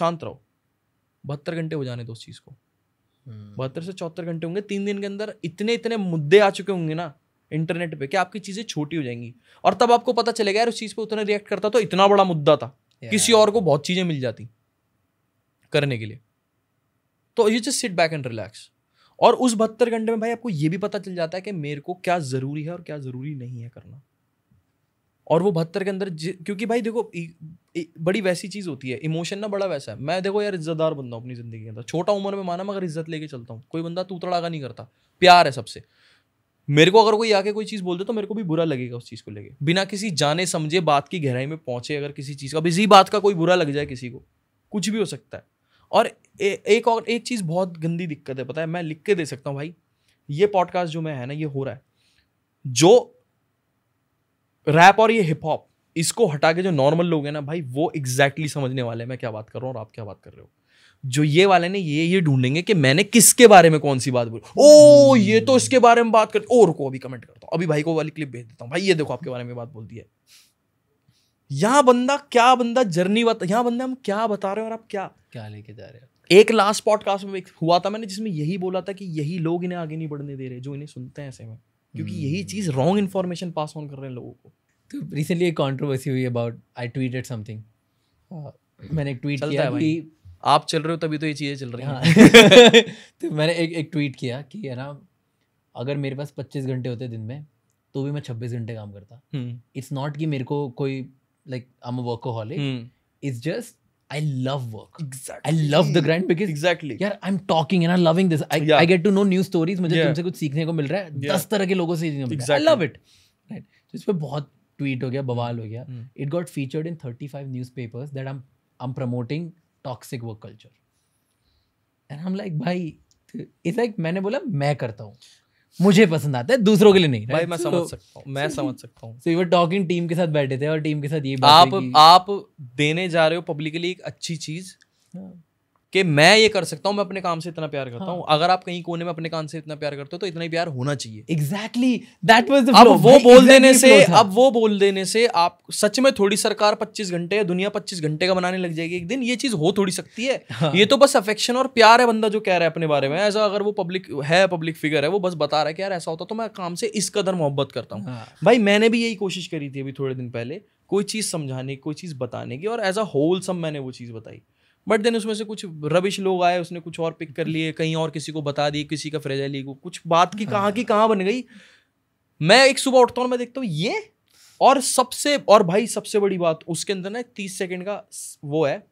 शांत रहो बहत्तर घंटे हो जाने दो उस चीज़ को हम्म। बहत्तर से चौहत्तर घंटे होंगे तीन दिन के अंदर इतने इतने मुद्दे आ चुके होंगे ना इंटरनेट पे कि आपकी चीज़ें छोटी हो जाएंगी और तब आपको पता चलेगा यार उस चीज़ पे उतने रिएक्ट करता तो इतना बड़ा मुद्दा था किसी और को बहुत चीज़ें मिल जाती करने के लिए तो you just sit back and relax और उस बहत्तर घंटे में भाई आपको ये भी पता चल जाता है कि मेरे को क्या ज़रूरी है और क्या ज़रूरी नहीं है करना और वो बहत्तर के अंदर क्योंकि भाई देखो बड़ी वैसी चीज़ होती है इमोशन ना बड़ा वैसा है मैं देखो यार इज्जतदार बंदा हूँ अपनी ज़िंदगी के अंदर छोटा उम्र में माना मगर इज्जत लेके चलता हूँ कोई बंदा तू तड़ागा नहीं करता प्यार है सबसे मेरे को अगर कोई आके कोई चीज़ बोल दे तो मेरे को भी बुरा लगेगा उस चीज़ को लेके बिना किसी जाने समझे बात की गहराई में पहुंचे अगर किसी चीज़ का अब इसी बात का कोई बुरा लग जाए किसी को कुछ भी हो सकता है और ए, एक और एक चीज़ बहुत गंदी दिक्कत है पता है मैं लिख के दे सकता हूँ भाई ये पॉडकास्ट जो मैं है ना ये हो रहा है जो रैप और ये हिप हॉप इसको हटा के जो नॉर्मल लोग हैं ना भाई वो एग्जैक्टली exactly समझने वाले हैं मैं क्या बात कर रहा हूँ और आप क्या बात कर रहे हो जो ये वाले ने ये ये ढूंढेंगे कि मैंने किसके बारे में कौन सी बात बोली ओ ये तो इसके बारे में बात कर ओ रुको अभी कमेंट करता हूँ अभी भाई को वाली क्लिप भेज देता हूँ भाई ये देखो आपके बारे में बात बोलती है यहाँ बंदा क्या बंदा जर्नी बता यहाँ बंदा हम क्या बता रहे हो और आप क्या क्या लेके जा रहे हो एक लास्ट पॉडकास्ट में हुआ था मैंने जिसमें यही बोला था कि यही लोग इन्हें आगे नहीं बढ़ने दे रहे जो इन्हें सुनते हैं ऐसे में क्योंकि हम्म। यही चीज़ रॉन्ग इन्फॉर्मेशन पास ऑन कर रहे हैं लोगों को तो रिसेंटली एक कॉन्ट्रोवर्सी हुई अबाउट आई ट्वीटेड समथिंग मैंने एक ट्वीट किया कि आप चल रहे हो तभी तो ये चीज़ें चल रही हैं हाँ। [laughs] तो मैंने एक एक ट्वीट किया कि है ना अगर मेरे पास पच्चीस घंटे होते दिन में तो भी मैं छब्बीस घंटे काम करता इट्स हम्म। नॉट कि मेरे को कोई like I am workaholic it's just I love work. Exactly. I love the grind because exactly. Yeah, I'm talking and I'm loving this. I yeah. I get to know new stories. मुझे तुमसे कुछ सीखने को मिल रहा है. दस तरह के लोगों से सीखने को मिल रहा है. I love it. Right. तो इसपे बहुत ट्वीट हो गया बवाल हो गया it got featured in thirty five newspapers that um I am promoting toxic work culture and हम लाइक भाई इस तो लाइक मैंने बोला मैं करता हूँ मुझे पसंद आता है दूसरों के लिए नहीं भाई मैं समझ सकता हूँ मैं समझ सकता हूँ सो यू टॉकिंग टीम के साथ बैठे थे और टीम के साथ ये आप आप देने जा रहे हो पब्लिकली एक अच्छी चीज हाँ। कि मैं ये कर सकता हूँ मैं अपने काम से इतना प्यार करता हूँ हाँ। अगर आप कहीं कोने में अपने काम से इतना प्यार करते हो तो इतना ही प्यार होना चाहिए एग्जैक्टली दैट वॉज अब वो बोल देने से अब वो बोल देने से आप सच में थोड़ी सरकार पच्चीस घंटे दुनिया पच्चीस घंटे का बनाने लग जाएगी एक दिन ये चीज हो थोड़ी सकती है हाँ। ये तो बस अफेक्शन और प्यार है बंदा जो कह रहा है अपने बारे में एज अगर वो पब्लिक है पब्लिक फिगर है वो बस बता रहा है कि यार ऐसा होता तो मैं काम से इस कदर मोहब्बत करता हूँ हाँ। भाई मैंने भी यही कोशिश करी थी अभी थोड़े दिन पहले कोई चीज़ समझाने की कोई चीज़ बताने की और एज अ होल सम मैंने वो चीज़ बताई बट देन उसमें से कुछ रविश लोग आए उसने कुछ और पिक कर लिए कहीं और किसी को बता दिए किसी का फ्रेजा ली कुछ बात की कहाँ की कहाँ बन गई मैं एक सुबह उठता हूँ मैं देखता हूँ ये और सबसे और भाई सबसे बड़ी बात उसके अंदर ना तीस सेकेंड का वो है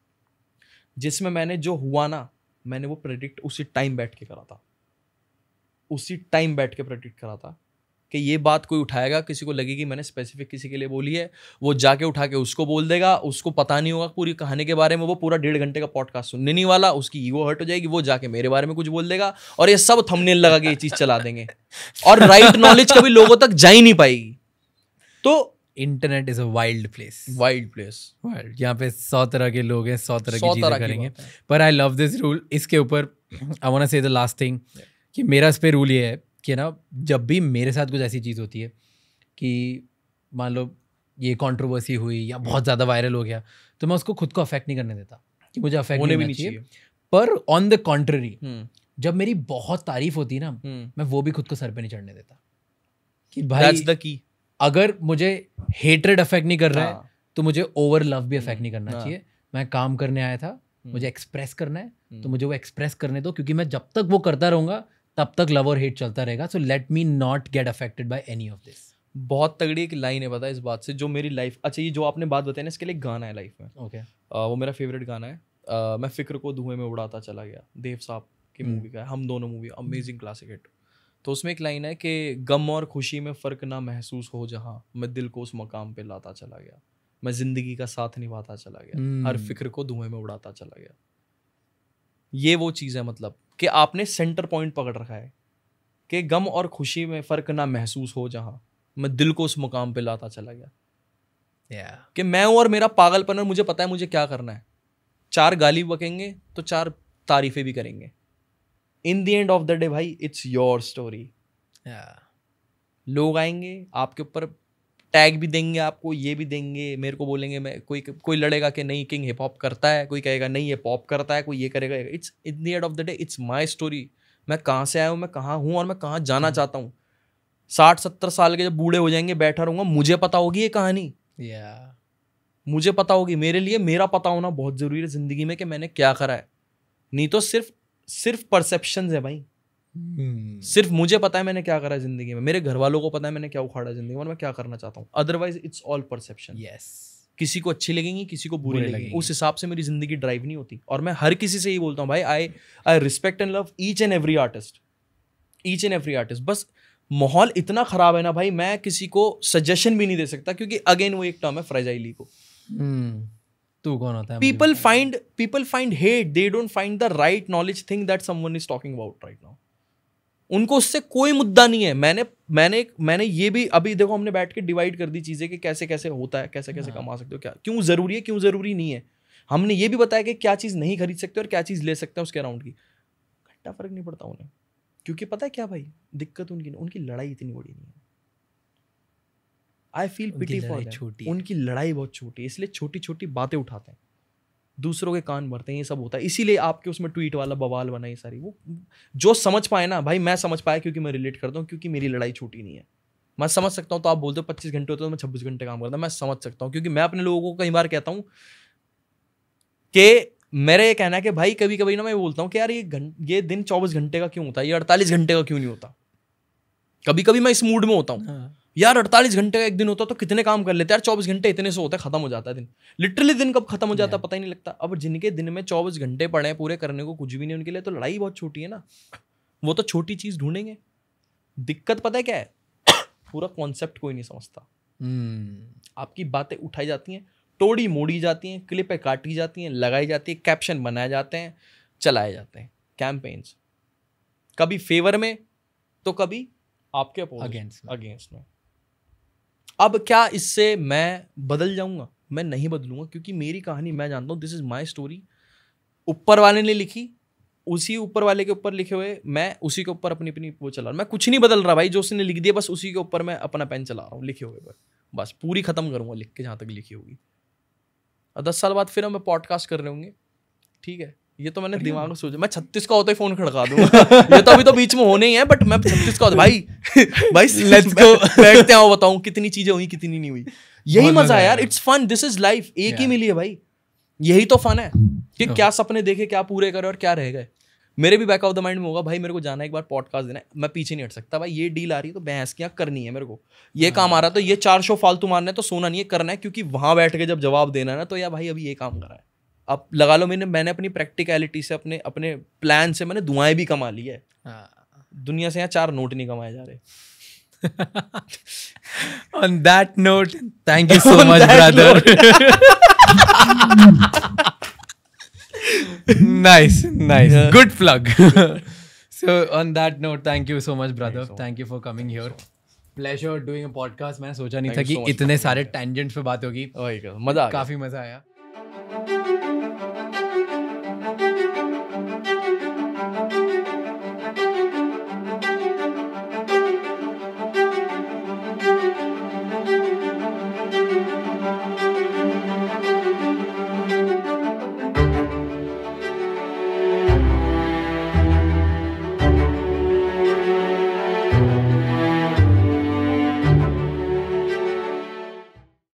जिसमें मैंने जो हुआ ना मैंने वो प्रेडिक्ट उसी टाइम बैठ के करा था उसी टाइम बैठ के प्रेडिक्ट करा था कि ये बात कोई उठाएगा किसी को लगेगी मैंने स्पेसिफिक किसी के लिए बोली है वो जाके उठा के उसको बोल देगा उसको पता नहीं होगा पूरी कहानी के बारे में वो पूरा डेढ़ घंटे का पॉडकास्ट सुनने नहीं वाला उसकी ईगो हर्ट हो जाएगी वो जाके मेरे बारे में कुछ बोल देगा और ये सब थंबनेल लगा के ये चीज़ चला देंगे और राइट नॉलेज कभी लोगों तक जा ही नहीं पाएगी तो internet is a wild place wild place wild यहाँ पे सौ तरह के लोग हैं सौ तरह की चीजें करेंगे पर आई लव दिस रूल इसके ऊपर I want say the last thing कि मेरा इस पे रूल ये है कि ना जब भी मेरे साथ कुछ ऐसी चीज़ होती है कि मान लो ये कंट्रोवर्सी हुई या बहुत ज़्यादा वायरल हो गया तो मैं उसको खुद को अफेक्ट नहीं करने देता कि मुझे अफेक्ट होने भी नहीं चाहिए पर ऑन द कॉन्ट्ररी जब मेरी बहुत तारीफ होती ना हम्म। मैं वो भी खुद को सर पे नहीं चढ़ने देता कि भाई द की अगर मुझे हेटरेड अफेक्ट नहीं कर रहा है हाँ। तो मुझे ओवर लव भी अफेक्ट नहीं करना हाँ। चाहिए मैं काम करने आया था हम्म। मुझे एक्सप्रेस करना है तो हम्म। मुझे वो एक्सप्रेस करने दो क्योंकि मैं जब तक वो करता रहूंगा तब तक लव और हेट चलता रहेगा so let me not get affected by any of this बहुत तगड़ी एक लाइन है पता इस बात से जो मेरी लाइफ अच्छा ये जो आपने बात बताई ना इसके लिए गाना है लाइफ में ओके okay. वो मेरा फेवरेट गाना है आ, मैं फिक्र को धुएं में उड़ाता चला गया देव साहब की मूवी hmm. का है हम दोनों मूवी अमेजिंग क्लासिक हिट तो उसमें एक लाइन है कि गम और खुशी में फ़र्क ना महसूस हो जहाँ मैं दिल को उस मकाम पर लाता चला गया मैं ज़िंदगी का साथ निभाता चला गया हर hmm. फिक्र को धुएं में उड़ाता चला गया ये वो चीज़ है मतलब कि आपने सेंटर पॉइंट पकड़ रखा है कि गम और खुशी में फ़र्क ना महसूस हो जहाँ मैं दिल को उस मुकाम पे लाता चला गया yeah. कि मैं हूँ और मेरा पागलपन और मुझे पता है मुझे क्या करना है चार गाली बकेंगे तो चार तारीफें भी करेंगे in the end of the day भाई इट्स योर स्टोरी लोग आएंगे आपके ऊपर टैग भी देंगे आपको ये भी देंगे मेरे को बोलेंगे मैं कोई कोई लड़ेगा कि नहीं किंग हिप हॉप करता है कोई कहेगा नहीं ये पॉप करता है कोई ये करेगा it's in the end of the day it's my story मैं कहाँ से आया हूँ मैं कहाँ हूँ और मैं कहाँ जाना hmm. चाहता हूँ साठ सत्तर साल के जब बूढ़े हो जाएंगे बैठा रहूंगा मुझे पता होगी ये कहानी yeah. मुझे पता होगी मेरे लिए मेरा पता होना बहुत ज़रूरी है ज़िंदगी में कि मैंने क्या करा है नहीं तो सिर्फ सिर्फ परसेप्शन है भाई Hmm. सिर्फ मुझे पता है मैंने क्या करा जिंदगी में मेरे घर वालों को पता है मैंने क्या उखाड़ा जिंदगी में मैं क्या करना चाहता हूँ otherwise it's all perception yes किसी को अच्छी लगेंगी किसी को बुरी लगेंगी उस हिसाब से मेरी जिंदगी ड्राइव नहीं होती और मैं हर किसी से ही बोलता हूँ भाई I I respect and love each and every artist each and every artist बस माहौल इतना खराब है ना भाई मैं किसी को सजेशन भी नहीं दे सकता क्योंकि अगेन वो एक टर्म है फ्रेजाइली को hmm. तू कौन होता है people find people find hate they don't find the right knowledge thing that someone is talking about right now उनको उससे कोई मुद्दा नहीं है मैंने मैंने मैंने ये भी अभी देखो हमने बैठ के डिवाइड कर दी चीज़ें कि कैसे कैसे होता है कैसे कैसे हाँ। कमा सकते हो क्या क्यों ज़रूरी है क्यों ज़रूरी नहीं है हमने ये भी बताया कि क्या चीज़ नहीं खरीद सकते और क्या चीज़ ले सकते हैं उसके अराउंड की घट्टा फर्क नहीं पड़ता उन्हें क्योंकि पता है क्या भाई दिक्कत उनकी नहीं उनकी लड़ाई इतनी बड़ी नहीं है आई फील पिटी फॉर छोटी उनकी लड़ाई बहुत छोटी इसलिए छोटी छोटी बातें उठाते हैं दूसरों के कान भरते हैं ये सब होता है इसीलिए आपके उसमें ट्वीट वाला बवाल बना ये सारी वो जो समझ पाए ना भाई मैं समझ पाया क्योंकि मैं रिलेट करता हूँ क्योंकि मेरी लड़ाई छोटी नहीं है मैं समझ सकता हूँ तो आप बोलते हो पच्चीस घंटे होते तो मैं छब्बीस घंटे काम करता मैं समझ सकता हूँ क्योंकि मैं अपने लोगों को कई बार कहता हूँ कि मेरा ये कहना है कि भाई कभी कभी ना मैं बोलता हूँ कि यार ये ये दिन चौबीस घंटे का क्यों होता है ये अड़तालीस घंटे का क्यों नहीं होता कभी कभी मैं इस मूड में होता हूँ हाँ। यार अड़तालीस घंटे का एक दिन होता तो कितने काम कर लेते यार चौबीस घंटे इतने से होते खत्म हो जाता है दिन लिटरली दिन कब खत्म हो जाता पता ही नहीं लगता अब जिनके दिन में चौबीस घंटे पड़े हैं पूरे करने को कुछ भी नहीं उनके लिए तो लड़ाई बहुत छोटी है ना वो तो छोटी चीज़ ढूंढेंगे दिक्कत पता है क्या है [coughs] पूरा कॉन्सेप्ट कोई नहीं समझता हम्म। आपकी बातें उठाई जाती हैं तोड़ी मोड़ी जाती हैं क्लिपें काटी जाती हैं लगाई जाती है कैप्शन बनाए जाते हैं चलाए जाते हैं कैंपेन्स कभी फेवर में तो कभी आपके अगेंस्ट अगेंस्ट में अब क्या इससे मैं बदल जाऊंगा मैं नहीं बदलूंगा क्योंकि मेरी कहानी मैं जानता हूँ दिस इज़ माई स्टोरी ऊपर वाले ने लिखी उसी ऊपर वाले के ऊपर लिखे हुए मैं उसी के ऊपर अपनी अपनी वो चला रहा मैं कुछ नहीं बदल रहा भाई जो उसने लिख दिया बस उसी के ऊपर मैं अपना पेन चला रहा हूँ लिखे हुए पर बस पूरी ख़त्म करूँगा लिख के जहाँ तक लिखी होगी और दस साल बाद फिर हमें पॉडकास्ट कर रहे होंगे ठीक है ये तो मैंने दिमाग में सोचा मैं छत्तीस का होता ही फोन खड़का दूंगा ये तो अभी तो बीच में होने ही है बट मैं छत्तीस का होता भाई भाई [laughs] [laughs] बैठते आओ बताऊं कितनी चीजें हुई कितनी नहीं हुई यही मजा है यार it's fun this is life एक ही मिली है भाई यही तो फन है कि हाँ। क्या सपने देखे क्या पूरे करे और क्या रह गए मेरे भी बैक ऑफ द माइंड में होगा भाई मेरे को जाना है एक बार पॉडकास्ट देना है मैं पीछे नहीं हट सकता भाई ये डील आ रही है तो बहस क्या करनी है मेरे को ये हाँ। काम आ रहा है तो ये चार शो फालतू मारना है तो सोना नहीं है करना है क्योंकि वहां बैठ के जब जवाब देना है ना तो यार भाई अभी ये काम करा है अब लगा लो मैंने मैंने अपनी प्रैक्टिकलिटी से अपने अपने प्लान से मैंने दुआएं भी कमा ली है हाँ। दुनिया से यहाँ चार नोट नहीं कमाए जा रहे on that note thank you so much brother nice nice good plug so on that note thank you so much brother thank you for coming here pleasure doing a podcast मैंने सोचा नहीं था कि इतने सारे टेंजेंट्स पे बात होगी तो, मजा काफी मजा आया